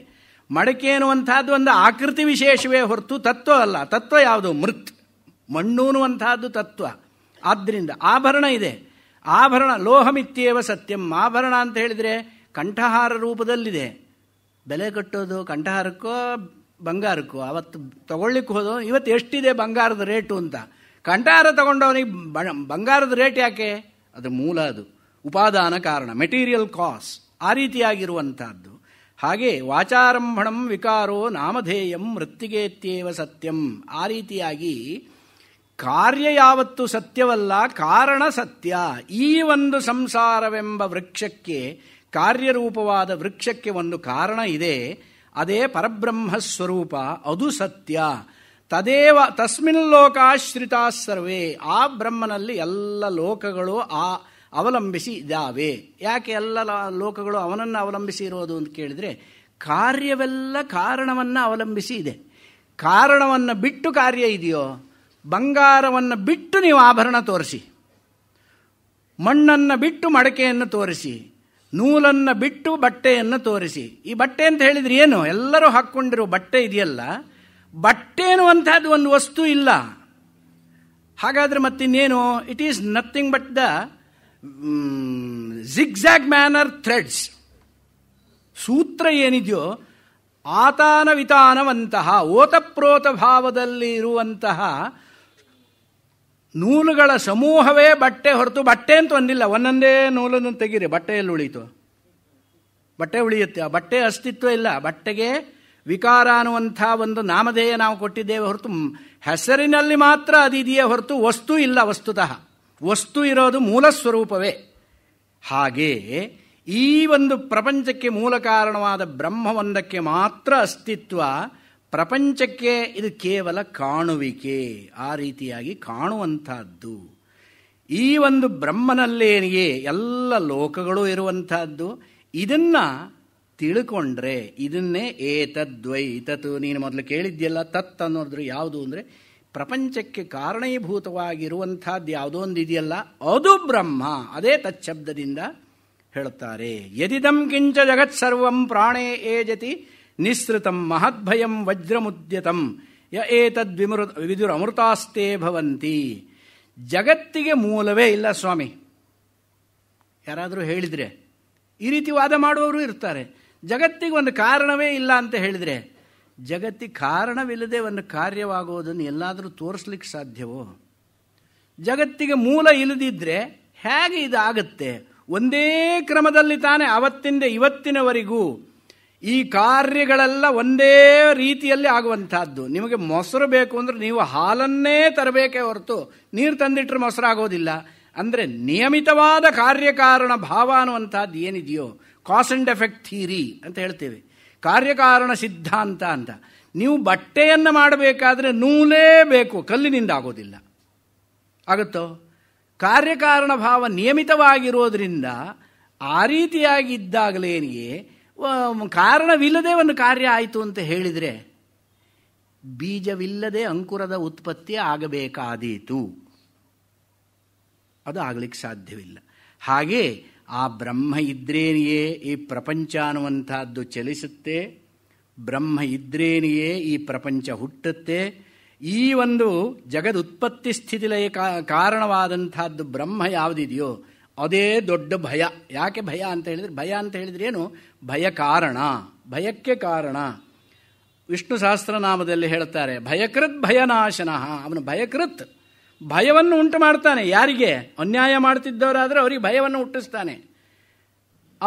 ಮಡಕೆ ಅನ್ನುವಂಥದ್ದು ಒಂದು ಆಕೃತಿ ವಿಶೇಷವೇ ಹೊರತು ತತ್ವ ಅಲ್ಲ ತತ್ವ ಯಾವುದು ಮೃತ್ ಮಣ್ಣು ಅನ್ನುವಂಥದ್ದು ತತ್ವ ಆದ್ದರಿಂದ ಆಭರಣ ಇದೆ ಆಭರಣ ಲೋಹಮಿತ್ಯೇವ ಸತ್ಯಂ ಆಭರಣ ಅಂತ ಹೇಳಿದರೆ ಕಂಠಹಾರ ರೂಪದಲ್ಲಿದೆ ಬೆಲೆ ಕಟ್ಟೋದು ಕಂಠಹಾರಕ್ಕೋ ಬಂಗಾರಕ್ಕೋ ಅವತ್ತು ತಗೊಳ್ಳಿಕ್ಕೆ ಹೋದೋ ಇವತ್ತು ಎಷ್ಟಿದೆ ಬಂಗಾರದ ರೇಟು ಅಂತ ಕಂಠಹಾರ ತಗೊಂಡವನಿಗೆ ಬಂಗಾರದ ರೇಟ್ ಯಾಕೆ ಅದರ ಮೂಲ ಅದು ಉಪಾದಾನ ಕಾರಣ ಮೆಟೀರಿಯಲ್ ಕಾಸ್ ಆ ರೀತಿಯಾಗಿರುವಂಥದ್ದು ಹಾಗೆ ವಾಚಾರಂಭಣಂ ವಿಕಾರೋ ನಾಮಧೇಯಂ ಮೃತ್ತಿಗೆತ್ಯೇವ ಸತ್ಯಂ ಆ ರೀತಿಯಾಗಿ ಕಾರ್ಯ ಯಾವತ್ತು ಸತ್ಯವಲ್ಲ ಕಾರಣ ಸತ್ಯ ಈ ಒಂದು ಸಂಸಾರವೆಂಬ ವೃಕ್ಷಕ್ಕೆ ಕಾರ್ಯರೂಪವಾದ ವೃಕ್ಷಕ್ಕೆ ಒಂದು ಕಾರಣ ಇದೆ ಅದೇ ಪರಬ್ರಹ್ಮ ಸ್ವರೂಪ ಅದು ಸತ್ಯ ತದೇವ ತಸ್ಮಿನ್ ಲೋಕಾಶ್ರಿತಾ ಸರ್ವೇ ಆ ಬ್ರಹ್ಮನಲ್ಲಿ ಎಲ್ಲ ಲೋಕಗಳು ಆ ಅವಲಂಬಿಸಿ ಇದಾವೆ ಯಾಕೆ ಎಲ್ಲ ಲೋಕಗಳು ಅವನನ್ನು ಅವಲಂಬಿಸಿ ಇರೋದು ಅಂತ ಕೇಳಿದರೆ ಕಾರ್ಯವೆಲ್ಲ ಕಾರಣವನ್ನು ಅವಲಂಬಿಸಿ ಇದೆ ಕಾರಣವನ್ನು ಬಿಟ್ಟು ಕಾರ್ಯ ಇದೆಯೋ ಬಂಗಾರವನ್ನು ಬಿಟ್ಟು ನೀವು ಆಭರಣ ತೋರಿಸಿ ಮಣ್ಣನ್ನು ಬಿಟ್ಟು ಮಡಕೆಯನ್ನು ತೋರಿಸಿ ನೂಲನ್ನು ಬಿಟ್ಟು ಬಟ್ಟೆಯನ್ನು ತೋರಿಸಿ ಈ ಬಟ್ಟೆ ಅಂತ ಹೇಳಿದ್ರೆ ಏನು ಎಲ್ಲರೂ ಹಾಕ್ಕೊಂಡಿರುವ ಬಟ್ಟೆ ಇದೆಯಲ್ಲ ಬಟ್ಟೆ ಅನ್ನುವಂಥದ್ದು ಒಂದು ವಸ್ತು ಇಲ್ಲ ಹಾಗಾದರೆ ಮತ್ತಿನ್ನೇನು it is nothing but the zigzag manner threads ಸೂತ್ರ ಏನಿದೆಯೋ ಆತಾನ ವಿತಾನವಂತಹ ಓತಪ್ರೋತ ಭಾವದಲ್ಲಿ ಇರುವಂತಹ ನೂಲುಗಳ ಸಮೂಹವೇ ಬಟ್ಟೆ ಹೊರತು ಬಟ್ಟೆ ಅಂತ ಒಂದಿಲ್ಲ ಒಂದೊಂದೇ ನೂಲನ್ನು ತೆಗೀರಿ ಬಟ್ಟೆಯಲ್ಲಿ ಉಳಿತು ಬಟ್ಟೆ ಉಳಿಯುತ್ತೆ ಆ ಬಟ್ಟೆ ಅಸ್ತಿತ್ವ ಇಲ್ಲ ಬಟ್ಟೆಗೆ ವಿಕಾರ ಅನ್ನುವಂಥ ಒಂದು ನಾಮಧೇಯ ನಾವು ಕೊಟ್ಟಿದ್ದೇವೆ ಹೊರತು ಹೆಸರಿನಲ್ಲಿ ಮಾತ್ರ ಅದಿದೆಯೇ ಹೊರತು ವಸ್ತು ಇಲ್ಲ ವಸ್ತುತಃ ವಸ್ತು ಇರೋದು ಮೂಲ ಸ್ವರೂಪವೇ ಹಾಗೆ ಈ ಒಂದು ಪ್ರಪಂಚಕ್ಕೆ ಮೂಲ ಕಾರಣವಾದ ಬ್ರಹ್ಮವೊಂದಕ್ಕೆ ಮಾತ್ರ ಅಸ್ತಿತ್ವ ಪ್ರಪಂಚಕ್ಕೆ ಇದು ಕೇವಲ ಕಾಣುವಿಕೆ ಆ ರೀತಿಯಾಗಿ ಕಾಣುವಂತಹದ್ದು ಈ ಒಂದು ಬ್ರಹ್ಮನಲ್ಲೇನಿಗೆ ಎಲ್ಲ ಲೋಕಗಳು ಇರುವಂತಹದ್ದು ಇದನ್ನ ತಿಳ್ಕೊಂಡ್ರೆ ಇದನ್ನೇ ಏತದ್ವೈತತ್ತು ನೀನು ಮೊದಲು ಕೇಳಿದ್ಯಲ್ಲ ತತ್ ಅನ್ನೋದ್ರೆ ಯಾವುದು ಅಂದರೆ ಪ್ರಪಂಚಕ್ಕೆ ಕಾರಣೀಭೂತವಾಗಿರುವಂಥದ್ದು ಯಾವುದೋ ಒಂದು ಇದೆಯಲ್ಲ ಅದು ಬ್ರಹ್ಮ ಅದೇ ತತ್ಶಬ್ದದಿಂದ ಹೇಳುತ್ತಾರೆ ಯದಿದಂ ಕಿಂಚ ಜಗತ್ಸರ್ವಂ ಪ್ರಾಣೇ ಏಜತಿ ನಿಸೃತಂ ಮಹದ್ಭಯಂ ವಜ್ರಮುದ್ಯತಂ ಯ ವಿಮೃ ವಿದುರ ಅಮೃತಾಸ್ತೆ ಭವಂತಿ ಜಗತ್ತಿಗೆ ಮೂಲವೇ ಇಲ್ಲ ಸ್ವಾಮಿ ಯಾರಾದರೂ ಹೇಳಿದರೆ ಈ ರೀತಿ ವಾದ ಮಾಡುವವರು ಇರ್ತಾರೆ ಜಗತ್ತಿಗೆ ಒಂದು ಕಾರಣವೇ ಇಲ್ಲ ಅಂತ ಹೇಳಿದರೆ ಜಗತ್ತಿ ಕಾರಣವಿಲ್ಲದೆ ಒಂದು ಕಾರ್ಯವಾಗುವುದನ್ನು ಎಲ್ಲಾದರೂ ತೋರಿಸ್ಲಿಕ್ಕೆ ಸಾಧ್ಯವೋ ಜಗತ್ತಿಗೆ ಮೂಲ ಇಲ್ಲದಿದ್ದರೆ ಹೇಗೆ ಇದಾಗುತ್ತೆ ಒಂದೇ ಕ್ರಮದಲ್ಲಿ ತಾನೇ ಅವತ್ತಿಂದ ಇವತ್ತಿನವರೆಗೂ ಈ ಕಾರ್ಯಗಳೆಲ್ಲ ಒಂದೇ ರೀತಿಯಲ್ಲಿ ಆಗುವಂತಹದ್ದು ನಿಮಗೆ ಮೊಸರು ಬೇಕು ಅಂದ್ರೆ ನೀವು ಹಾಲನ್ನೇ ತರಬೇಕೇ ಹೊರತು ನೀರು ತಂದಿಟ್ಟರೆ ಮೊಸರಾಗೋದಿಲ್ಲ ಅಂದರೆ ನಿಯಮಿತವಾದ ಕಾರ್ಯಕಾರಣ ಭಾವ ಅನ್ನುವಂಥದ್ದು ಏನಿದೆಯೋ ಕಾಸ್ ಅಂಡ್ ಎಫೆಕ್ಟ್ ಥೀರಿ ಅಂತ ಹೇಳ್ತೇವೆ ಕಾರ್ಯಕಾರಣ ಸಿದ್ಧಾಂತ ಅಂತ ನೀವು ಬಟ್ಟೆಯನ್ನು ಮಾಡಬೇಕಾದ್ರೆ ಬೇಕು ಕಲ್ಲಿನಿಂದ ಆಗೋದಿಲ್ಲ ಆಗುತ್ತೋ ಕಾರ್ಯಕಾರಣ ಭಾವ ನಿಯಮಿತವಾಗಿರೋದ್ರಿಂದ ಆ ರೀತಿಯಾಗಿ ಇದ್ದಾಗಲೇನಿಗೆ ಕಾರಣವಿಲ್ಲದೆ ಒಂದು ಕಾರ್ಯ ಆಯಿತು ಅಂತ ಹೇಳಿದರೆ ಬೀಜವಿಲ್ಲದೆ ಅಂಕುರದ ಉತ್ಪತ್ತಿ ಆಗಬೇಕಾದೀತು ಅದು ಆಗಲಿಕ್ಕೆ ಸಾಧ್ಯವಿಲ್ಲ ಹಾಗೆ ಆ ಬ್ರಹ್ಮ ಇದ್ರೇನೆಯೇ ಈ ಪ್ರಪಂಚ ಅನ್ನುವಂಥದ್ದು ಚಲಿಸುತ್ತೆ ಬ್ರಹ್ಮ ಇದ್ರೇನೆಯೇ ಈ ಪ್ರಪಂಚ ಹುಟ್ಟುತ್ತೆ ಈ ಒಂದು ಜಗದುತ್ಪತ್ತಿ ಸ್ಥಿತಿಲಯ ಕಾರಣವಾದಂಥದ್ದು ಬ್ರಹ್ಮ ಯಾವುದಿದೆಯೋ ಅದೇ ದೊಡ್ಡ ಭಯ ಯಾಕೆ ಭಯ ಅಂತ ಹೇಳಿದ್ರೆ ಭಯ ಅಂತ ಹೇಳಿದ್ರೆ ಏನು ಭಯ ಕಾರಣ ಭಯಕ್ಕೆ ಕಾರಣ ವಿಷ್ಣು ಸಹಸ್ರನಾಮದಲ್ಲಿ ಹೇಳ್ತಾರೆ ಭಯಕೃತ್ ಭಯನಾಶನ ಅವನು ಭಯಕೃತ್ ಭಯವನ್ನು ಉಂಟು ಮಾಡ್ತಾನೆ ಯಾರಿಗೆ ಅನ್ಯಾಯ ಮಾಡ್ತಿದ್ದವರಾದರೆ ಅವರಿಗೆ ಭಯವನ್ನು ಹುಟ್ಟಿಸ್ತಾನೆ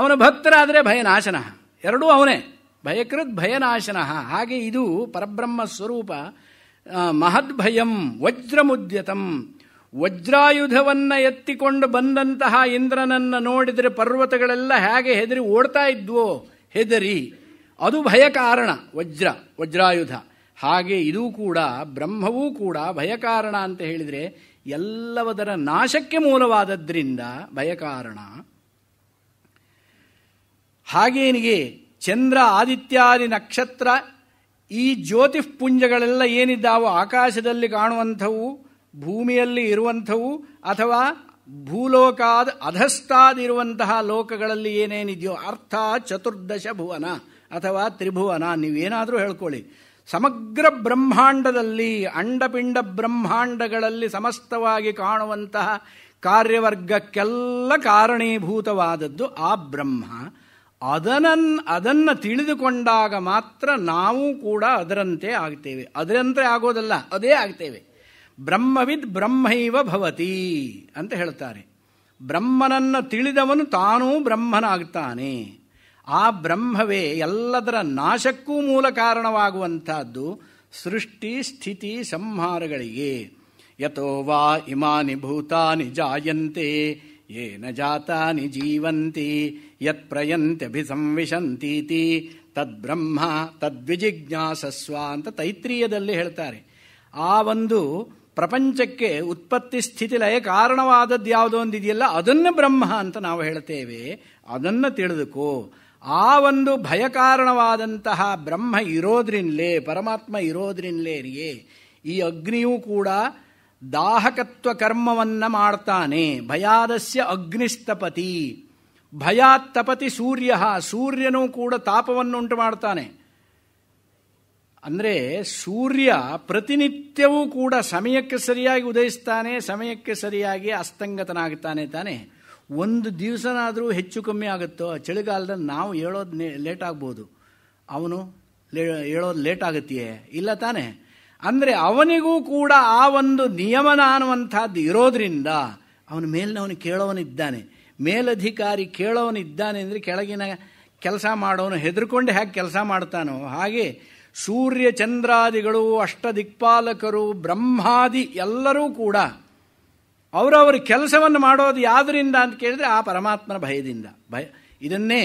ಅವನ ಭಕ್ತರಾದರೆ ಭಯನಾಶನ ಎರಡೂ ಅವನೇ ಭಯಕೃತ್ ಭಯನಾಶನ ಹಾಗೆ ಇದು ಪರಬ್ರಹ್ಮ ಸ್ವರೂಪ ಮಹದ್ಭಯಂ ವಜ್ರಮುದ್ಯತಂ ವಜ್ರಾಯುಧವನ್ನು ಎತ್ತಿಕೊಂಡು ಬಂದಂತಹ ಇಂದ್ರನನ್ನು ನೋಡಿದರೆ ಪರ್ವತಗಳೆಲ್ಲ ಹೇಗೆ ಹೆದರಿ ಓಡ್ತಾ ಇದ್ವೋ ಹೆದರಿ ಅದು ಭಯ ಕಾರಣ ವಜ್ರ ವಜ್ರಾಯುಧ ಹಾಗೆ ಇದೂ ಕೂಡ ಬ್ರಹ್ಮವೂ ಕೂಡ ಭಯಕಾರಣ ಅಂತ ಹೇಳಿದರೆ ಎಲ್ಲವದರ ನಾಶಕ್ಕೆ ಮೂಲವಾದದ್ರಿಂದ ಭಯಕಾರಣ ಹಾಗೇನಿಗೆ ಚಂದ್ರ ಆದಿತ್ಯಾದಿ ನಕ್ಷತ್ರ ಈ ಜ್ಯೋತಿಷ್ಪುಂಜಗಳೆಲ್ಲ ಏನಿದ್ದಾವೋ ಆಕಾಶದಲ್ಲಿ ಕಾಣುವಂಥವು ಭೂಮಿಯಲ್ಲಿ ಇರುವಂಥವು ಅಥವಾ ಭೂಲೋಕಾದ ಅಧಸ್ತಾದಿರುವಂತಹ ಲೋಕಗಳಲ್ಲಿ ಏನೇನಿದೆಯೋ ಅರ್ಥ ಚತುರ್ದಶ ಭುವನ ಅಥವಾ ತ್ರಿಭುವನ ನೀವೇನಾದರೂ ಹೇಳ್ಕೊಳ್ಳಿ ಸಮಗ್ರ ಬ್ರಹ್ಮಾಂಡದಲ್ಲಿ ಅಂಡಪಿಂಡ ಬ್ರಹ್ಮಾಂಡಗಳಲ್ಲಿ ಸಮಸ್ತವಾಗಿ ಕಾಣುವಂತಹ ಕಾರ್ಯವರ್ಗಕ್ಕೆಲ್ಲ ಕಾರಣೀಭೂತವಾದದ್ದು ಆ ಬ್ರಹ್ಮ ಅದನನ್ ಅದನ್ನು ತಿಳಿದುಕೊಂಡಾಗ ಮಾತ್ರ ನಾವು ಕೂಡ ಅದರಂತೆ ಆಗ್ತೇವೆ ಅದರಂತೆ ಆಗೋದಲ್ಲ ಅದೇ ಆಗ್ತೇವೆ ಬ್ರಹ್ಮವಿದ್ ಬ್ರಹ್ಮೈವ ಭವತಿ ಅಂತ ಹೇಳ್ತಾರೆ ಬ್ರಹ್ಮನನ್ನು ತಿಳಿದವನು ತಾನೂ ಬ್ರಹ್ಮನಾಗ್ತಾನೆ ಆ ಬ್ರಹ್ಮವೇ ಎಲ್ಲದರ ನಾಶಕ್ಕೂ ಮೂಲ ಕಾರಣವಾಗುವಂಥದ್ದು ಸೃಷ್ಟಿ ಸ್ಥಿತಿ ಸಂಹಾರಗಳಿಗೆ ಯಥೋ ವಾ ಇಮಾನಿ ಭೂತಾನಿ ಜಾಯಂತೆ ಏನ ಜಾತಾನಿ ಜೀವಂತಿ ಯತ್ ಪ್ರಯಂತ್ಯಭಿಸಂವಿಶಂತೀತಿ ತದ್ಬ್ರಹ್ಮ ತದ್ವಿಜಿಜ್ಞಾಸಸ್ವ ಅಂತ ತೈತ್ರಿಯದಲ್ಲಿ ಹೇಳ್ತಾರೆ ಆ ಒಂದು ಪ್ರಪಂಚಕ್ಕೆ ಉತ್ಪತ್ತಿ ಸ್ಥಿತಿಲಯ ಕಾರಣವಾದದ್ದು ಯಾವುದೋ ಒಂದಿದೆಯಲ್ಲ ಅದನ್ನು ಬ್ರಹ್ಮ ಅಂತ ನಾವು ಹೇಳ್ತೇವೆ ಅದನ್ನು ತಿಳಿದುಕೋ ಆ ಒಂದು ಭಯಕಾರಣವಾದಂತಹ ಬ್ರಹ್ಮ ಇರೋದ್ರಿಂದಲೇ ಪರಮಾತ್ಮ ಇರೋದ್ರಿಂದಲೇ ಈ ಅಗ್ನಿಯೂ ಕೂಡ ದಾಹಕತ್ವ ಕರ್ಮವನ್ನು ಮಾಡ್ತಾನೆ ಭಯಾದಸ್ಯ ಅಗ್ನಿಸ್ತಪತಿ ತಪತಿ ಸೂರ್ಯ ಸೂರ್ಯನೂ ಕೂಡ ಉಂಟು ಮಾಡ್ತಾನೆ ಅಂದರೆ ಸೂರ್ಯ ಪ್ರತಿನಿತ್ಯವೂ ಕೂಡ ಸಮಯಕ್ಕೆ ಸರಿಯಾಗಿ ಉದಯಿಸ್ತಾನೆ ಸಮಯಕ್ಕೆ ಸರಿಯಾಗಿ ಅಸ್ತಂಗತನಾಗ್ತಾನೆ ತಾನೆ ಒಂದು ದಿವಸನಾದರೂ ಹೆಚ್ಚು ಕಮ್ಮಿ ಆಗುತ್ತೋ ಆ ಚಳಿಗಾಲದ ನಾವು ಹೇಳೋದು ಲೇಟ್ ಆಗ್ಬೋದು ಅವನು ಲೇ ಹೇಳೋದು ಲೇಟ್ ಆಗುತ್ತೆಯೇ ಇಲ್ಲ ತಾನೇ ಅಂದರೆ ಅವನಿಗೂ ಕೂಡ ಆ ಒಂದು ನಿಯಮನ ಅನ್ನುವಂಥದ್ದು ಇರೋದ್ರಿಂದ ಅವನ ಮೇಲಿನವನು ಕೇಳೋವನಿದ್ದಾನೆ ಮೇಲಧಿಕಾರಿ ಕೇಳೋವನಿದ್ದಾನೆ ಅಂದರೆ ಕೆಳಗಿನ ಕೆಲಸ ಮಾಡೋನು ಹೆದರ್ಕೊಂಡು ಹೇಗೆ ಕೆಲಸ ಮಾಡ್ತಾನೋ ಹಾಗೆ ಸೂರ್ಯ ಚಂದ್ರಾದಿಗಳು ಅಷ್ಟ ದಿಕ್ಪಾಲಕರು ಬ್ರಹ್ಮಾದಿ ಎಲ್ಲರೂ ಕೂಡ ಅವರವರು ಕೆಲಸವನ್ನು ಮಾಡೋದು ಯಾವುದರಿಂದ ಅಂತ ಕೇಳಿದ್ರೆ ಆ ಪರಮಾತ್ಮನ ಭಯದಿಂದ ಭಯ ಇದನ್ನೇ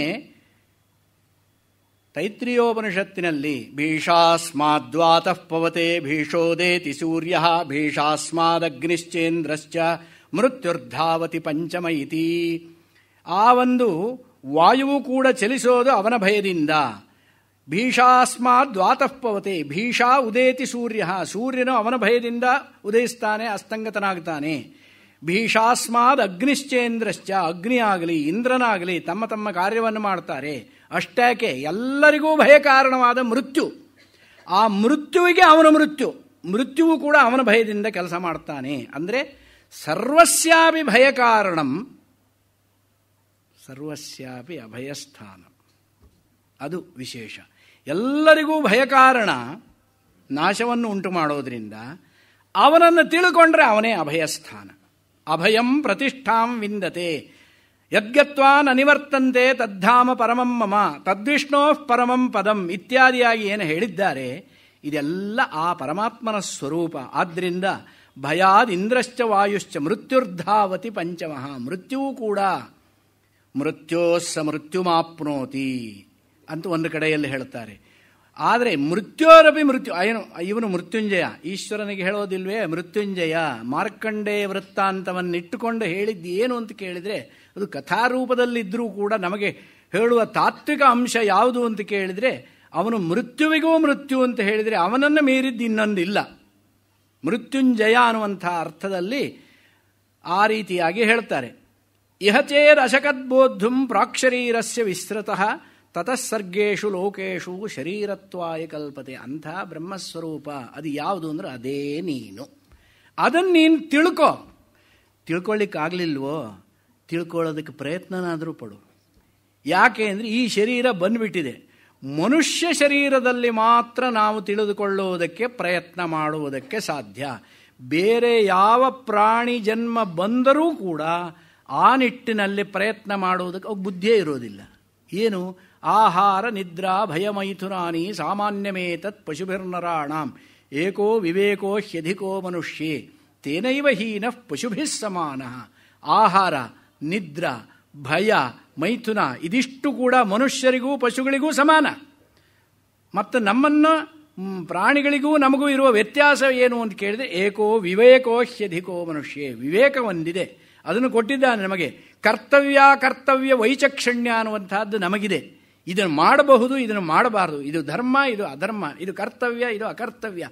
ತೈತ್ರಿಯೋಪನಿಷತ್ತಿನಲ್ಲಿ ಭೀಷಾಸ್ಮಾದ್ವಾತಃ ಪವತೆ ಭೀಷೋದೇತಿ ಸೂರ್ಯ ಭೀಷಾಸ್ಮಾದಗ್ನಿಶ್ಚೇಂದ್ರಶ್ಚ ಮೃತ್ಯುರ್ಧಾವತಿ ಪಂಚಮ ಇತಿ ಆ ಒಂದು ವಾಯುವು ಕೂಡ ಚಲಿಸೋದು ಅವನ ಭಯದಿಂದ ಪವತೆ ಭೀಷಾ ಉದೇತಿ ಸೂರ್ಯ ಸೂರ್ಯನು ಅವನ ಭಯದಿಂದ ಉದಯಿಸ್ತಾನೆ ಅಸ್ತಂಗತನಾಗ್ತಾನೆ ಭೀಷಾಸ್ಮಾದ್ ಅಗ್ನಿಶ್ಚೇಂದ್ರಶ್ಚ ಅಗ್ನಿ ಆಗಲಿ ಇಂದ್ರನಾಗಲಿ ತಮ್ಮ ತಮ್ಮ ಕಾರ್ಯವನ್ನು ಮಾಡ್ತಾರೆ ಅಷ್ಟಾಕೆ ಎಲ್ಲರಿಗೂ ಭಯ ಕಾರಣವಾದ ಮೃತ್ಯು ಆ ಮೃತ್ಯುವಿಗೆ ಅವನ ಮೃತ್ಯು ಮೃತ್ಯುವು ಕೂಡ ಅವನ ಭಯದಿಂದ ಕೆಲಸ ಮಾಡ್ತಾನೆ ಅಂದರೆ ಸರ್ವಸ್ಯಾಪಿ ಭಯ ಕಾರಣಂ ಸರ್ವಸ್ಯಾಪಿ ಅಭಯಸ್ಥಾನ ಅದು ವಿಶೇಷ ಎಲ್ಲರಿಗೂ ಭಯ ಕಾರಣ ನಾಶವನ್ನು ಉಂಟು ಮಾಡೋದ್ರಿಂದ ಅವನನ್ನು ತಿಳ್ಕೊಂಡ್ರೆ ಅವನೇ ಅಭಯಸ್ಥಾನ ಅಭಯಂ ಪ್ರತಿಷ್ಠಾಂ ವಿಂದತೆ ಯದ್ಗತ್ವಾನ್ ಅನಿವರ್ತಂತೆ ತದ್ಧಾಮ ಪರಮಂ ಮಮ ತದ್ವಿಷ್ಣೋ ಪರಮಂ ಪದಂ ಇತ್ಯಾದಿಯಾಗಿ ಏನು ಹೇಳಿದ್ದಾರೆ ಇದೆಲ್ಲ ಆ ಪರಮಾತ್ಮನ ಸ್ವರೂಪ ಆದ್ದರಿಂದ ಭಯಾದ್ ಇಂದ್ರಶ್ಚ ವಾಯುಶ್ಚ ಮೃತ್ಯುರ್ಧಾವತಿ ಪಂಚಮಃ ಮೃತ್ಯುವು ಕೂಡ ಮೃತ್ಯೋ ಸ ಮೃತ್ಯುಮಾಪ್ನೋತಿ ಅಂತ ಒಂದು ಕಡೆಯಲ್ಲಿ ಹೇಳುತ್ತಾರೆ ಆದರೆ ಮೃತ್ಯೋರಪಿ ಮೃತ್ಯು ಏನು ಇವನು ಮೃತ್ಯುಂಜಯ ಈಶ್ವರನಿಗೆ ಹೇಳೋದಿಲ್ವೇ ಮೃತ್ಯುಂಜಯ ಮಾರ್ಕಂಡೇಯ ವೃತ್ತಾಂತವನ್ನಿಟ್ಟುಕೊಂಡು ಹೇಳಿದ್ದು ಏನು ಅಂತ ಕೇಳಿದರೆ ಅದು ಕಥಾರೂಪದಲ್ಲಿದ್ದರೂ ಕೂಡ ನಮಗೆ ಹೇಳುವ ತಾತ್ವಿಕ ಅಂಶ ಯಾವುದು ಅಂತ ಕೇಳಿದರೆ ಅವನು ಮೃತ್ಯುವಿಗೂ ಮೃತ್ಯು ಅಂತ ಹೇಳಿದರೆ ಅವನನ್ನು ಮೀರಿದ್ದು ಇನ್ನೊಂದಿಲ್ಲ ಮೃತ್ಯುಂಜಯ ಅನ್ನುವಂಥ ಅರ್ಥದಲ್ಲಿ ಆ ರೀತಿಯಾಗಿ ಹೇಳ್ತಾರೆ ಇಹಚೇರ್ ಅಶಕದ್ಬೋದ್ಧುಂ ಪ್ರಾಕ್ಷರೀರಸ್ಯ ವಿಸ್ತೃತಃ ತತಃಸರ್ಗೇಶು ಲೋಕೇಶು ಶರೀರತ್ವಾಯ ಕಲ್ಪತೆ ಅಂಥ ಬ್ರಹ್ಮಸ್ವರೂಪ ಅದು ಯಾವುದು ಅಂದರೆ ಅದೇ ನೀನು ಅದನ್ನು ನೀನು ತಿಳ್ಕೊ ತಿಳ್ಕೊಳ್ಳಿಕ್ಕಾಗಲಿಲ್ವೋ ತಿಳ್ಕೊಳ್ಳೋದಕ್ಕೆ ಪ್ರಯತ್ನನಾದರೂ ಪಡು ಯಾಕೆ ಅಂದರೆ ಈ ಶರೀರ ಬಂದ್ಬಿಟ್ಟಿದೆ ಮನುಷ್ಯ ಶರೀರದಲ್ಲಿ ಮಾತ್ರ ನಾವು ತಿಳಿದುಕೊಳ್ಳುವುದಕ್ಕೆ ಪ್ರಯತ್ನ ಮಾಡುವುದಕ್ಕೆ ಸಾಧ್ಯ ಬೇರೆ ಯಾವ ಪ್ರಾಣಿ ಜನ್ಮ ಬಂದರೂ ಕೂಡ ಆ ನಿಟ್ಟಿನಲ್ಲಿ ಪ್ರಯತ್ನ ಮಾಡುವುದಕ್ಕೆ ಅವು ಬುದ್ಧಿಯೇ ಇರೋದಿಲ್ಲ ಏನು ಆಹಾರ ನಿದ್ರಾ ಭಯಮೈಥುನಾನಿ ಸಾಮಾನ್ಯಮೇತತ್ ತತ್ ಪಶುಭಿರ್ನರಾಣಾಂ ಏಕೋ ವಿವೇಕೋ ಹ್ಯಧಿಕೋ ಮನುಷ್ಯೇ ತೇನೈವ ಹೀನ ಪಶುಭಿಃ ಸಮಾನ ಆಹಾರ ನಿದ್ರ ಭಯ ಮೈಥುನ ಇದಿಷ್ಟು ಕೂಡ ಮನುಷ್ಯರಿಗೂ ಪಶುಗಳಿಗೂ ಸಮಾನ ಮತ್ತು ನಮ್ಮನ್ನು ಪ್ರಾಣಿಗಳಿಗೂ ನಮಗೂ ಇರುವ ವ್ಯತ್ಯಾಸ ಏನು ಅಂತ ಕೇಳಿದ್ರೆ ಏಕೋ ವಿವೇಕೋ ಹ್ಯಧಿಕೋ ಮನುಷ್ಯೇ ವಿವೇಕ ಒಂದಿದೆ ಅದನ್ನು ಕೊಟ್ಟಿದ್ದಾನೆ ನಮಗೆ ಕರ್ತವ್ಯ ಕರ್ತವ್ಯ ವೈಚಕ್ಷಣ್ಯ ಅನ್ನುವಂಥದ್ದು ನಮಗಿದೆ ಇದನ್ನು ಮಾಡಬಹುದು ಇದನ್ನು ಮಾಡಬಾರದು ಇದು ಧರ್ಮ ಇದು ಅಧರ್ಮ ಇದು ಕರ್ತವ್ಯ ಇದು ಅಕರ್ತವ್ಯ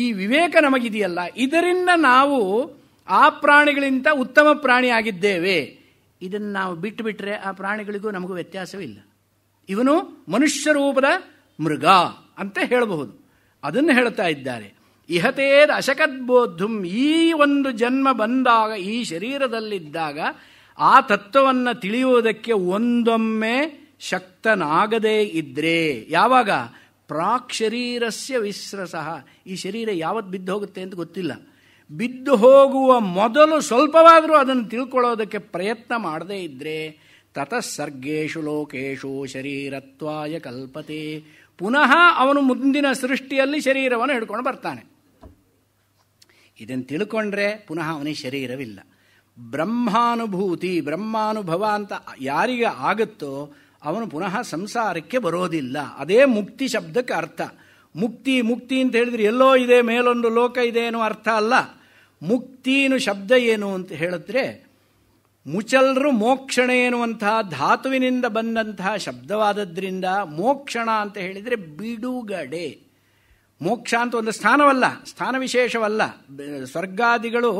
ಈ ವಿವೇಕ ನಮಗಿದೆಯಲ್ಲ ಇದರಿಂದ ನಾವು ಆ ಪ್ರಾಣಿಗಳಿಂದ ಉತ್ತಮ ಪ್ರಾಣಿ ಆಗಿದ್ದೇವೆ ಇದನ್ನು ನಾವು ಬಿಟ್ಟುಬಿಟ್ರೆ ಆ ಪ್ರಾಣಿಗಳಿಗೂ ನಮಗೂ ವ್ಯತ್ಯಾಸವಿಲ್ಲ ಇವನು ಮನುಷ್ಯ ರೂಪದ ಮೃಗ ಅಂತ ಹೇಳಬಹುದು ಅದನ್ನು ಹೇಳ್ತಾ ಇದ್ದಾರೆ ಇಹತೇದ ಅಶಕದ್ಬೋಧುಂ ಈ ಒಂದು ಜನ್ಮ ಬಂದಾಗ ಈ ಶರೀರದಲ್ಲಿದ್ದಾಗ ಆ ತತ್ವವನ್ನು ತಿಳಿಯುವುದಕ್ಕೆ ಒಂದೊಮ್ಮೆ ಶಕ್ತನಾಗದೇ ಇದ್ರೆ ಯಾವಾಗ ಪ್ರಾಕ್ ಶರೀರಸ್ಯ ಈ ಶರೀರ ಯಾವತ್ತು ಬಿದ್ದು ಹೋಗುತ್ತೆ ಅಂತ ಗೊತ್ತಿಲ್ಲ ಬಿದ್ದು ಹೋಗುವ ಮೊದಲು ಸ್ವಲ್ಪವಾದರೂ ಅದನ್ನು ತಿಳ್ಕೊಳ್ಳೋದಕ್ಕೆ ಪ್ರಯತ್ನ ಮಾಡದೇ ಇದ್ದರೆ ಸರ್ಗೇಶು ಲೋಕೇಶು ಶರೀರತ್ವಾಯ ಕಲ್ಪತೆ ಪುನಃ ಅವನು ಮುಂದಿನ ಸೃಷ್ಟಿಯಲ್ಲಿ ಶರೀರವನ್ನು ಹಿಡ್ಕೊಂಡು ಬರ್ತಾನೆ ಇದನ್ನು ತಿಳ್ಕೊಂಡ್ರೆ ಪುನಃ ಅವನಿಗೆ ಶರೀರವಿಲ್ಲ ಬ್ರಹ್ಮಾನುಭೂತಿ ಬ್ರಹ್ಮಾನುಭವ ಅಂತ ಯಾರಿಗೆ ಆಗುತ್ತೋ ಅವನು ಪುನಃ ಸಂಸಾರಕ್ಕೆ ಬರೋದಿಲ್ಲ ಅದೇ ಮುಕ್ತಿ ಶಬ್ದಕ್ಕೆ ಅರ್ಥ ಮುಕ್ತಿ ಮುಕ್ತಿ ಅಂತ ಹೇಳಿದ್ರೆ ಎಲ್ಲೋ ಇದೆ ಮೇಲೊಂದು ಲೋಕ ಇದೆ ಅನ್ನೋ ಅರ್ಥ ಅಲ್ಲ ಮುಕ್ತೀನು ಶಬ್ದ ಏನು ಅಂತ ಹೇಳಿದ್ರೆ ಮುಚಲ್ರು ಮೋಕ್ಷಣ ಎನ್ನುವಂತಹ ಧಾತುವಿನಿಂದ ಬಂದಂತಹ ಶಬ್ದವಾದದ್ರಿಂದ ಮೋಕ್ಷಣ ಅಂತ ಹೇಳಿದರೆ ಬಿಡುಗಡೆ ಮೋಕ್ಷ ಅಂತ ಒಂದು ಸ್ಥಾನವಲ್ಲ ಸ್ಥಾನ ವಿಶೇಷವಲ್ಲ ಸ್ವರ್ಗಾದಿಗಳು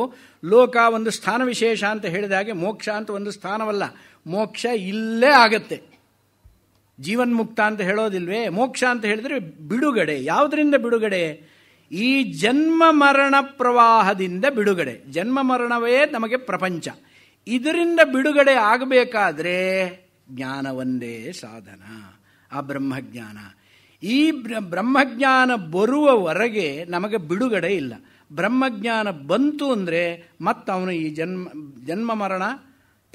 ಲೋಕ ಒಂದು ಸ್ಥಾನ ವಿಶೇಷ ಅಂತ ಹೇಳಿದ ಹಾಗೆ ಮೋಕ್ಷ ಅಂತ ಒಂದು ಸ್ಥಾನವಲ್ಲ ಮೋಕ್ಷ ಇಲ್ಲೇ ಆಗತ್ತೆ ಜೀವನ್ಮುಕ್ತ ಅಂತ ಹೇಳೋದಿಲ್ವೇ ಮೋಕ್ಷ ಅಂತ ಹೇಳಿದ್ರೆ ಬಿಡುಗಡೆ ಯಾವುದರಿಂದ ಬಿಡುಗಡೆ ಈ ಜನ್ಮ ಮರಣ ಪ್ರವಾಹದಿಂದ ಬಿಡುಗಡೆ ಜನ್ಮ ಮರಣವೇ ನಮಗೆ ಪ್ರಪಂಚ ಇದರಿಂದ ಬಿಡುಗಡೆ ಆಗಬೇಕಾದ್ರೆ ಜ್ಞಾನ ಒಂದೇ ಸಾಧನ ಆ ಬ್ರಹ್ಮಜ್ಞಾನ ಈ ಬ್ರಹ್ಮಜ್ಞಾನ ಬರುವವರೆಗೆ ನಮಗೆ ಬಿಡುಗಡೆ ಇಲ್ಲ ಬ್ರಹ್ಮಜ್ಞಾನ ಬಂತು ಅಂದರೆ ಮತ್ತವನು ಈ ಜನ್ಮ ಜನ್ಮ ಮರಣ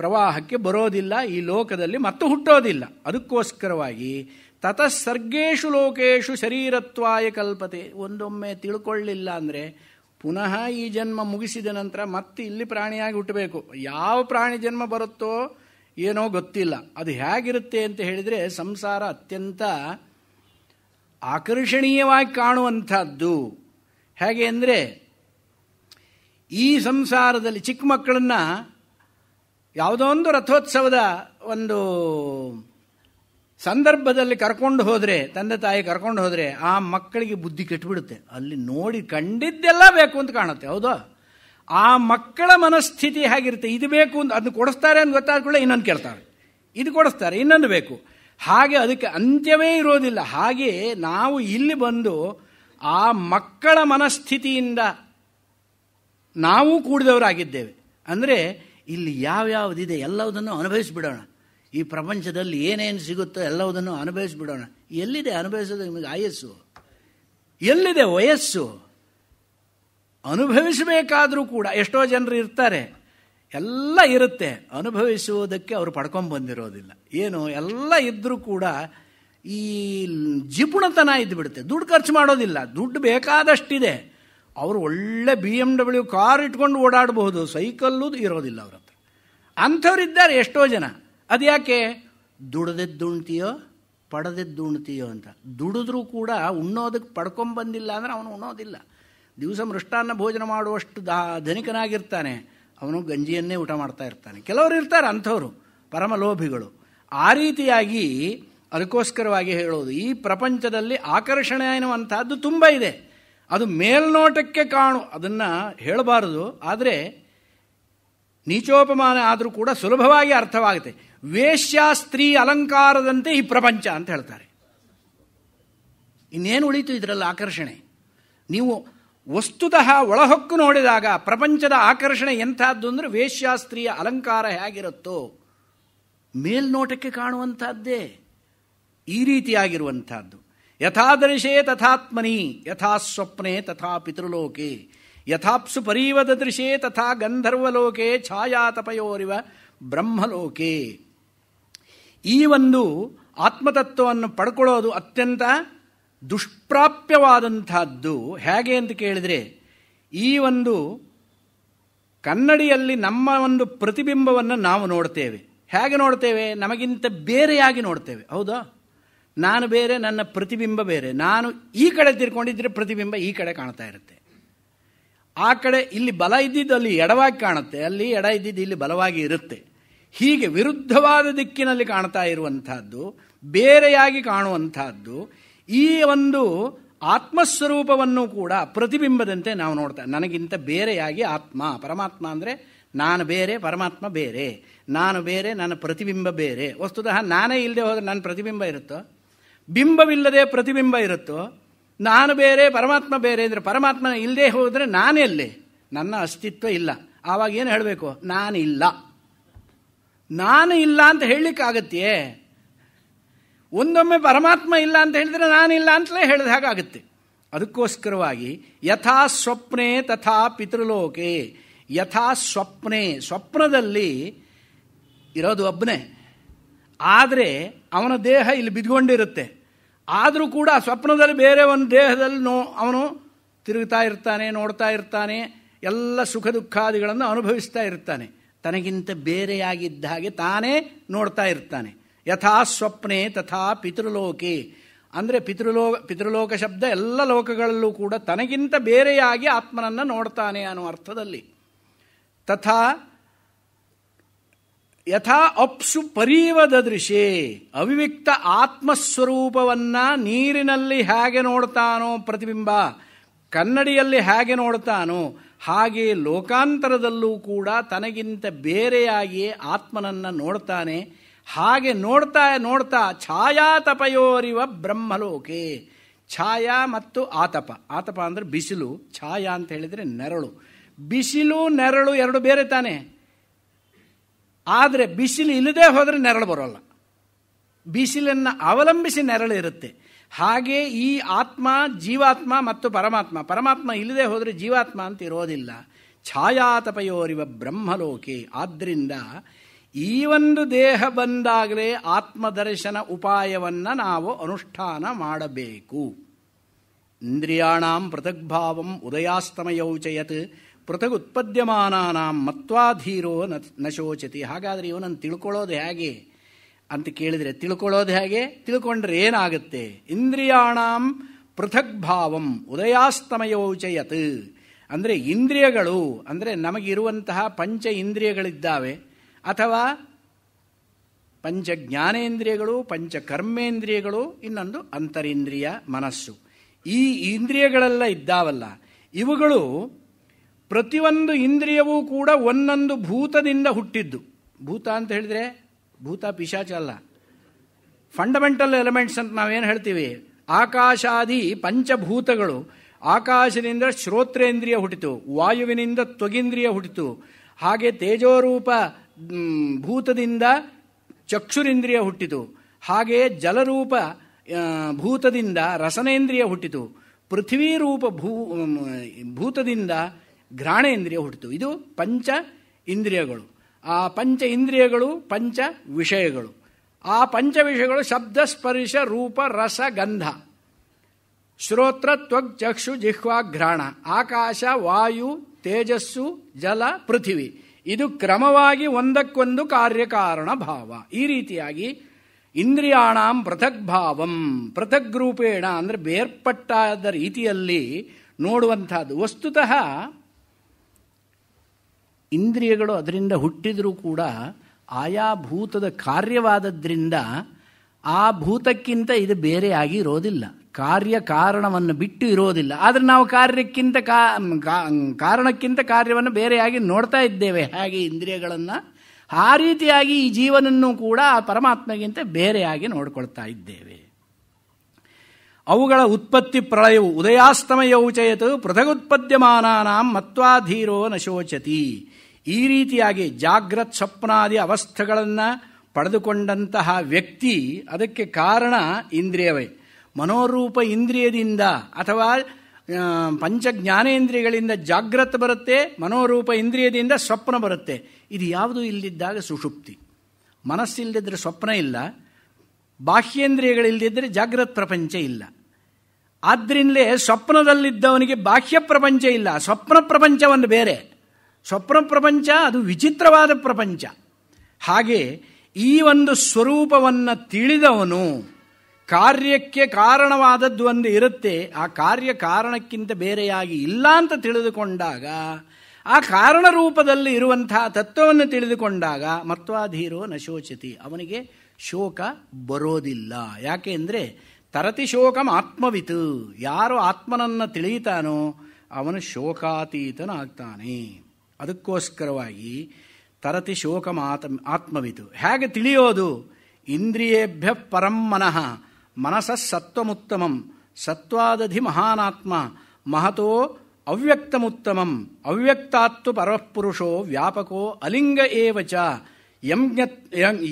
ಪ್ರವಾಹಕ್ಕೆ ಬರೋದಿಲ್ಲ ಈ ಲೋಕದಲ್ಲಿ ಮತ್ತು ಹುಟ್ಟೋದಿಲ್ಲ ಅದಕ್ಕೋಸ್ಕರವಾಗಿ ತತಃಸರ್ಗೇಶು ಲೋಕೇಶು ಶರೀರತ್ವಾಯ ಕಲ್ಪತೆ ಒಂದೊಮ್ಮೆ ತಿಳ್ಕೊಳ್ಳಿಲ್ಲ ಅಂದರೆ ಪುನಃ ಈ ಜನ್ಮ ಮುಗಿಸಿದ ನಂತರ ಮತ್ತೆ ಇಲ್ಲಿ ಪ್ರಾಣಿಯಾಗಿ ಹುಟ್ಟಬೇಕು ಯಾವ ಪ್ರಾಣಿ ಜನ್ಮ ಬರುತ್ತೋ ಏನೋ ಗೊತ್ತಿಲ್ಲ ಅದು ಹೇಗಿರುತ್ತೆ ಅಂತ ಹೇಳಿದರೆ ಸಂಸಾರ ಅತ್ಯಂತ ಆಕರ್ಷಣೀಯವಾಗಿ ಕಾಣುವಂಥದ್ದು ಹೇಗೆ ಅಂದರೆ ಈ ಸಂಸಾರದಲ್ಲಿ ಚಿಕ್ಕ ಮಕ್ಕಳನ್ನು ಯಾವುದೋ ಒಂದು ರಥೋತ್ಸವದ ಒಂದು ಸಂದರ್ಭದಲ್ಲಿ ಕರ್ಕೊಂಡು ಹೋದರೆ ತಂದೆ ತಾಯಿ ಕರ್ಕೊಂಡು ಹೋದರೆ ಆ ಮಕ್ಕಳಿಗೆ ಬುದ್ಧಿ ಕೆಟ್ಟುಬಿಡುತ್ತೆ ಅಲ್ಲಿ ನೋಡಿ ಕಂಡಿದ್ದೆಲ್ಲ ಬೇಕು ಅಂತ ಕಾಣುತ್ತೆ ಹೌದಾ ಆ ಮಕ್ಕಳ ಮನಸ್ಥಿತಿ ಹೇಗಿರುತ್ತೆ ಇದು ಬೇಕು ಅಂತ ಅದನ್ನು ಕೊಡಿಸ್ತಾರೆ ಅಂತ ಗೊತ್ತಾದ ಕೂಡ ಇನ್ನೊಂದು ಕೇಳ್ತಾರೆ ಇದು ಕೊಡಿಸ್ತಾರೆ ಇನ್ನೊಂದು ಬೇಕು ಹಾಗೆ ಅದಕ್ಕೆ ಅಂತ್ಯವೇ ಇರೋದಿಲ್ಲ ಹಾಗೆ ನಾವು ಇಲ್ಲಿ ಬಂದು ಆ ಮಕ್ಕಳ ಮನಸ್ಥಿತಿಯಿಂದ ನಾವು ಕೂಡಿದವರಾಗಿದ್ದೇವೆ ಅಂದರೆ ಇಲ್ಲಿ ಯಾವ್ಯಾವುದಿದೆ ಎಲ್ಲವುದನ್ನು ಅನುಭವಿಸಿಬಿಡೋಣ ಈ ಪ್ರಪಂಚದಲ್ಲಿ ಏನೇನು ಸಿಗುತ್ತೋ ಎಲ್ಲವುದನ್ನು ಅನುಭವಿಸ್ಬಿಡೋಣ ಎಲ್ಲಿದೆ ಅನುಭವಿಸೋದು ನಿಮಗೆ ಆಯಸ್ಸು ಎಲ್ಲಿದೆ ವಯಸ್ಸು ಅನುಭವಿಸಬೇಕಾದರೂ ಕೂಡ ಎಷ್ಟೋ ಜನರು ಇರ್ತಾರೆ ಎಲ್ಲ ಇರುತ್ತೆ ಅನುಭವಿಸುವುದಕ್ಕೆ ಅವರು ಪಡ್ಕೊಂಬಂದಿರೋದಿಲ್ಲ ಏನು ಎಲ್ಲ ಇದ್ದರೂ ಕೂಡ ಈ ಜಿಪುಣತನ ಇದ್ದುಬಿಡುತ್ತೆ ದುಡ್ಡು ಖರ್ಚು ಮಾಡೋದಿಲ್ಲ ದುಡ್ಡು ಬೇಕಾದಷ್ಟಿದೆ ಅವರು ಒಳ್ಳೆ ಬಿ ಎಮ್ ಡಬ್ಲ್ಯೂ ಕಾರ್ ಇಟ್ಕೊಂಡು ಓಡಾಡಬಹುದು ಸೈಕಲ್ಲು ಇರೋದಿಲ್ಲ ಅವ್ರ ಹತ್ರ ಅಂಥವ್ರಿದ್ದಾರೆ ಎಷ್ಟೋ ಜನ ಅದು ಯಾಕೆ ದುಡ್ದೆದ್ದುಣ್ತೀಯೋ ಪಡೆದೆದ್ದು ಉಣ್ತೀಯೋ ಅಂತ ದುಡಿದ್ರೂ ಕೂಡ ಉಣ್ಣೋದಕ್ಕೆ ಪಡ್ಕೊಂಬಂದಿಲ್ಲ ಅಂದರೆ ಅವನು ಉಣ್ಣೋದಿಲ್ಲ ದಿವಸ ಮೃಷ್ಟಾನ್ನ ಭೋಜನ ಮಾಡುವಷ್ಟು ದಾ ಧನಿಕನಾಗಿರ್ತಾನೆ ಅವನು ಗಂಜಿಯನ್ನೇ ಊಟ ಮಾಡ್ತಾ ಇರ್ತಾನೆ ಕೆಲವರು ಇರ್ತಾರೆ ಅಂಥವರು ಪರಮಲೋಭಿಗಳು ಆ ರೀತಿಯಾಗಿ ಅದಕ್ಕೋಸ್ಕರವಾಗಿ ಹೇಳೋದು ಈ ಪ್ರಪಂಚದಲ್ಲಿ ಆಕರ್ಷಣೆ ಎನ್ನುವಂಥದ್ದು ತುಂಬ ಇದೆ ಅದು ಮೇಲ್ನೋಟಕ್ಕೆ ಕಾಣು ಅದನ್ನು ಹೇಳಬಾರದು ಆದರೆ ನೀಚೋಪಮಾನ ಆದರೂ ಕೂಡ ಸುಲಭವಾಗಿ ಅರ್ಥವಾಗುತ್ತೆ ವೇಶ್ಯ ಸ್ತ್ರೀ ಅಲಂಕಾರದಂತೆ ಈ ಪ್ರಪಂಚ ಅಂತ ಹೇಳ್ತಾರೆ ಇನ್ನೇನು ಉಳಿತು ಇದರಲ್ಲಿ ಆಕರ್ಷಣೆ ನೀವು ವಸ್ತುತಃ ಒಳಹೊಕ್ಕು ನೋಡಿದಾಗ ಪ್ರಪಂಚದ ಆಕರ್ಷಣೆ ಎಂಥದ್ದು ಅಂದರೆ ವೇಶ್ಯಾಸ್ತ್ರೀಯ ಅಲಂಕಾರ ಹೇಗಿರುತ್ತೋ ಮೇಲ್ನೋಟಕ್ಕೆ ಕಾಣುವಂಥದ್ದೇ ಈ ರೀತಿಯಾಗಿರುವಂಥದ್ದು ಯಥಾದೃಶೇ ತಥಾತ್ಮನಿ ಯಥಾ ಸ್ವಪ್ನೆ ತಥಾ ಪಿತೃಲೋಕೆ ಯಥಾಪ್ಸು ಪರೀವದ ದೃಶೇ ತಥಾ ಗಂಧರ್ವಲೋಕೆ ಛಾಯಾತಪಯೋರಿವ ಬ್ರಹ್ಮಲೋಕೆ ಈ ಒಂದು ಆತ್ಮತತ್ವವನ್ನು ಪಡ್ಕೊಳ್ಳೋದು ಅತ್ಯಂತ ದುಷ್ಪ್ರಾಪ್ಯವಾದಂತಹದ್ದು ಹೇಗೆ ಅಂತ ಕೇಳಿದರೆ ಈ ಒಂದು ಕನ್ನಡಿಯಲ್ಲಿ ನಮ್ಮ ಒಂದು ಪ್ರತಿಬಿಂಬವನ್ನು ನಾವು ನೋಡ್ತೇವೆ ಹೇಗೆ ನೋಡ್ತೇವೆ ನಮಗಿಂತ ಬೇರೆಯಾಗಿ ನೋಡ್ತೇವೆ ಹೌದಾ ನಾನು ಬೇರೆ ನನ್ನ ಪ್ರತಿಬಿಂಬ ಬೇರೆ ನಾನು ಈ ಕಡೆ ತಿರ್ಕೊಂಡಿದ್ರೆ ಪ್ರತಿಬಿಂಬ ಈ ಕಡೆ ಕಾಣ್ತಾ ಇರುತ್ತೆ ಆ ಕಡೆ ಇಲ್ಲಿ ಬಲ ಇದ್ದಿದ್ದು ಅಲ್ಲಿ ಎಡವಾಗಿ ಕಾಣುತ್ತೆ ಅಲ್ಲಿ ಎಡ ಇದ್ದಿದ್ದು ಇಲ್ಲಿ ಬಲವಾಗಿ ಇರುತ್ತೆ ಹೀಗೆ ವಿರುದ್ಧವಾದ ದಿಕ್ಕಿನಲ್ಲಿ ಕಾಣ್ತಾ ಇರುವಂತಹದ್ದು ಬೇರೆಯಾಗಿ ಕಾಣುವಂತಹದ್ದು ಈ ಒಂದು ಆತ್ಮಸ್ವರೂಪವನ್ನು ಕೂಡ ಪ್ರತಿಬಿಂಬದಂತೆ ನಾವು ನೋಡ್ತಾ ನನಗಿಂತ ಬೇರೆಯಾಗಿ ಆತ್ಮ ಪರಮಾತ್ಮ ಅಂದರೆ ನಾನು ಬೇರೆ ಪರಮಾತ್ಮ ಬೇರೆ ನಾನು ಬೇರೆ ನನ್ನ ಪ್ರತಿಬಿಂಬ ಬೇರೆ ವಸ್ತುತಃ ನಾನೇ ಇಲ್ಲದೆ ಹೋದರೆ ನನ್ನ ಪ್ರತಿಬಿಂಬ ಇರುತ್ತೋ ಬಿಂಬವಿಲ್ಲದೆ ಪ್ರತಿಬಿಂಬ ಇರುತ್ತೋ ನಾನು ಬೇರೆ ಪರಮಾತ್ಮ ಬೇರೆ ಅಂದರೆ ಪರಮಾತ್ಮ ಇಲ್ಲದೆ ಹೋದರೆ ನಾನೆಲ್ಲೇ ನನ್ನ ಅಸ್ತಿತ್ವ ಇಲ್ಲ ಆವಾಗ ಏನು ಹೇಳಬೇಕು ನಾನು ಇಲ್ಲ ನಾನು ಇಲ್ಲ ಅಂತ ಹೇಳಲಿಕ್ಕಾಗತ್ತೆ ಒಂದೊಮ್ಮೆ ಪರಮಾತ್ಮ ಇಲ್ಲ ಅಂತ ಹೇಳಿದ್ರೆ ನಾನು ಇಲ್ಲ ಅಂತಲೇ ಹೇಳಿದ ಹಾಗಾಗುತ್ತೆ ಅದಕ್ಕೋಸ್ಕರವಾಗಿ ಯಥಾ ಸ್ವಪ್ನೆ ತಥಾ ಪಿತೃಲೋಕೆ ಯಥಾ ಸ್ವಪ್ನೆ ಸ್ವಪ್ನದಲ್ಲಿ ಇರೋದು ಒಬ್ಬನೇ ಆದರೆ ಅವನ ದೇಹ ಇಲ್ಲಿ ಬಿದ್ಕೊಂಡಿರುತ್ತೆ ಆದರೂ ಕೂಡ ಸ್ವಪ್ನದಲ್ಲಿ ಬೇರೆ ಒಂದು ದೇಹದಲ್ಲಿ ನೋ ಅವನು ತಿರುಗ್ತಾ ಇರ್ತಾನೆ ನೋಡ್ತಾ ಇರ್ತಾನೆ ಎಲ್ಲ ಸುಖ ದುಃಖಾದಿಗಳನ್ನು ಅನುಭವಿಸ್ತಾ ಇರ್ತಾನೆ ತನಗಿಂತ ಬೇರೆಯಾಗಿದ್ದ ಹಾಗೆ ತಾನೇ ನೋಡ್ತಾ ಇರ್ತಾನೆ ಯಥಾ ಸ್ವಪ್ನೆ ತಥಾ ಪಿತೃಲೋಕೆ ಅಂದರೆ ಪಿತೃಲೋಕ ಪಿತೃಲೋಕ ಶಬ್ದ ಎಲ್ಲ ಲೋಕಗಳಲ್ಲೂ ಕೂಡ ತನಗಿಂತ ಬೇರೆಯಾಗಿ ಆತ್ಮನನ್ನು ನೋಡ್ತಾನೆ ಅನ್ನೋ ಅರ್ಥದಲ್ಲಿ ತಥಾ ಯಥಾ ಅಪ್ಸು ಪರೀವದ ದೃಶೆ ಅವಿವಿಕ್ತ ಆತ್ಮಸ್ವರೂಪವನ್ನ ನೀರಿನಲ್ಲಿ ಹೇಗೆ ನೋಡ್ತಾನೋ ಪ್ರತಿಬಿಂಬ ಕನ್ನಡಿಯಲ್ಲಿ ಹೇಗೆ ನೋಡ್ತಾನೋ ಹಾಗೆ ಲೋಕಾಂತರದಲ್ಲೂ ಕೂಡ ತನಗಿಂತ ಬೇರೆಯಾಗಿಯೇ ಆತ್ಮನನ್ನ ನೋಡ್ತಾನೆ ಹಾಗೆ ನೋಡ್ತಾ ನೋಡ್ತಾ ಛಾಯಾ ತಪಯೋರಿವ ಬ್ರಹ್ಮಲೋಕೆ ಛಾಯಾ ಮತ್ತು ಆತಪ ಆತಪ ಅಂದ್ರೆ ಬಿಸಿಲು ಛಾಯಾ ಅಂತ ಹೇಳಿದ್ರೆ ನೆರಳು ಬಿಸಿಲು ನೆರಳು ಎರಡು ಬೇರೆ ತಾನೆ ಆದರೆ ಬಿಸಿಲು ಇಲ್ಲದೆ ಹೋದರೆ ನೆರಳು ಬರೋಲ್ಲ ಬಿಸಿಲನ್ನು ಅವಲಂಬಿಸಿ ನೆರಳು ಇರುತ್ತೆ ಹಾಗೆ ಈ ಆತ್ಮ ಜೀವಾತ್ಮ ಮತ್ತು ಪರಮಾತ್ಮ ಪರಮಾತ್ಮ ಇಲ್ಲದೆ ಹೋದರೆ ಜೀವಾತ್ಮ ಅಂತ ಇರೋದಿಲ್ಲ ಛಾಯಾತಪಯೋರಿವ ಬ್ರಹ್ಮಲೋಕೆ ಆದ್ದರಿಂದ ಈ ಒಂದು ದೇಹ ಬಂದಾಗಲೇ ಆತ್ಮದರ್ಶನ ಉಪಾಯವನ್ನು ನಾವು ಅನುಷ್ಠಾನ ಮಾಡಬೇಕು ಇಂದ್ರಿಯಾಣಾಂ ಪೃಥಗ್ಭಾವಂ ಉದಯಾಸ್ತಮಯೌಚಯತ್ ಪೃಥಗುತ್ಪದ್ಯಮಾನಾಂ ಮತ್ವಾಧೀರೋ ನ ನಶೋಚತಿ ಶೋಚತಿ ಹಾಗಾದರೆ ಇವನನ್ನು ತಿಳ್ಕೊಳ್ಳೋದು ಹೇಗೆ ಅಂತ ಕೇಳಿದರೆ ತಿಳ್ಕೊಳ್ಳೋದು ಹೇಗೆ ತಿಳ್ಕೊಂಡ್ರೆ ಏನಾಗುತ್ತೆ ಇಂದ್ರಿಯಾಣಾಂ ಪೃಥಕ್ ಭಾವಂ ಉದಯಾಸ್ತಮಯೋಚಯತ್ ಅಂದರೆ ಇಂದ್ರಿಯಗಳು ಅಂದರೆ ನಮಗಿರುವಂತಹ ಪಂಚ ಇಂದ್ರಿಯಗಳಿದ್ದಾವೆ ಅಥವಾ ಪಂಚ ಜ್ಞಾನೇಂದ್ರಿಯಗಳು ಪಂಚ ಕರ್ಮೇಂದ್ರಿಯಗಳು ಇನ್ನೊಂದು ಅಂತರಿಂದ್ರಿಯ ಮನಸ್ಸು ಈ ಇಂದ್ರಿಯಗಳೆಲ್ಲ ಇದ್ದಾವಲ್ಲ ಇವುಗಳು ಪ್ರತಿಯೊಂದು ಇಂದ್ರಿಯವೂ ಕೂಡ ಒಂದೊಂದು ಭೂತದಿಂದ ಹುಟ್ಟಿದ್ದು ಭೂತ ಅಂತ ಹೇಳಿದ್ರೆ ಭೂತ ಪಿಶಾಚ ಅಲ್ಲ ಫಂಡಮೆಂಟಲ್ ಎಲಿಮೆಂಟ್ಸ್ ಅಂತ ನಾವೇನು ಹೇಳ್ತೀವಿ ಆಕಾಶಾದಿ ಪಂಚಭೂತಗಳು ಆಕಾಶದಿಂದ ಶ್ರೋತ್ರೇಂದ್ರಿಯ ಹುಟ್ಟಿತು ವಾಯುವಿನಿಂದ ತ್ವಗಿಂದ್ರಿಯ ಹುಟ್ಟಿತು ಹಾಗೆ ತೇಜೋರೂಪ ಭೂತದಿಂದ ಚಕ್ಷುರಿಂದ್ರಿಯ ಹುಟ್ಟಿತು ಹಾಗೆ ಜಲರೂಪ ಭೂತದಿಂದ ರಸನೇಂದ್ರಿಯ ಹುಟ್ಟಿತು ಪೃಥ್ವೀರೂಪ ಭೂ ಭೂತದಿಂದ ಘ್ರಾಣ ಇಂದ್ರಿಯ ಹುಟ್ಟಿತು ಇದು ಪಂಚ ಇಂದ್ರಿಯಗಳು ಆ ಪಂಚ ಇಂದ್ರಿಯಗಳು ಪಂಚ ವಿಷಯಗಳು ಆ ಪಂಚ ವಿಷಯಗಳು ಶಬ್ದ ಸ್ಪರ್ಶ ರೂಪ ರಸ ಗಂಧ ಶ್ರೋತ್ರ ತ್ವಗ್ ಚಕ್ಷು ಜಿಹ್ವಾ ಘ್ರಾಣ ಆಕಾಶ ವಾಯು ತೇಜಸ್ಸು ಜಲ ಪೃಥ್ವಿ ಇದು ಕ್ರಮವಾಗಿ ಒಂದಕ್ಕೊಂದು ಕಾರ್ಯಕಾರಣ ಭಾವ ಈ ರೀತಿಯಾಗಿ ಇಂದ್ರಿಯಾಣಾಂ ಪೃಥಗ್ ಭಾವಂ ಪೃಥಗ್ ರೂಪೇಣ ಅಂದರೆ ಬೇರ್ಪಟ್ಟಾದ ರೀತಿಯಲ್ಲಿ ನೋಡುವಂಥದ್ದು ವಸ್ತುತಃ ಇಂದ್ರಿಯಗಳು ಅದರಿಂದ ಹುಟ್ಟಿದರೂ ಕೂಡ ಆಯಾ ಭೂತದ ಕಾರ್ಯವಾದದ್ರಿಂದ ಆ ಭೂತಕ್ಕಿಂತ ಇದು ಬೇರೆಯಾಗಿ ಇರೋದಿಲ್ಲ ಕಾರ್ಯ ಕಾರಣವನ್ನು ಬಿಟ್ಟು ಇರೋದಿಲ್ಲ ಆದರೆ ನಾವು ಕಾರ್ಯಕ್ಕಿಂತ ಕಾರಣಕ್ಕಿಂತ ಕಾರ್ಯವನ್ನು ಬೇರೆಯಾಗಿ ನೋಡ್ತಾ ಇದ್ದೇವೆ ಹಾಗೆ ಇಂದ್ರಿಯಗಳನ್ನು ಆ ರೀತಿಯಾಗಿ ಈ ಜೀವನನ್ನು ಕೂಡ ಆ ಪರಮಾತ್ಮಗಿಂತ ಬೇರೆಯಾಗಿ ನೋಡ್ಕೊಳ್ತಾ ಇದ್ದೇವೆ ಅವುಗಳ ಉತ್ಪತ್ತಿ ಪ್ರಳಯವು ಉದಯಾಸ್ತಮಯೌಚಯತು ಪೃಥಗುತ್ಪದ್ಯಮಾನಾಂ ಮತ್ವಾಧೀರೋ ನಶೋಚತಿ ಈ ರೀತಿಯಾಗಿ ಜಾಗ್ರತ್ ಸ್ವಪ್ನಾದಿ ಅವಸ್ಥೆಗಳನ್ನು ಪಡೆದುಕೊಂಡಂತಹ ವ್ಯಕ್ತಿ ಅದಕ್ಕೆ ಕಾರಣ ಇಂದ್ರಿಯವೇ ಮನೋರೂಪ ಇಂದ್ರಿಯದಿಂದ ಅಥವಾ ಪಂಚ ಜ್ಞಾನೇಂದ್ರಿಯಗಳಿಂದ ಜಾಗ್ರತ್ ಬರುತ್ತೆ ಮನೋರೂಪ ಇಂದ್ರಿಯದಿಂದ ಸ್ವಪ್ನ ಬರುತ್ತೆ ಇದು ಯಾವುದು ಇಲ್ಲದಿದ್ದಾಗ ಸುಷುಪ್ತಿ ಮನಸ್ಸಿಲ್ಲದಿದ್ದರೆ ಸ್ವಪ್ನ ಇಲ್ಲ ಬಾಹ್ಯೇಂದ್ರಿಯಗಳಿಲ್ಲದಿದ್ದರೆ ಜಾಗ್ರತ್ ಪ್ರಪಂಚ ಇಲ್ಲ ಆದ್ದರಿಂದಲೇ ಸ್ವಪ್ನದಲ್ಲಿದ್ದವನಿಗೆ ಬಾಹ್ಯ ಪ್ರಪಂಚ ಇಲ್ಲ ಸ್ವಪ್ನ ಪ್ರಪಂಚವನ್ನು ಬೇರೆ ಸ್ವಪ್ನ ಪ್ರಪಂಚ ಅದು ವಿಚಿತ್ರವಾದ ಪ್ರಪಂಚ ಹಾಗೆ ಈ ಒಂದು ಸ್ವರೂಪವನ್ನು ತಿಳಿದವನು ಕಾರ್ಯಕ್ಕೆ ಕಾರಣವಾದದ್ದು ಒಂದು ಇರುತ್ತೆ ಆ ಕಾರ್ಯ ಕಾರಣಕ್ಕಿಂತ ಬೇರೆಯಾಗಿ ಇಲ್ಲ ಅಂತ ತಿಳಿದುಕೊಂಡಾಗ ಆ ಕಾರಣ ರೂಪದಲ್ಲಿ ಇರುವಂತಹ ತತ್ವವನ್ನು ತಿಳಿದುಕೊಂಡಾಗ ಮತ್ವಾಧೀರೋ ಶೋಚತಿ ಅವನಿಗೆ ಶೋಕ ಬರೋದಿಲ್ಲ ಯಾಕೆ ಅಂದರೆ ತರತಿ ಶೋಕಂ ಆತ್ಮವಿತು ಯಾರು ಆತ್ಮನನ್ನು ತಿಳಿಯುತ್ತಾನೋ ಅವನು ಶೋಕಾತೀತನಾಗ್ತಾನೆ ಅದಕ್ಕೋಸ್ಕರವಾಗಿ ತರತಿ ಶೋಕಮ ಆತ್ಮವಿತು ಹೇಗೆ ತಿಳಿಯೋದು ಇಂದ್ರಿಯೇಭ್ಯ ಪರಂ ಮನಃ ಮನಸ ಸತ್ವಮುತ್ತಮಂ ಸತ್ವಾದಧಿ ಮಹಾನಾತ್ಮ ಮಹತೋ ಅವ್ಯಕ್ತಮುತ್ತಮಂ ಅವ್ಯಕ್ತಾತ್ವ ಪರಪುರುಷೋ ವ್ಯಾಪಕೋ ಅಲಿಂಗ ಏವಚ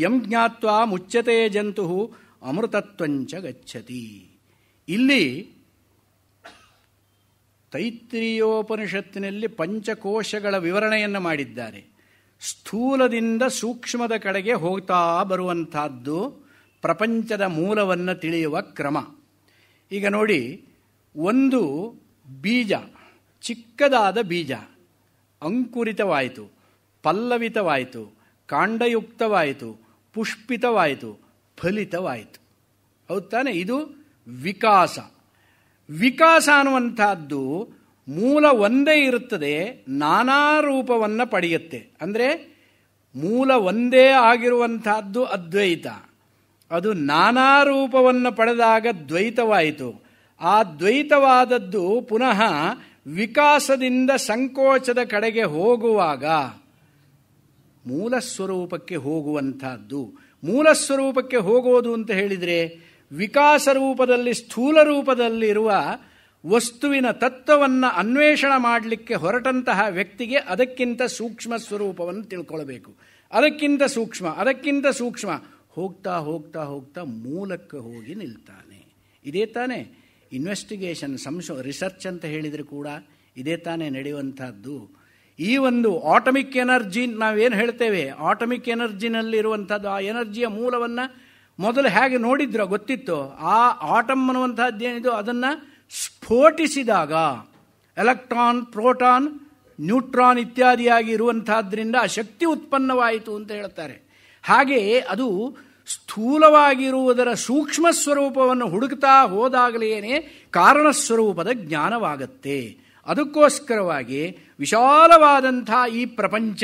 ಯಂ ಜ್ಞಾತ್ವ ಮುಚ್ಚತೆ ಜಂತು ಅಮೃತತ್ವಂಚ ಗಚ್ಚತಿ ಇಲ್ಲಿ ತೈತ್ರಿಯೋಪನಿಷತ್ತಿನಲ್ಲಿ ಪಂಚಕೋಶಗಳ ವಿವರಣೆಯನ್ನು ಮಾಡಿದ್ದಾರೆ ಸ್ಥೂಲದಿಂದ ಸೂಕ್ಷ್ಮದ ಕಡೆಗೆ ಹೋಗ್ತಾ ಬರುವಂಥದ್ದು ಪ್ರಪಂಚದ ಮೂಲವನ್ನು ತಿಳಿಯುವ ಕ್ರಮ ಈಗ ನೋಡಿ ಒಂದು ಬೀಜ ಚಿಕ್ಕದಾದ ಬೀಜ ಅಂಕುರಿತವಾಯಿತು ಪಲ್ಲವಿತವಾಯಿತು ಕಾಂಡಯುಕ್ತವಾಯಿತು ಪುಷ್ಪಿತವಾಯಿತು ಫಲಿತವಾಯಿತು ಹೌದು ತಾನೆ ಇದು ವಿಕಾಸ ವಿಕಾಸ ಅನ್ನುವಂಥದ್ದು ಮೂಲ ಒಂದೇ ಇರುತ್ತದೆ ನಾನಾ ರೂಪವನ್ನು ಪಡೆಯುತ್ತೆ ಅಂದರೆ ಮೂಲ ಒಂದೇ ಆಗಿರುವಂತಹದ್ದು ಅದ್ವೈತ ಅದು ನಾನಾ ರೂಪವನ್ನು ಪಡೆದಾಗ ದ್ವೈತವಾಯಿತು ಆ ದ್ವೈತವಾದದ್ದು ಪುನಃ ವಿಕಾಸದಿಂದ ಸಂಕೋಚದ ಕಡೆಗೆ ಹೋಗುವಾಗ ಮೂಲ ಸ್ವರೂಪಕ್ಕೆ ಹೋಗುವಂಥದ್ದು ಮೂಲ ಸ್ವರೂಪಕ್ಕೆ ಹೋಗೋದು ಅಂತ ಹೇಳಿದರೆ ವಿಕಾಸ ರೂಪದಲ್ಲಿ ಸ್ಥೂಲ ರೂಪದಲ್ಲಿರುವ ವಸ್ತುವಿನ ತತ್ವವನ್ನು ಅನ್ವೇಷಣೆ ಮಾಡಲಿಕ್ಕೆ ಹೊರಟಂತಹ ವ್ಯಕ್ತಿಗೆ ಅದಕ್ಕಿಂತ ಸೂಕ್ಷ್ಮ ಸ್ವರೂಪವನ್ನು ತಿಳ್ಕೊಳ್ಬೇಕು ಅದಕ್ಕಿಂತ ಸೂಕ್ಷ್ಮ ಅದಕ್ಕಿಂತ ಸೂಕ್ಷ್ಮ ಹೋಗ್ತಾ ಹೋಗ್ತಾ ಹೋಗ್ತಾ ಮೂಲಕ್ಕೆ ಹೋಗಿ ನಿಲ್ತಾನೆ ಇದೇ ತಾನೇ ಇನ್ವೆಸ್ಟಿಗೇಷನ್ ಸಂಶೋ ರಿಸರ್ಚ್ ಅಂತ ಹೇಳಿದರೆ ಕೂಡ ಇದೇ ತಾನೇ ನಡೆಯುವಂಥದ್ದು ಈ ಒಂದು ಆಟಮಿಕ್ ಎನರ್ಜಿ ನಾವೇನು ಹೇಳ್ತೇವೆ ಆಟಮಿಕ್ ಎನರ್ಜಿನಲ್ಲಿರುವಂಥದ್ದು ಆ ಎನರ್ಜಿಯ ಮೂಲವನ್ನು ಮೊದಲು ಹೇಗೆ ನೋಡಿದ್ರ ಗೊತ್ತಿತ್ತು ಆ ಆಟಮ್ ಅನ್ನುವಂತಹದ್ದೇನಿದು ಅದನ್ನು ಸ್ಫೋಟಿಸಿದಾಗ ಎಲೆಕ್ಟ್ರಾನ್ ಪ್ರೋಟಾನ್ ನ್ಯೂಟ್ರಾನ್ ಇತ್ಯಾದಿಯಾಗಿ ಇರುವಂತಹದ್ರಿಂದ ಆ ಶಕ್ತಿ ಉತ್ಪನ್ನವಾಯಿತು ಅಂತ ಹೇಳ್ತಾರೆ ಹಾಗೆಯೇ ಅದು ಸ್ಥೂಲವಾಗಿರುವುದರ ಸೂಕ್ಷ್ಮ ಸ್ವರೂಪವನ್ನು ಹುಡುಕ್ತಾ ಹೋದಾಗಲೇನೆ ಸ್ವರೂಪದ ಜ್ಞಾನವಾಗತ್ತೆ ಅದಕ್ಕೋಸ್ಕರವಾಗಿ ವಿಶಾಲವಾದಂಥ ಈ ಪ್ರಪಂಚ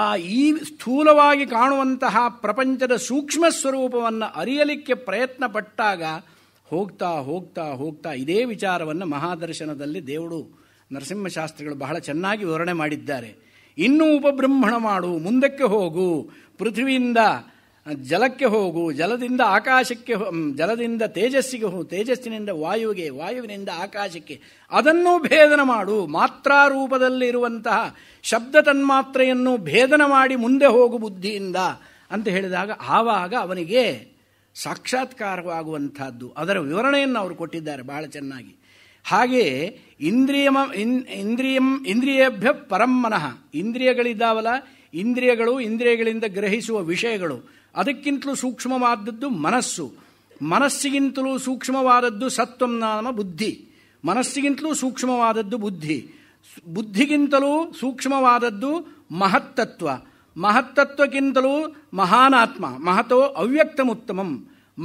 ಆ ಈ ಸ್ಥೂಲವಾಗಿ ಕಾಣುವಂತಹ ಪ್ರಪಂಚದ ಸೂಕ್ಷ್ಮ ಸ್ವರೂಪವನ್ನು ಅರಿಯಲಿಕ್ಕೆ ಪ್ರಯತ್ನ ಪಟ್ಟಾಗ ಹೋಗ್ತಾ ಹೋಗ್ತಾ ಹೋಗ್ತಾ ಇದೇ ವಿಚಾರವನ್ನು ಮಹಾದರ್ಶನದಲ್ಲಿ ದೇವರು ನರಸಿಂಹಶಾಸ್ತ್ರಿಗಳು ಬಹಳ ಚೆನ್ನಾಗಿ ವಿವರಣೆ ಮಾಡಿದ್ದಾರೆ ಇನ್ನೂ ಉಪಬ್ರಹ್ಮಣ ಮಾಡು ಮುಂದಕ್ಕೆ ಹೋಗು ಪೃಥ್ವಿಯಿಂದ ಜಲಕ್ಕೆ ಹೋಗು ಜಲದಿಂದ ಆಕಾಶಕ್ಕೆ ಜಲದಿಂದ ತೇಜಸ್ಸಿಗೆ ಹೋಗು ತೇಜಸ್ಸಿನಿಂದ ವಾಯುವಿಗೆ ವಾಯುವಿನಿಂದ ಆಕಾಶಕ್ಕೆ ಅದನ್ನು ಭೇದನ ಮಾಡು ಮಾತ್ರ ರೂಪದಲ್ಲಿರುವಂತಹ ಶಬ್ದ ತನ್ಮಾತ್ರೆಯನ್ನು ಭೇದನ ಮಾಡಿ ಮುಂದೆ ಹೋಗು ಬುದ್ಧಿಯಿಂದ ಅಂತ ಹೇಳಿದಾಗ ಆವಾಗ ಅವನಿಗೆ ಸಾಕ್ಷಾತ್ಕಾರವಾಗುವಂಥದ್ದು ಅದರ ವಿವರಣೆಯನ್ನು ಅವರು ಕೊಟ್ಟಿದ್ದಾರೆ ಬಹಳ ಚೆನ್ನಾಗಿ ಹಾಗೆಯೇ ಇಂದ್ರಿಯಮ ಇಂದ್ರಿಯಂ ಇಂದ್ರಿಯೇಭ್ಯ ಪರಂ ಮನಃ ಇಂದ್ರಿಯಗಳಿದ್ದಾವಲ್ಲ ಇಂದ್ರಿಯಗಳು ಇಂದ್ರಿಯಗಳಿಂದ ಗ್ರಹಿಸುವ ವಿಷಯಗಳು ಅದಕ್ಕಿಂತಲೂ ಸೂಕ್ಷ್ಮವಾದದ್ದು ಮನಸ್ಸು ಮನಸ್ಸಿಗಿಂತಲೂ ಸೂಕ್ಷ್ಮವಾದದ್ದು ನಾಮ ಬುದ್ಧಿ ಮನಸ್ಸಿಗಿಂತಲೂ ಸೂಕ್ಷ್ಮವಾದದ್ದು ಬುದ್ಧಿ ಬುದ್ಧಿಗಿಂತಲೂ ಸೂಕ್ಷ್ಮವಾದದ್ದು ಮಹತ್ತತ್ವ ಮಹತ್ತತ್ವಕ್ಕಿಂತಲೂ ಮಹಾನಾತ್ಮ ಮಹತೋ ಅವ್ಯಕ್ತಮುತ್ತಮಂ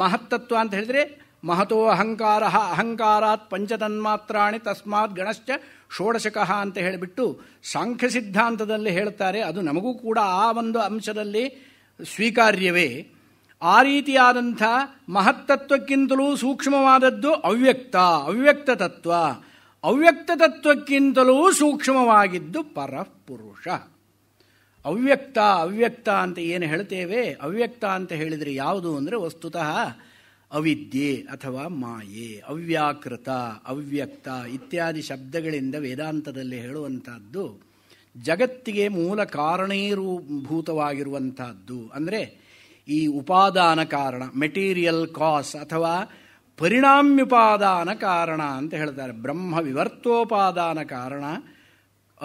ಮಹತ್ತತ್ವ ಅಂತ ಹೇಳಿದರೆ ಮಹತೋ ಅಹಂಕಾರ ಅಹಂಕಾರಾತ್ ಪಂಚತನ್ಮಾತ್ರಾಣಿ ತಸ್ಮಾತ್ ಗಣಶ್ಚ ಷೋಡಶಕಃ ಅಂತ ಹೇಳಿಬಿಟ್ಟು ಸಾಂಖ್ಯ ಸಿದ್ಧಾಂತದಲ್ಲಿ ಹೇಳ್ತಾರೆ ಅದು ನಮಗೂ ಕೂಡ ಆ ಒಂದು ಅಂಶದಲ್ಲಿ ಸ್ವೀಕಾರ್ಯವೇ ಆ ರೀತಿಯಾದಂಥ ಮಹತ್ತತ್ವಕ್ಕಿಂತಲೂ ಸೂಕ್ಷ್ಮವಾದದ್ದು ಅವ್ಯಕ್ತ ಅವ್ಯಕ್ತ ತತ್ವ ಅವ್ಯಕ್ತ ತತ್ವಕ್ಕಿಂತಲೂ ಸೂಕ್ಷ್ಮವಾಗಿದ್ದು ಪರಪುರುಷ ಅವ್ಯಕ್ತ ಅವ್ಯಕ್ತ ಅಂತ ಏನು ಹೇಳ್ತೇವೆ ಅವ್ಯಕ್ತ ಅಂತ ಹೇಳಿದರೆ ಯಾವುದು ಅಂದರೆ ವಸ್ತುತಃ ಅವಿದ್ಯೆ ಅಥವಾ ಮಾಯೆ ಅವ್ಯಾಕೃತ ಅವ್ಯಕ್ತ ಇತ್ಯಾದಿ ಶಬ್ದಗಳಿಂದ ವೇದಾಂತದಲ್ಲಿ ಹೇಳುವಂಥದ್ದು ಜಗತ್ತಿಗೆ ಮೂಲ ಕಾರಣೀರುಭೂತವಾಗಿರುವಂತಹದ್ದು ಅಂದರೆ ಈ ಉಪಾದಾನ ಕಾರಣ ಮೆಟೀರಿಯಲ್ ಕಾಸ್ ಅಥವಾ ಪರಿಣಾಮ್ಯುಪಾದಾನ ಕಾರಣ ಅಂತ ಹೇಳ್ತಾರೆ ಬ್ರಹ್ಮ ವಿವರ್ತೋಪಾದಾನ ಕಾರಣ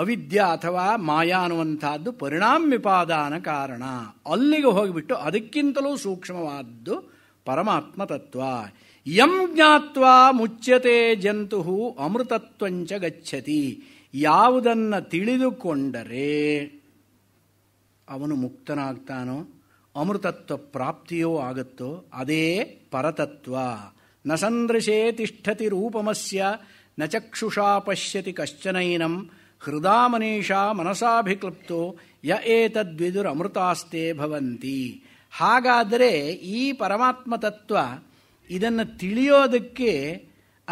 ಅವಿದ್ಯ ಅಥವಾ ಮಾಯಾ ಅನ್ನುವಂಥದ್ದು ಪರಿಣಾಮ್ಯುಪಾದಾನ ಕಾರಣ ಅಲ್ಲಿಗೆ ಹೋಗಿಬಿಟ್ಟು ಅದಕ್ಕಿಂತಲೂ ಸೂಕ್ಷ್ಮವಾದ್ದು ಪರಮಾತ್ಮ ತತ್ವ ಯಂ ಜ್ಞಾತ್ವ ಮುಚ್ಯತೆ ಜಂತು ಅಮೃತತ್ವಂಚ ಗಚ್ಚತಿ ಯಾವುದನ್ನು ತಿಳಿದುಕೊಂಡರೆ ಅವನು ಮುಕ್ತನಾಗ್ತಾನೋ ಅಮೃತತ್ವ ಪ್ರಾಪ್ತಿಯೋ ಆಗುತ್ತೋ ಅದೇ ಪರತತ್ವ ನ ಸಂದೃಶೇ ತಿಷ್ಠತಿ ರೂಪಮಸ್ಯ ನ ಚಕ್ಷುಷಾ ಪಶ್ಯತಿ ಕಶ್ಚನೈನಂ ಹೃದಾ ಮನೀಷಾ ಮನಸಾಭಿಕ್ಲುಪ್ತೋ ಯ ಅಮೃತಾಸ್ತೆ ಭವಂತಿ ಹಾಗಾದರೆ ಈ ಪರಮಾತ್ಮ ಇದನ್ನು ತಿಳಿಯೋದಕ್ಕೆ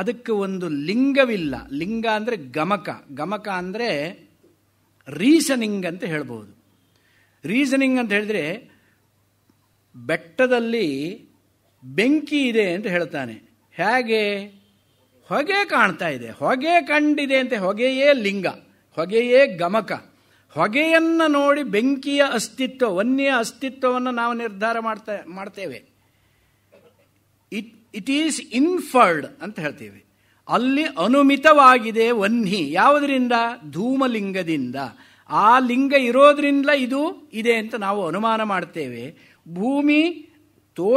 ಅದಕ್ಕೆ ಒಂದು ಲಿಂಗವಿಲ್ಲ ಲಿಂಗ ಅಂದರೆ ಗಮಕ ಗಮಕ ಅಂದರೆ ರೀಸನಿಂಗ್ ಅಂತ ಹೇಳ್ಬೋದು ರೀಸನಿಂಗ್ ಅಂತ ಹೇಳಿದ್ರೆ ಬೆಟ್ಟದಲ್ಲಿ ಬೆಂಕಿ ಇದೆ ಅಂತ ಹೇಳ್ತಾನೆ ಹೇಗೆ ಹೊಗೆ ಕಾಣ್ತಾ ಇದೆ ಹೊಗೆ ಕಂಡಿದೆ ಅಂತ ಹೊಗೆಯೇ ಲಿಂಗ ಹೊಗೆಯೇ ಗಮಕ ಹೊಗೆಯನ್ನು ನೋಡಿ ಬೆಂಕಿಯ ಅಸ್ತಿತ್ವ ವನ್ಯ ಅಸ್ತಿತ್ವವನ್ನು ನಾವು ನಿರ್ಧಾರ ಮಾಡ್ತಾ ಮಾಡ್ತೇವೆ ಇಟ್ ಈಸ್ ಇನ್ಫರ್ಡ್ ಅಂತ ಹೇಳ್ತೀವಿ ಅಲ್ಲಿ ಅನುಮಿತವಾಗಿದೆ ವನ್ಹಿ ಯಾವುದರಿಂದ ಧೂಮಲಿಂಗದಿಂದ ಆ ಲಿಂಗ ಇರೋದ್ರಿಂದ ಇದು ಇದೆ ಅಂತ ನಾವು ಅನುಮಾನ ಮಾಡ್ತೇವೆ ಭೂಮಿ ತೋ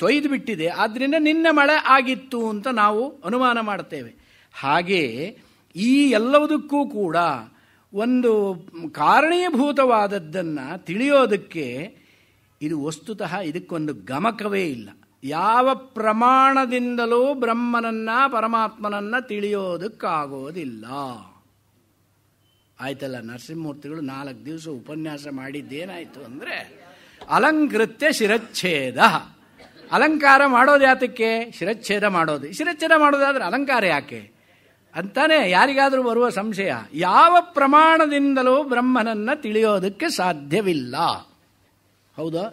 ತೊಯ್ದು ಬಿಟ್ಟಿದೆ ಆದ್ದರಿಂದ ನಿನ್ನ ಮಳೆ ಆಗಿತ್ತು ಅಂತ ನಾವು ಅನುಮಾನ ಮಾಡ್ತೇವೆ ಹಾಗೆ ಈ ಎಲ್ಲವುದಕ್ಕೂ ಕೂಡ ಒಂದು ಕಾರಣೀಭೂತವಾದದ್ದನ್ನು ತಿಳಿಯೋದಕ್ಕೆ ಇದು ವಸ್ತುತಃ ಇದಕ್ಕೊಂದು ಗಮಕವೇ ಇಲ್ಲ ಯಾವ ಪ್ರಮಾಣದಿಂದಲೂ ಬ್ರಹ್ಮನನ್ನ ಪರಮಾತ್ಮನನ್ನ ತಿಳಿಯೋದಕ್ಕಾಗೋದಿಲ್ಲ ಆಯ್ತಲ್ಲ ನರಸಿಂಹಮೂರ್ತಿಗಳು ನಾಲ್ಕು ದಿವಸ ಉಪನ್ಯಾಸ ಮಾಡಿದ್ದೇನಾಯಿತು ಅಂದರೆ ಅಲಂಕೃತ್ಯ ಶಿರಚ್ಛೇದ ಅಲಂಕಾರ ಮಾಡೋದು ಯಾತಕ್ಕೆ ಶಿರಚ್ಛೇದ ಮಾಡೋದು ಶಿರಚ್ಛೇದ ಮಾಡೋದಾದ್ರೆ ಅಲಂಕಾರ ಯಾಕೆ ಅಂತಾನೆ ಯಾರಿಗಾದರೂ ಬರುವ ಸಂಶಯ ಯಾವ ಪ್ರಮಾಣದಿಂದಲೂ ಬ್ರಹ್ಮನನ್ನ ತಿಳಿಯೋದಕ್ಕೆ ಸಾಧ್ಯವಿಲ್ಲ ಹೌದಾ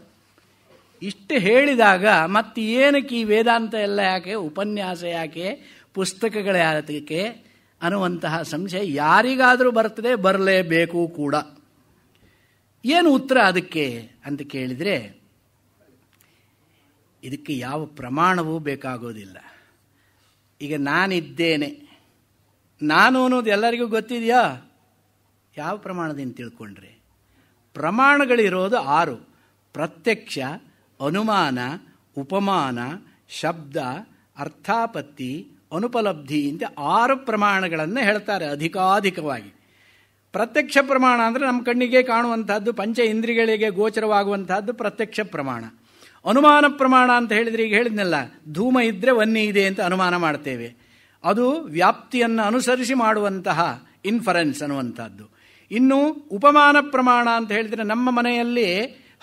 ಇಷ್ಟು ಹೇಳಿದಾಗ ಮತ್ತೆ ಏನಕ್ಕೆ ಈ ವೇದಾಂತ ಎಲ್ಲ ಯಾಕೆ ಉಪನ್ಯಾಸ ಯಾಕೆ ಪುಸ್ತಕಗಳ ಯಾತಕ್ಕೆ ಅನ್ನುವಂತಹ ಸಂಶಯ ಯಾರಿಗಾದರೂ ಬರ್ತದೆ ಬರಲೇಬೇಕು ಕೂಡ ಏನು ಉತ್ತರ ಅದಕ್ಕೆ ಅಂತ ಕೇಳಿದರೆ ಇದಕ್ಕೆ ಯಾವ ಪ್ರಮಾಣವೂ ಬೇಕಾಗೋದಿಲ್ಲ ಈಗ ನಾನಿದ್ದೇನೆ ನಾನು ಅನ್ನೋದು ಎಲ್ಲರಿಗೂ ಗೊತ್ತಿದೆಯಾ ಯಾವ ಪ್ರಮಾಣದಿಂದ ತಿಳ್ಕೊಂಡ್ರಿ ಪ್ರಮಾಣಗಳಿರೋದು ಆರು ಪ್ರತ್ಯಕ್ಷ ಅನುಮಾನ ಉಪಮಾನ ಶಬ್ದ ಅರ್ಥಾಪತ್ತಿ ಅನುಪಲಬ್ಧಿ ಅಂತ ಆರು ಪ್ರಮಾಣಗಳನ್ನು ಹೇಳ್ತಾರೆ ಅಧಿಕಾಧಿಕವಾಗಿ ಪ್ರತ್ಯಕ್ಷ ಪ್ರಮಾಣ ಅಂದರೆ ನಮ್ಮ ಕಣ್ಣಿಗೆ ಕಾಣುವಂಥದ್ದು ಪಂಚ ಇಂದ್ರಿಗಳಿಗೆ ಗೋಚರವಾಗುವಂಥದ್ದು ಪ್ರತ್ಯಕ್ಷ ಪ್ರಮಾಣ ಅನುಮಾನ ಪ್ರಮಾಣ ಅಂತ ಹೇಳಿದ್ರೆ ಈಗ ಹೇಳಿದ್ನಲ್ಲ ಧೂಮ ಇದ್ದರೆ ವನ್ನಿ ಇದೆ ಅಂತ ಅನುಮಾನ ಮಾಡ್ತೇವೆ ಅದು ವ್ಯಾಪ್ತಿಯನ್ನು ಅನುಸರಿಸಿ ಮಾಡುವಂತಹ ಇನ್ಫರೆನ್ಸ್ ಅನ್ನುವಂಥದ್ದು ಇನ್ನು ಉಪಮಾನ ಪ್ರಮಾಣ ಅಂತ ಹೇಳಿದರೆ ನಮ್ಮ ಮನೆಯಲ್ಲಿ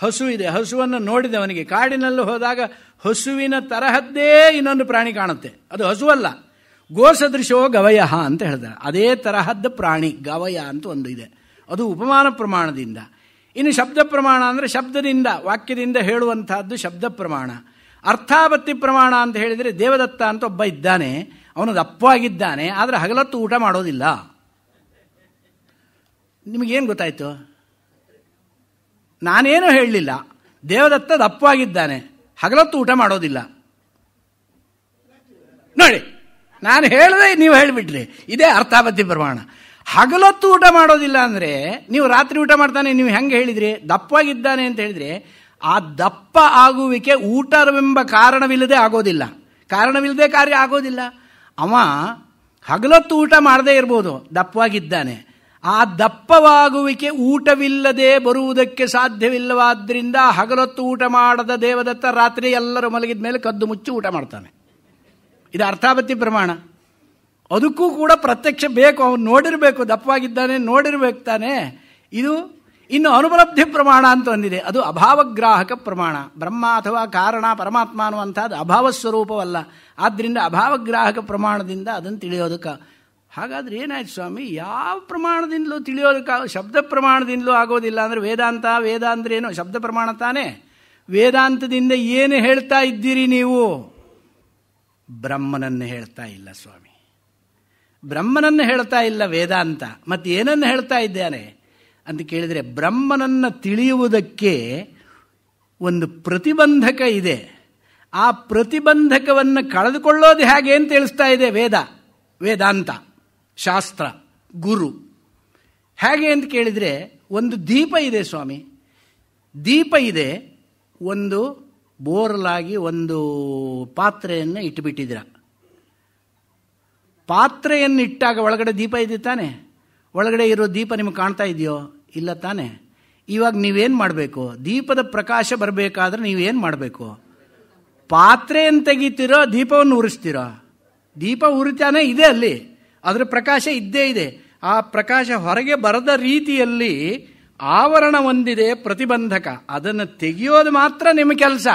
ಹಸು ಇದೆ ಹಸುವನ್ನು ಅವನಿಗೆ ಕಾಡಿನಲ್ಲಿ ಹೋದಾಗ ಹಸುವಿನ ತರಹದ್ದೇ ಇನ್ನೊಂದು ಪ್ರಾಣಿ ಕಾಣುತ್ತೆ ಅದು ಹಸುವಲ್ಲ ಗೋಸದೃಶೋ ಗವಯ ಅಂತ ಹೇಳ್ತಾರೆ ಅದೇ ತರಹದ್ದ ಪ್ರಾಣಿ ಗವಯ ಅಂತ ಒಂದು ಇದೆ ಅದು ಉಪಮಾನ ಪ್ರಮಾಣದಿಂದ ಇನ್ನು ಶಬ್ದ ಪ್ರಮಾಣ ಅಂದರೆ ಶಬ್ದದಿಂದ ವಾಕ್ಯದಿಂದ ಹೇಳುವಂತಹದ್ದು ಶಬ್ದ ಪ್ರಮಾಣ ಅರ್ಥಾಪತ್ತಿ ಪ್ರಮಾಣ ಅಂತ ಹೇಳಿದರೆ ದೇವದತ್ತ ಅಂತ ಒಬ್ಬ ಇದ್ದಾನೆ ಅವನು ದಪ್ಪವಾಗಿದ್ದಾನೆ ಆದರೆ ಹಗಲತ್ತು ಊಟ ಮಾಡೋದಿಲ್ಲ ನಿಮಗೇನು ಗೊತ್ತಾಯಿತು ನಾನೇನು ಹೇಳಲಿಲ್ಲ ದೇವದತ್ತ ದಪ್ಪವಾಗಿದ್ದಾನೆ ಹಗಲತ್ತು ಊಟ ಮಾಡೋದಿಲ್ಲ ನೋಡಿ ನಾನು ಹೇಳದೆ ನೀವು ಹೇಳಿಬಿಟ್ರಿ ಇದೇ ಅರ್ಥಾಬದ್ಧಿ ಪ್ರಮಾಣ ಹಗಲತ್ತು ಊಟ ಮಾಡೋದಿಲ್ಲ ಅಂದರೆ ನೀವು ರಾತ್ರಿ ಊಟ ಮಾಡ್ತಾನೆ ನೀವು ಹೆಂಗೆ ಹೇಳಿದ್ರಿ ದಪ್ಪವಾಗಿದ್ದಾನೆ ಅಂತ ಹೇಳಿದ್ರೆ ಆ ದಪ್ಪ ಆಗುವಿಕೆ ಊಟವೆಂಬ ಕಾರಣವಿಲ್ಲದೆ ಆಗೋದಿಲ್ಲ ಕಾರಣವಿಲ್ಲದೆ ಕಾರ್ಯ ಆಗೋದಿಲ್ಲ ಅವ ಹಗಲೊತ್ತು ಊಟ ಮಾಡದೇ ಇರ್ಬೋದು ದಪ್ಪವಾಗಿದ್ದಾನೆ ಆ ದಪ್ಪವಾಗುವಿಕೆ ಊಟವಿಲ್ಲದೆ ಬರುವುದಕ್ಕೆ ಸಾಧ್ಯವಿಲ್ಲವಾದ್ರಿಂದ ಹಗಲೊತ್ತು ಊಟ ಮಾಡದ ದೇವದತ್ತ ರಾತ್ರಿ ಎಲ್ಲರೂ ಮಲಗಿದ ಮೇಲೆ ಕದ್ದು ಮುಚ್ಚಿ ಊಟ ಮಾಡ್ತಾನೆ ಇದು ಅರ್ಥಾಪತಿ ಪ್ರಮಾಣ ಅದಕ್ಕೂ ಕೂಡ ಪ್ರತ್ಯಕ್ಷ ಬೇಕು ಅವನು ನೋಡಿರಬೇಕು ದಪ್ಪವಾಗಿದ್ದಾನೆ ನೋಡಿರಬೇಕು ತಾನೆ ಇದು ಇನ್ನು ಅನುಪಲಬ್ಧಿ ಪ್ರಮಾಣ ಅಂತ ಒಂದಿದೆ ಅದು ಅಭಾವಗ್ರಾಹಕ ಪ್ರಮಾಣ ಬ್ರಹ್ಮ ಅಥವಾ ಕಾರಣ ಪರಮಾತ್ಮ ಅನ್ನುವಂಥದ್ದು ಅಭಾವ ಸ್ವರೂಪವಲ್ಲ ಆದ್ದರಿಂದ ಅಭಾವಗ್ರಾಹಕ ಪ್ರಮಾಣದಿಂದ ಅದನ್ನು ತಿಳಿಯೋದಕ್ಕೆ ಹಾಗಾದ್ರೆ ಏನಾಯ್ತು ಸ್ವಾಮಿ ಯಾವ ಪ್ರಮಾಣದಿಂದಲೂ ತಿಳಿಯೋದಕ್ಕಾಗ ಶಬ್ದ ಪ್ರಮಾಣದಿಂದಲೂ ಆಗೋದಿಲ್ಲ ಅಂದರೆ ವೇದಾಂತ ವೇದ ಅಂದ್ರೆ ಏನು ಶಬ್ದ ಪ್ರಮಾಣ ತಾನೇ ವೇದಾಂತದಿಂದ ಏನು ಹೇಳ್ತಾ ಇದ್ದೀರಿ ನೀವು ಬ್ರಹ್ಮನನ್ನು ಹೇಳ್ತಾ ಇಲ್ಲ ಸ್ವಾಮಿ ಬ್ರಹ್ಮನನ್ನು ಹೇಳ್ತಾ ಇಲ್ಲ ವೇದಾಂತ ಮತ್ತು ಏನನ್ನು ಹೇಳ್ತಾ ಇದ್ದಾನೆ ಅಂತ ಕೇಳಿದರೆ ಬ್ರಹ್ಮನನ್ನು ತಿಳಿಯುವುದಕ್ಕೆ ಒಂದು ಪ್ರತಿಬಂಧಕ ಇದೆ ಆ ಪ್ರತಿಬಂಧಕವನ್ನು ಕಳೆದುಕೊಳ್ಳೋದು ಹೇಗೆ ಅಂತ ತಿಳಿಸ್ತಾ ಇದೆ ವೇದ ವೇದಾಂತ ಶಾಸ್ತ್ರ ಗುರು ಹೇಗೆ ಅಂತ ಕೇಳಿದರೆ ಒಂದು ದೀಪ ಇದೆ ಸ್ವಾಮಿ ದೀಪ ಇದೆ ಒಂದು ಬೋರ್ಲಾಗಿ ಒಂದು ಪಾತ್ರೆಯನ್ನು ಇಟ್ಟುಬಿಟ್ಟಿದ್ರ ಪಾತ್ರೆಯನ್ನು ಇಟ್ಟಾಗ ಒಳಗಡೆ ದೀಪ ಇದೆ ತಾನೆ ಒಳಗಡೆ ಇರೋ ದೀಪ ನಿಮಗೆ ಕಾಣ್ತಾ ಇದೆಯೋ ಇಲ್ಲ ತಾನೆ ಇವಾಗ ನೀವೇನು ಮಾಡಬೇಕು ದೀಪದ ಪ್ರಕಾಶ ಬರಬೇಕಾದ್ರೆ ನೀವೇನು ಮಾಡಬೇಕು ಪಾತ್ರೆಯನ್ನು ತೆಗಿತೀರೋ ದೀಪವನ್ನು ಉರಿಸ್ತೀರೋ ದೀಪ ಉರಿತಾನೆ ಇದೆ ಅಲ್ಲಿ ಅದರ ಪ್ರಕಾಶ ಇದ್ದೇ ಇದೆ ಆ ಪ್ರಕಾಶ ಹೊರಗೆ ಬರದ ರೀತಿಯಲ್ಲಿ ಆವರಣ ಹೊಂದಿದೆ ಪ್ರತಿಬಂಧಕ ಅದನ್ನು ತೆಗೆಯೋದು ಮಾತ್ರ ನಿಮ್ಮ ಕೆಲಸ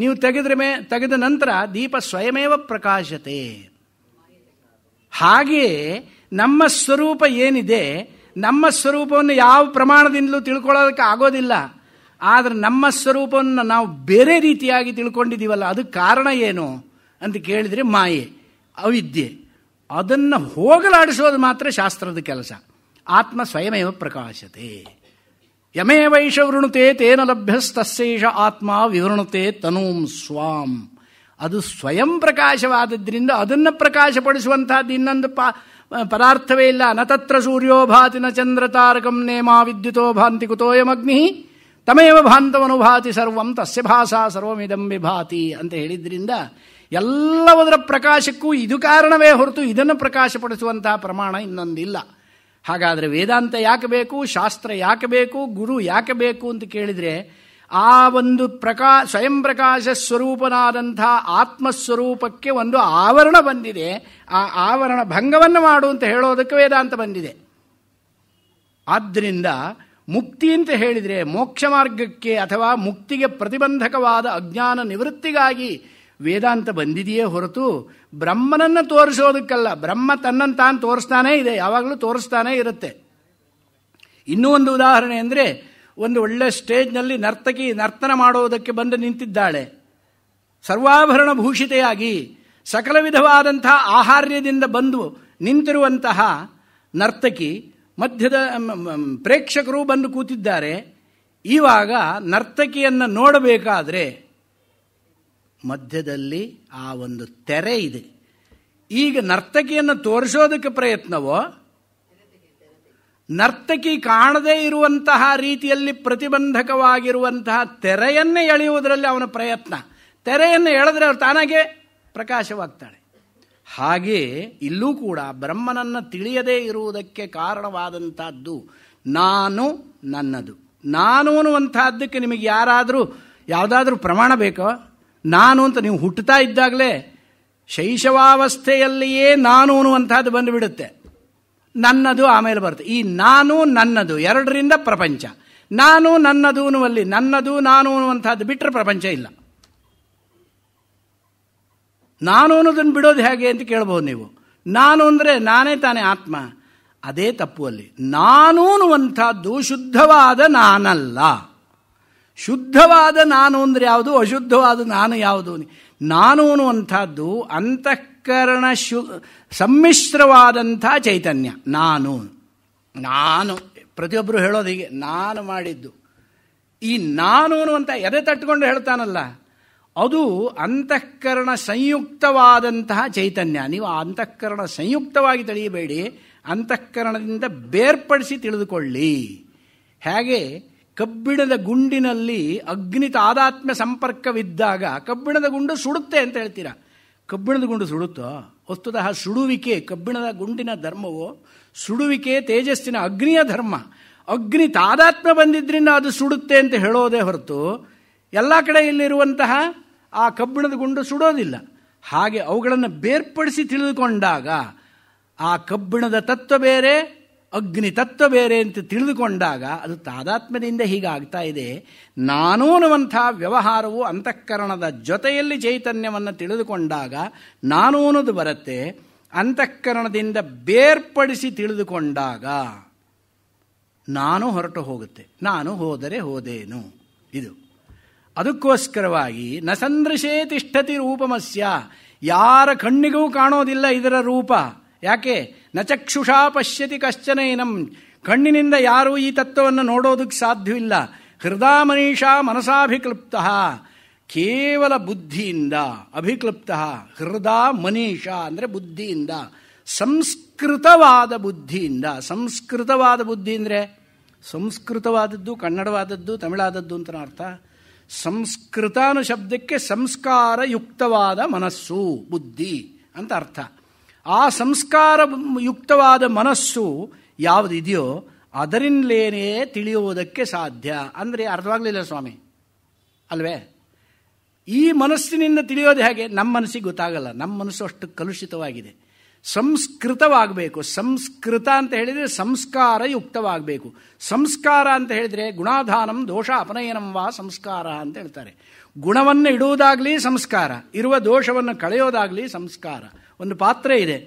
ನೀವು ತೆಗೆದ್ರ ಮೇ ತೆಗೆದ ನಂತರ ದೀಪ ಸ್ವಯಮೇವ ಪ್ರಕಾಶತೆ ಹಾಗೆಯೇ ನಮ್ಮ ಸ್ವರೂಪ ಏನಿದೆ ನಮ್ಮ ಸ್ವರೂಪವನ್ನು ಯಾವ ಪ್ರಮಾಣದಿಂದಲೂ ತಿಳ್ಕೊಳ್ಳೋದಕ್ಕೆ ಆಗೋದಿಲ್ಲ ಆದರೆ ನಮ್ಮ ಸ್ವರೂಪವನ್ನು ನಾವು ಬೇರೆ ರೀತಿಯಾಗಿ ತಿಳ್ಕೊಂಡಿದ್ದೀವಲ್ಲ ಅದಕ್ಕೆ ಕಾರಣ ಏನು ಅಂತ ಕೇಳಿದರೆ ಮಾಯೆ ಅವಿದ್ಯೆ ಅದನ್ನ ಹೋಗಲಾಡಿಸೋದು ಮಾತ್ರ ಶಾಸ್ತ್ರದ ಕೆಲಸ ಆತ್ಮ ಸ್ವಯಮೇವ ಪ್ರಕಾಶತೆ ಯಮೇವೈಷ ವೃಣುತೆ ತೇನ ಲಭ್ಯಸ್ತಸ್ಸೈಷ ಆತ್ಮ ವಿವೃಣುತೆ ತನೂಂ ಸ್ವಾಂ ಅದು ಸ್ವಯಂ ಪ್ರಕಾಶವಾದದ್ರಿಂದ ಅದನ್ನು ಪ್ರಕಾಶಪಡಿಸುವಂತಹದ್ದು ಇನ್ನೊಂದು ಪ ಪದಾರ್ಥವೇ ಇಲ್ಲ ನ ತತ್ರ ಸೂರ್ಯೋಭಾತಿ ನ ಚಂದ್ರ ತಾರಕಂ ವಿದ್ಯುತೋ ಭಾಂತಿ ಕುತೋಯಮಗ್ನಿ ತಮೇವ ಭಾಂತವನು ಭಾತಿ ಸರ್ವಂ ತಸ್ಯ ಭಾಷಾ ಸರ್ವಮಿದಂ ವಿಭಾತಿ ಅಂತ ಹೇಳಿದ್ರಿಂದ ಎಲ್ಲವದರ ಪ್ರಕಾಶಕ್ಕೂ ಇದು ಕಾರಣವೇ ಹೊರತು ಇದನ್ನು ಪ್ರಕಾಶಪಡಿಸುವಂತಹ ಪ್ರಮಾಣ ಇನ್ನೊಂದಿಲ್ಲ ಹಾಗಾದರೆ ವೇದಾಂತ ಯಾಕೆ ಬೇಕು ಶಾಸ್ತ್ರ ಯಾಕೆ ಬೇಕು ಗುರು ಯಾಕೆ ಬೇಕು ಅಂತ ಕೇಳಿದರೆ ಆ ಒಂದು ಪ್ರಕಾ ಸ್ವಯಂ ಪ್ರಕಾಶ ಸ್ವರೂಪನಾದಂಥ ಆತ್ಮಸ್ವರೂಪಕ್ಕೆ ಒಂದು ಆವರಣ ಬಂದಿದೆ ಆ ಆವರಣ ಭಂಗವನ್ನು ಮಾಡು ಅಂತ ಹೇಳೋದಕ್ಕೆ ವೇದಾಂತ ಬಂದಿದೆ ಆದ್ದರಿಂದ ಮುಕ್ತಿ ಅಂತ ಹೇಳಿದರೆ ಮೋಕ್ಷ ಮಾರ್ಗಕ್ಕೆ ಅಥವಾ ಮುಕ್ತಿಗೆ ಪ್ರತಿಬಂಧಕವಾದ ಅಜ್ಞಾನ ನಿವೃತ್ತಿಗಾಗಿ ವೇದಾಂತ ಬಂದಿದೆಯೇ ಹೊರತು ಬ್ರಹ್ಮನನ್ನು ತೋರಿಸೋದಕ್ಕಲ್ಲ ಬ್ರಹ್ಮ ತನ್ನನ್ನು ತಾನು ತೋರಿಸ್ತಾನೇ ಇದೆ ಯಾವಾಗಲೂ ತೋರಿಸ್ತಾನೇ ಇರುತ್ತೆ ಇನ್ನೂ ಒಂದು ಉದಾಹರಣೆ ಅಂದರೆ ಒಂದು ಒಳ್ಳೆ ಸ್ಟೇಜ್ನಲ್ಲಿ ನರ್ತಕಿ ನರ್ತನ ಮಾಡುವುದಕ್ಕೆ ಬಂದು ನಿಂತಿದ್ದಾಳೆ ಸರ್ವಾಭರಣ ಭೂಷಿತೆಯಾಗಿ ಸಕಲ ವಿಧವಾದಂತಹ ಆಹಾರ್ಯದಿಂದ ಬಂದು ನಿಂತಿರುವಂತಹ ನರ್ತಕಿ ಮಧ್ಯದ ಪ್ರೇಕ್ಷಕರು ಬಂದು ಕೂತಿದ್ದಾರೆ ಇವಾಗ ನರ್ತಕಿಯನ್ನು ನೋಡಬೇಕಾದ್ರೆ ಮಧ್ಯದಲ್ಲಿ ಆ ಒಂದು ತೆರೆ ಇದೆ ಈಗ ನರ್ತಕಿಯನ್ನು ತೋರಿಸೋದಕ್ಕೆ ಪ್ರಯತ್ನವೋ ನರ್ತಕಿ ಕಾಣದೇ ಇರುವಂತಹ ರೀತಿಯಲ್ಲಿ ಪ್ರತಿಬಂಧಕವಾಗಿರುವಂತಹ ತೆರೆಯನ್ನೇ ಎಳೆಯುವುದರಲ್ಲಿ ಅವನ ಪ್ರಯತ್ನ ತೆರೆಯನ್ನು ಎಳೆದ್ರೆ ಅವರು ತಾನಾಗೆ ಪ್ರಕಾಶವಾಗ್ತಾಳೆ ಹಾಗೆ ಇಲ್ಲೂ ಕೂಡ ಬ್ರಹ್ಮನನ್ನು ತಿಳಿಯದೇ ಇರುವುದಕ್ಕೆ ಕಾರಣವಾದಂತಹದ್ದು ನಾನು ನನ್ನದು ನಾನು ಅನ್ನುವಂತಹದ್ದಕ್ಕೆ ನಿಮಗೆ ಯಾರಾದರೂ ಯಾವುದಾದ್ರೂ ಪ್ರಮಾಣ ಬೇಕೋ ನಾನು ಅಂತ ನೀವು ಹುಟ್ಟುತ್ತಾ ಇದ್ದಾಗಲೇ ಶೈಶವಾವಸ್ಥೆಯಲ್ಲಿಯೇ ನಾನು ಅನ್ನುವಂಥದ್ದು ಬಂದುಬಿಡುತ್ತೆ ನನ್ನದು ಆಮೇಲೆ ಬರುತ್ತೆ ಈ ನಾನು ನನ್ನದು ಎರಡರಿಂದ ಪ್ರಪಂಚ ನಾನು ನನ್ನದು ಅನ್ನುವಲ್ಲಿ ನನ್ನದು ನಾನು ಅನ್ನುವಂಥದ್ದು ಬಿಟ್ಟರೆ ಪ್ರಪಂಚ ಇಲ್ಲ ನಾನು ಅನ್ನೋದನ್ನು ಬಿಡೋದು ಹೇಗೆ ಅಂತ ಕೇಳ್ಬೋದು ನೀವು ನಾನು ಅಂದರೆ ನಾನೇ ತಾನೇ ಆತ್ಮ ಅದೇ ತಪ್ಪು ಅಲ್ಲಿ ನಾನು ಅನ್ನುವಂಥದ್ದು ಶುದ್ಧವಾದ ನಾನಲ್ಲ ಶುದ್ಧವಾದ ನಾನು ಅಂದರೆ ಯಾವುದು ಅಶುದ್ಧವಾದ ನಾನು ಯಾವುದು ನಾನು ಅನ್ನುವಂಥದ್ದು ಅಂತಃಕರಣ ಶು ಸಮ್ಮಿಶ್ರವಾದಂಥ ಚೈತನ್ಯ ನಾನು ನಾನು ಪ್ರತಿಯೊಬ್ಬರು ಹೇಳೋದು ಹೀಗೆ ನಾನು ಮಾಡಿದ್ದು ಈ ನಾನು ಅನ್ನುವಂಥ ಎದೆ ತಟ್ಕೊಂಡು ಹೇಳ್ತಾನಲ್ಲ ಅದು ಅಂತಃಕರಣ ಸಂಯುಕ್ತವಾದಂತಹ ಚೈತನ್ಯ ನೀವು ಆ ಅಂತಃಕರಣ ಸಂಯುಕ್ತವಾಗಿ ತಿಳಿಯಬೇಡಿ ಅಂತಃಕರಣದಿಂದ ಬೇರ್ಪಡಿಸಿ ತಿಳಿದುಕೊಳ್ಳಿ ಹೇಗೆ ಕಬ್ಬಿಣದ ಗುಂಡಿನಲ್ಲಿ ಅಗ್ನಿ ತಾದಾತ್ಮ್ಯ ಸಂಪರ್ಕವಿದ್ದಾಗ ಕಬ್ಬಿಣದ ಗುಂಡು ಸುಡುತ್ತೆ ಅಂತ ಹೇಳ್ತೀರಾ ಕಬ್ಬಿಣದ ಗುಂಡು ಸುಡುತ್ತೋ ವಸ್ತುತಃ ಸುಡುವಿಕೆ ಕಬ್ಬಿಣದ ಗುಂಡಿನ ಧರ್ಮವು ಸುಡುವಿಕೆ ತೇಜಸ್ಸಿನ ಅಗ್ನಿಯ ಧರ್ಮ ಅಗ್ನಿ ತಾದಾತ್ಮ್ಯ ಬಂದಿದ್ದರಿಂದ ಅದು ಸುಡುತ್ತೆ ಅಂತ ಹೇಳೋದೇ ಹೊರತು ಎಲ್ಲ ಕಡೆಯಲ್ಲಿರುವಂತಹ ಆ ಕಬ್ಬಿಣದ ಗುಂಡು ಸುಡೋದಿಲ್ಲ ಹಾಗೆ ಅವುಗಳನ್ನು ಬೇರ್ಪಡಿಸಿ ತಿಳಿದುಕೊಂಡಾಗ ಆ ಕಬ್ಬಿಣದ ತತ್ವ ಬೇರೆ ಅಗ್ನಿ ತತ್ವ ಬೇರೆ ಅಂತ ತಿಳಿದುಕೊಂಡಾಗ ಅದು ತಾದಾತ್ಮ್ಯದಿಂದ ಹೀಗಾಗ್ತಾ ಇದೆ ನಾನು ಅನ್ನುವಂಥ ವ್ಯವಹಾರವು ಅಂತಃಕರಣದ ಜೊತೆಯಲ್ಲಿ ಚೈತನ್ಯವನ್ನು ತಿಳಿದುಕೊಂಡಾಗ ನಾನು ಅನ್ನೋದು ಬರುತ್ತೆ ಅಂತಃಕರಣದಿಂದ ಬೇರ್ಪಡಿಸಿ ತಿಳಿದುಕೊಂಡಾಗ ನಾನು ಹೊರಟು ಹೋಗುತ್ತೆ ನಾನು ಹೋದರೆ ಹೋದೇನು ಇದು ಅದಕ್ಕೋಸ್ಕರವಾಗಿ ಸಂದೃಶೇ ತಿಷ್ಠತಿ ರೂಪಮಸ್ಯ ಯಾರ ಕಣ್ಣಿಗೂ ಕಾಣೋದಿಲ್ಲ ಇದರ ರೂಪ ಯಾಕೆ ನಚಕ್ಷುಷಾ ಪಶ್ಯತಿ ಕಶ್ಚನೇನಂ ಕಣ್ಣಿನಿಂದ ಯಾರೂ ಈ ತತ್ವವನ್ನು ನೋಡೋದಕ್ಕೆ ಸಾಧ್ಯವಿಲ್ಲ ಹೃದಯ ಮನೀಷ ಮನಸಾಭಿಕ್ಲುಪ್ತ ಕೇವಲ ಬುದ್ಧಿಯಿಂದ ಅಭಿಕ್ಲುಪ್ತ ಹೃದಯ ಮನೀಷಾ ಅಂದರೆ ಬುದ್ಧಿಯಿಂದ ಸಂಸ್ಕೃತವಾದ ಬುದ್ಧಿಯಿಂದ ಸಂಸ್ಕೃತವಾದ ಬುದ್ಧಿ ಅಂದರೆ ಸಂಸ್ಕೃತವಾದದ್ದು ಕನ್ನಡವಾದದ್ದು ತಮಿಳಾದದ್ದು ಅಂತ ಅರ್ಥ ಸಂಸ್ಕೃತಾನು ಶಬ್ದಕ್ಕೆ ಸಂಸ್ಕಾರಯುಕ್ತವಾದ ಮನಸ್ಸು ಬುದ್ಧಿ ಅಂತ ಅರ್ಥ ಆ ಸಂಸ್ಕಾರ ಯುಕ್ತವಾದ ಮನಸ್ಸು ಯಾವುದಿದೆಯೋ ಅದರಿಂದಲೇನೇ ತಿಳಿಯುವುದಕ್ಕೆ ಸಾಧ್ಯ ಅಂದರೆ ಅರ್ಥವಾಗಲಿಲ್ಲ ಸ್ವಾಮಿ ಅಲ್ವೇ ಈ ಮನಸ್ಸಿನಿಂದ ತಿಳಿಯೋದು ಹೇಗೆ ನಮ್ಮ ಮನಸ್ಸಿಗೆ ಗೊತ್ತಾಗಲ್ಲ ನಮ್ಮ ಮನಸ್ಸು ಅಷ್ಟು ಕಲುಷಿತವಾಗಿದೆ ಸಂಸ್ಕೃತವಾಗಬೇಕು ಸಂಸ್ಕೃತ ಅಂತ ಹೇಳಿದರೆ ಸಂಸ್ಕಾರ ಯುಕ್ತವಾಗಬೇಕು ಸಂಸ್ಕಾರ ಅಂತ ಹೇಳಿದರೆ ಗುಣಾಧಾನಂ ದೋಷ ಅಪನಯನಂ ವಾ ಸಂಸ್ಕಾರ ಅಂತ ಹೇಳ್ತಾರೆ ಗುಣವನ್ನು ಇಡುವುದಾಗಲಿ ಸಂಸ್ಕಾರ ಇರುವ ದೋಷವನ್ನು ಕಳೆಯೋದಾಗಲಿ ಸಂಸ್ಕಾರ ಒಂದು ಪಾತ್ರೆ ಇದೆ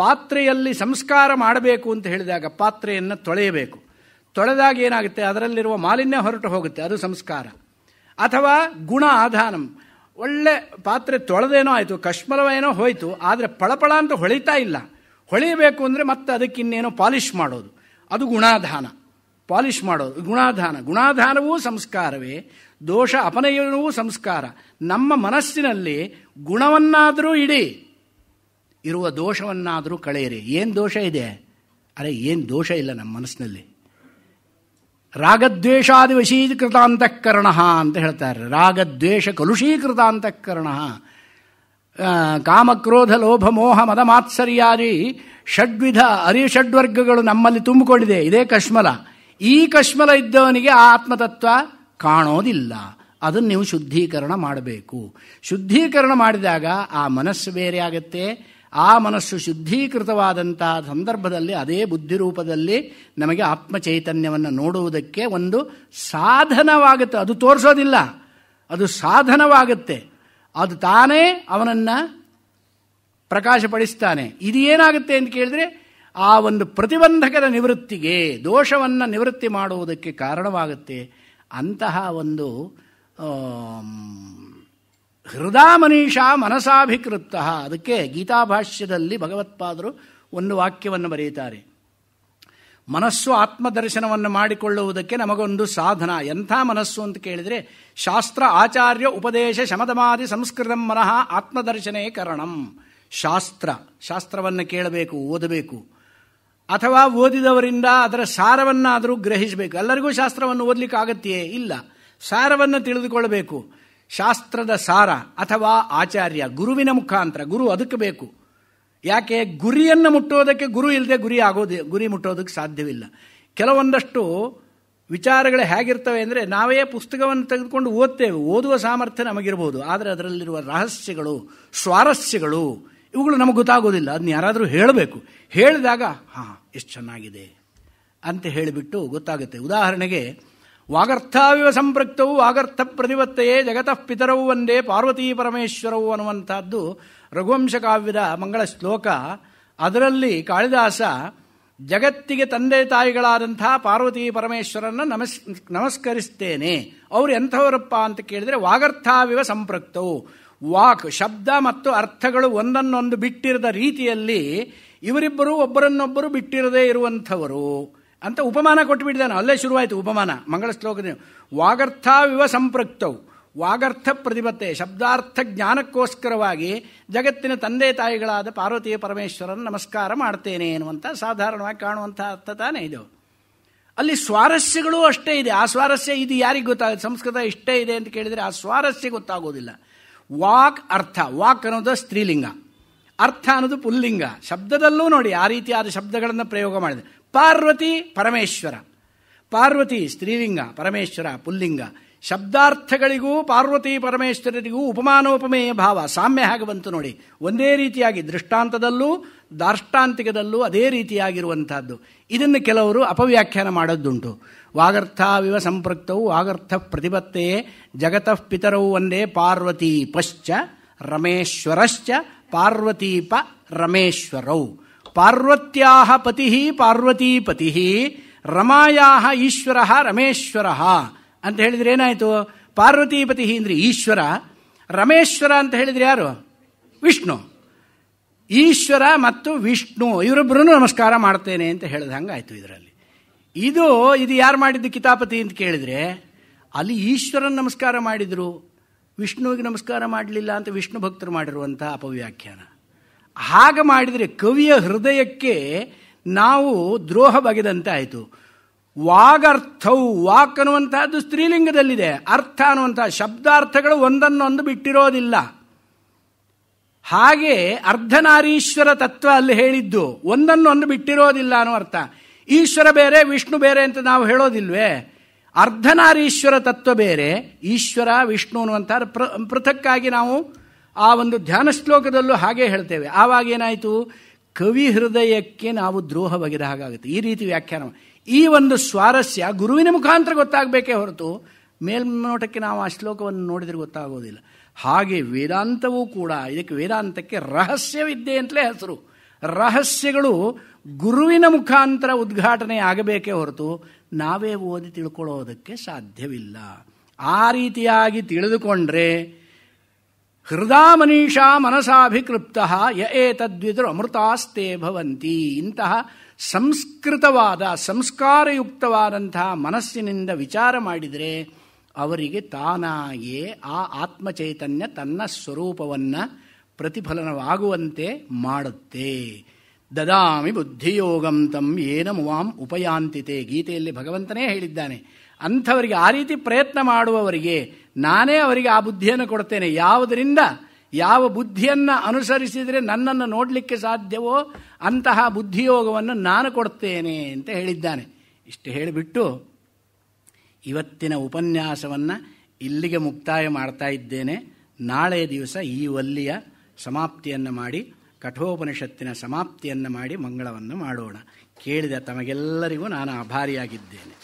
ಪಾತ್ರೆಯಲ್ಲಿ ಸಂಸ್ಕಾರ ಮಾಡಬೇಕು ಅಂತ ಹೇಳಿದಾಗ ಪಾತ್ರೆಯನ್ನು ತೊಳೆಯಬೇಕು ತೊಳೆದಾಗ ಏನಾಗುತ್ತೆ ಅದರಲ್ಲಿರುವ ಮಾಲಿನ್ಯ ಹೊರಟು ಹೋಗುತ್ತೆ ಅದು ಸಂಸ್ಕಾರ ಅಥವಾ ಗುಣ ಆಧಾನಂ ಒಳ್ಳೆ ಪಾತ್ರೆ ತೊಳೆದೇನೋ ಆಯಿತು ಕಶ್ಮಲವೇನೋ ಹೋಯಿತು ಆದರೆ ಪಳಪಳ ಅಂತ ಹೊಳಿತಾ ಇಲ್ಲ ಹೊಳಿಯಬೇಕು ಅಂದರೆ ಮತ್ತೆ ಅದಕ್ಕೆ ಇನ್ನೇನೋ ಪಾಲಿಷ್ ಮಾಡೋದು ಅದು ಗುಣಾಧಾನ ಪಾಲಿಷ್ ಮಾಡೋದು ಗುಣಾಧಾನ ಗುಣಾಧಾನವೂ ಸಂಸ್ಕಾರವೇ ದೋಷ ಅಪನಯನವೂ ಸಂಸ್ಕಾರ ನಮ್ಮ ಮನಸ್ಸಿನಲ್ಲಿ ಗುಣವನ್ನಾದರೂ ಇಡೀ ಇರುವ ದೋಷವನ್ನಾದರೂ ಕಳೆಯಿರಿ ಏನು ದೋಷ ಇದೆ ಅರೆ ಏನು ದೋಷ ಇಲ್ಲ ನಮ್ಮ ಮನಸ್ಸಿನಲ್ಲಿ ರಾಗದ್ವೇಷಾದಿ ವಶೀಕೃತ ಅಂತಃಕರಣ ಅಂತ ಹೇಳ್ತಾರೆ ರಾಗದ್ವೇಷ ಕಲುಷೀಕೃತ ಅಂತಃಕರಣ ಕಾಮಕ್ರೋಧ ಲೋಭ ಮೋಹ ಮದ ಮಾತ್ಸರ್ಯಾದಿ ಷಡ್ವಿಧ ಅರಿ ಷಡ್ವರ್ಗಗಳು ನಮ್ಮಲ್ಲಿ ತುಂಬಿಕೊಂಡಿದೆ ಇದೇ ಕಶ್ಮಲ ಈ ಕಶ್ಮಲ ಇದ್ದವನಿಗೆ ಆ ಆತ್ಮತತ್ವ ಕಾಣೋದಿಲ್ಲ ಅದನ್ನು ನೀವು ಶುದ್ಧೀಕರಣ ಮಾಡಬೇಕು ಶುದ್ಧೀಕರಣ ಮಾಡಿದಾಗ ಆ ಮನಸ್ಸು ಬೇರೆ ಆಗುತ್ತೆ ಆ ಮನಸ್ಸು ಶುದ್ಧೀಕೃತವಾದಂತಹ ಸಂದರ್ಭದಲ್ಲಿ ಅದೇ ಬುದ್ಧಿ ರೂಪದಲ್ಲಿ ನಮಗೆ ಆತ್ಮ ಚೈತನ್ಯವನ್ನು ನೋಡುವುದಕ್ಕೆ ಒಂದು ಸಾಧನವಾಗುತ್ತೆ ಅದು ತೋರಿಸೋದಿಲ್ಲ ಅದು ಸಾಧನವಾಗುತ್ತೆ ಅದು ತಾನೇ ಅವನನ್ನು ಪ್ರಕಾಶಪಡಿಸ್ತಾನೆ ಇದು ಏನಾಗುತ್ತೆ ಅಂತ ಕೇಳಿದ್ರೆ ಆ ಒಂದು ಪ್ರತಿಬಂಧಕದ ನಿವೃತ್ತಿಗೆ ದೋಷವನ್ನು ನಿವೃತ್ತಿ ಮಾಡುವುದಕ್ಕೆ ಕಾರಣವಾಗುತ್ತೆ ಅಂತಹ ಒಂದು ಹೃದಾ ಮನೀಷ ಮನಸಾಭಿಕೃತ ಅದಕ್ಕೆ ಗೀತಾಭಾಷ್ಯದಲ್ಲಿ ಭಗವತ್ಪಾದರು ಒಂದು ವಾಕ್ಯವನ್ನು ಬರೆಯುತ್ತಾರೆ ಮನಸ್ಸು ಆತ್ಮದರ್ಶನವನ್ನು ಮಾಡಿಕೊಳ್ಳುವುದಕ್ಕೆ ನಮಗೊಂದು ಸಾಧನ ಎಂಥ ಮನಸ್ಸು ಅಂತ ಕೇಳಿದರೆ ಶಾಸ್ತ್ರ ಆಚಾರ್ಯ ಉಪದೇಶ ಶಮದಮಾದಿ ಸಂಸ್ಕೃತಂ ಮನಃ ಆತ್ಮದರ್ಶನೇ ಕರಣಂ ಶಾಸ್ತ್ರ ಶಾಸ್ತ್ರವನ್ನು ಕೇಳಬೇಕು ಓದಬೇಕು ಅಥವಾ ಓದಿದವರಿಂದ ಅದರ ಸಾರವನ್ನಾದರೂ ಗ್ರಹಿಸಬೇಕು ಎಲ್ಲರಿಗೂ ಶಾಸ್ತ್ರವನ್ನು ಓದಲಿಕ್ಕೆ ಆಗತ್ತೆಯೇ ಇಲ್ಲ ಸಾರವನ್ನು ತಿಳಿದುಕೊಳ್ಳಬೇಕು ಶಾಸ್ತ್ರದ ಸಾರ ಅಥವಾ ಆಚಾರ್ಯ ಗುರುವಿನ ಮುಖಾಂತರ ಗುರು ಅದಕ್ಕೆ ಬೇಕು ಯಾಕೆ ಗುರಿಯನ್ನು ಮುಟ್ಟೋದಕ್ಕೆ ಗುರು ಇಲ್ಲದೆ ಗುರಿ ಆಗೋದು ಗುರಿ ಮುಟ್ಟೋದಕ್ಕೆ ಸಾಧ್ಯವಿಲ್ಲ ಕೆಲವೊಂದಷ್ಟು ವಿಚಾರಗಳು ಹೇಗಿರ್ತವೆ ಅಂದರೆ ನಾವೇ ಪುಸ್ತಕವನ್ನು ತೆಗೆದುಕೊಂಡು ಓದ್ತೇವೆ ಓದುವ ಸಾಮರ್ಥ್ಯ ನಮಗಿರ್ಬೋದು ಆದರೆ ಅದರಲ್ಲಿರುವ ರಹಸ್ಯಗಳು ಸ್ವಾರಸ್ಯಗಳು ಇವುಗಳು ನಮಗೆ ಗೊತ್ತಾಗೋದಿಲ್ಲ ಅದನ್ನ ಯಾರಾದರೂ ಹೇಳಬೇಕು ಹೇಳಿದಾಗ ಹಾಂ ಎಷ್ಟು ಚೆನ್ನಾಗಿದೆ ಅಂತ ಹೇಳಿಬಿಟ್ಟು ಗೊತ್ತಾಗುತ್ತೆ ಉದಾಹರಣೆಗೆ ವಾಗರ್ಥಾವಿವ ಸಂಪೃಕ್ತವು ವಾಗರ್ಥ ಪ್ರತಿವತ್ತೆಯೇ ಜಗತಃ ಪಿತರವು ಒಂದೇ ಪಾರ್ವತಿ ಪರಮೇಶ್ವರವು ಅನ್ನುವಂಥದ್ದು ರಘುವಂಶ ಕಾವ್ಯದ ಮಂಗಳ ಶ್ಲೋಕ ಅದರಲ್ಲಿ ಕಾಳಿದಾಸ ಜಗತ್ತಿಗೆ ತಂದೆ ತಾಯಿಗಳಾದಂಥ ಪಾರ್ವತಿ ಪರಮೇಶ್ವರನ್ನು ನಮಸ್ ನಮಸ್ಕರಿಸ್ತೇನೆ ಅವರು ಎಂಥವರಪ್ಪ ಅಂತ ಕೇಳಿದರೆ ವಾಗರ್ಥಾವಿವ ಸಂಪೃಕ್ತವು ವಾಕ್ ಶಬ್ದ ಮತ್ತು ಅರ್ಥಗಳು ಒಂದನ್ನೊಂದು ಬಿಟ್ಟಿರದ ರೀತಿಯಲ್ಲಿ ಇವರಿಬ್ಬರು ಒಬ್ಬರನ್ನೊಬ್ಬರು ಬಿಟ್ಟಿರದೇ ಇರುವಂಥವರು ಅಂತ ಉಪಮಾನ ಕೊಟ್ಟುಬಿಟ್ಟಿದ್ದಾನೆ ಅಲ್ಲೇ ಶುರುವಾಯಿತು ಉಪಮಾನ ಮಂಗಳ ಶ್ಲೋಕದ ವಿವ ಸಂಪೃಕ್ತವು ವಾಗರ್ಥ ಪ್ರತಿಭತ್ತೆ ಶಬ್ದಾರ್ಥ ಜ್ಞಾನಕ್ಕೋಸ್ಕರವಾಗಿ ಜಗತ್ತಿನ ತಂದೆ ತಾಯಿಗಳಾದ ಪಾರ್ವತಿಯ ಪರಮೇಶ್ವರನ ನಮಸ್ಕಾರ ಮಾಡ್ತೇನೆ ಎನ್ನುವಂಥ ಸಾಧಾರಣವಾಗಿ ಕಾಣುವಂಥ ಅರ್ಥ ತಾನೇ ಇದು ಅಲ್ಲಿ ಸ್ವಾರಸ್ಯಗಳು ಅಷ್ಟೇ ಇದೆ ಆ ಸ್ವಾರಸ್ಯ ಇದು ಯಾರಿಗೆ ಗೊತ್ತಾಗುತ್ತೆ ಸಂಸ್ಕೃತ ಇಷ್ಟೇ ಇದೆ ಅಂತ ಕೇಳಿದರೆ ಆ ಸ್ವಾರಸ್ಯ ಗೊತ್ತಾಗೋದಿಲ್ಲ ವಾಕ್ ಅರ್ಥ ವಾಕ್ ಅನ್ನೋದು ಸ್ತ್ರೀಲಿಂಗ ಅರ್ಥ ಅನ್ನೋದು ಪುಲ್ಲಿಂಗ ಶಬ್ದದಲ್ಲೂ ನೋಡಿ ಆ ರೀತಿಯಾದ ಶಬ್ದಗಳನ್ನು ಪ್ರಯೋಗ ಮಾಡಿದೆ ಪಾರ್ವತಿ ಪರಮೇಶ್ವರ ಪಾರ್ವತಿ ಸ್ತ್ರೀಲಿಂಗ ಪರಮೇಶ್ವರ ಪುಲ್ಲಿಂಗ ಶಬ್ದಾರ್ಥಗಳಿಗೂ ಪಾರ್ವತಿ ಪರಮೇಶ್ವರರಿಗೂ ಉಪಮಾನೋಪಮೇಯ ಭಾವ ಸಾಮ್ಯ ಹಾಗೆ ಬಂತು ನೋಡಿ ಒಂದೇ ರೀತಿಯಾಗಿ ದೃಷ್ಟಾಂತದಲ್ಲೂ ದಾರ್ಷ್ಟಾಂತಿಕದಲ್ಲೂ ಅದೇ ರೀತಿಯಾಗಿರುವಂತಹದ್ದು ಇದನ್ನು ಕೆಲವರು ಅಪವ್ಯಾಖ್ಯಾನ ಮಾಡೋದುಂಟು ವಿವ ಸಂಪೃಕ್ತವು ವಾಗರ್ಥ ಪ್ರತಿಪತ್ತೆಯೇ ಜಗತಃ ಪಿತರವು ಒಂದೇ ಪಾರ್ವತಿ ಪಶ್ಚ ರಮೇಶ್ವರಶ್ಚ ಪಾರ್ವತೀಪ ರಮೇಶ್ವರೌ ಪಾರ್ವತ್ಯ ಪತಿ ಪಾರ್ವತೀಪತಿ ರಮಾಯಾ ಈಶ್ವರ ರಮೇಶ್ವರ ಅಂತ ಹೇಳಿದ್ರೆ ಏನಾಯಿತು ಪಾರ್ವತೀಪತಿ ಅಂದರೆ ಈಶ್ವರ ರಮೇಶ್ವರ ಅಂತ ಹೇಳಿದ್ರೆ ಯಾರು ವಿಷ್ಣು ಈಶ್ವರ ಮತ್ತು ವಿಷ್ಣು ಇವರೊಬ್ಬರೂ ನಮಸ್ಕಾರ ಮಾಡ್ತೇನೆ ಅಂತ ಹೇಳಿದ ಆಯ್ತು ಇದರಲ್ಲಿ ಇದು ಇದು ಯಾರು ಮಾಡಿದ್ದು ಕಿತಾಪತಿ ಅಂತ ಕೇಳಿದರೆ ಅಲ್ಲಿ ಈಶ್ವರನ ನಮಸ್ಕಾರ ಮಾಡಿದರು ವಿಷ್ಣುವಿಗೆ ನಮಸ್ಕಾರ ಮಾಡಲಿಲ್ಲ ಅಂತ ವಿಷ್ಣು ಭಕ್ತರು ಮಾಡಿರುವಂಥ ಅಪವ್ಯಾಖ್ಯಾನ ಹಾಗೆ ಮಾಡಿದರೆ ಕವಿಯ ಹೃದಯಕ್ಕೆ ನಾವು ದ್ರೋಹ ಬಗೆದಂತೆ ಆಯಿತು ವಾಗರ್ಥವು ವಾಕ್ ಅನ್ನುವಂತಹದ್ದು ಸ್ತ್ರೀಲಿಂಗದಲ್ಲಿದೆ ಅರ್ಥ ಅನ್ನುವಂಥ ಶಬ್ದಾರ್ಥಗಳು ಒಂದನ್ನೊಂದು ಬಿಟ್ಟಿರೋದಿಲ್ಲ ಹಾಗೆ ಅರ್ಧನಾರೀಶ್ವರ ತತ್ವ ಅಲ್ಲಿ ಹೇಳಿದ್ದು ಒಂದನ್ನೊಂದು ಬಿಟ್ಟಿರೋದಿಲ್ಲ ಅನ್ನೋ ಅರ್ಥ ಈಶ್ವರ ಬೇರೆ ವಿಷ್ಣು ಬೇರೆ ಅಂತ ನಾವು ಹೇಳೋದಿಲ್ವೇ ಅರ್ಧನಾರೀಶ್ವರ ತತ್ವ ಬೇರೆ ಈಶ್ವರ ವಿಷ್ಣು ಅನ್ನುವಂಥ ಪ್ರ ಪೃಥಕ್ಕಾಗಿ ನಾವು ಆ ಒಂದು ಧ್ಯಾನ ಶ್ಲೋಕದಲ್ಲೂ ಹಾಗೆ ಹೇಳ್ತೇವೆ ಆವಾಗ ಏನಾಯಿತು ಕವಿ ಹೃದಯಕ್ಕೆ ನಾವು ದ್ರೋಹ ಬಗೆದ ಹಾಗಾಗುತ್ತೆ ಈ ರೀತಿ ವ್ಯಾಖ್ಯಾನ ಈ ಒಂದು ಸ್ವಾರಸ್ಯ ಗುರುವಿನ ಮುಖಾಂತರ ಗೊತ್ತಾಗಬೇಕೇ ಹೊರತು ಮೇಲ್ನೋಟಕ್ಕೆ ನಾವು ಆ ಶ್ಲೋಕವನ್ನು ನೋಡಿದರೆ ಗೊತ್ತಾಗೋದಿಲ್ಲ ಹಾಗೆ ವೇದಾಂತವೂ ಕೂಡ ಇದಕ್ಕೆ ವೇದಾಂತಕ್ಕೆ ವಿದ್ಯೆ ಅಂತಲೇ ಹೆಸರು ರಹಸ್ಯಗಳು ಗುರುವಿನ ಮುಖಾಂತರ ಉದ್ಘಾಟನೆ ಆಗಬೇಕೇ ಹೊರತು ನಾವೇ ಓದಿ ತಿಳ್ಕೊಳ್ಳೋದಕ್ಕೆ ಸಾಧ್ಯವಿಲ್ಲ ಆ ರೀತಿಯಾಗಿ ತಿಳಿದುಕೊಂಡ್ರೆ ಹೃದಯ ಮನೀಷಾ ಮನಸಾಭಿಕೃಪ್ತ ಯ ತದ್ವಿದರು ಅಮೃತಾಸ್ತೆ ಭವಂತಿ ಇಂತಹ ಸಂಸ್ಕೃತವಾದ ಸಂಸ್ಕಾರಯುಕ್ತವಾದಂತಹ ಮನಸ್ಸಿನಿಂದ ವಿಚಾರ ಮಾಡಿದರೆ ಅವರಿಗೆ ತಾನಾಗಿಯೇ ಆ ಆತ್ಮಚೈತನ್ಯ ತನ್ನ ಸ್ವರೂಪವನ್ನು ಪ್ರತಿಫಲನವಾಗುವಂತೆ ಮಾಡುತ್ತೆ ದದಾಮಿ ಬುದ್ಧಿಯೋಗಂ ತಂ ಏನ ಮುವಾಂ ಉಪಯಾಂತಿತೆ ಗೀತೆಯಲ್ಲಿ ಭಗವಂತನೇ ಹೇಳಿದ್ದಾನೆ ಅಂಥವರಿಗೆ ಆ ರೀತಿ ಪ್ರಯತ್ನ ಮಾಡುವವರಿಗೆ ನಾನೇ ಅವರಿಗೆ ಆ ಬುದ್ಧಿಯನ್ನು ಕೊಡ್ತೇನೆ ಯಾವುದರಿಂದ ಯಾವ ಬುದ್ಧಿಯನ್ನು ಅನುಸರಿಸಿದರೆ ನನ್ನನ್ನು ನೋಡಲಿಕ್ಕೆ ಸಾಧ್ಯವೋ ಅಂತಹ ಬುದ್ಧಿಯೋಗವನ್ನು ನಾನು ಕೊಡ್ತೇನೆ ಅಂತ ಹೇಳಿದ್ದಾನೆ ಇಷ್ಟು ಹೇಳಿಬಿಟ್ಟು ಇವತ್ತಿನ ಉಪನ್ಯಾಸವನ್ನು ಇಲ್ಲಿಗೆ ಮುಕ್ತಾಯ ಮಾಡ್ತಾ ಇದ್ದೇನೆ ನಾಳೆ ದಿವಸ ಈ ವಲ್ಲಿಯ ಸಮಾಪ್ತಿಯನ್ನು ಮಾಡಿ ಕಠೋಪನಿಷತ್ತಿನ ಸಮಾಪ್ತಿಯನ್ನು ಮಾಡಿ ಮಂಗಳವನ್ನು ಮಾಡೋಣ ಕೇಳಿದ ತಮಗೆಲ್ಲರಿಗೂ ನಾನು ಆಭಾರಿಯಾಗಿದ್ದೇನೆ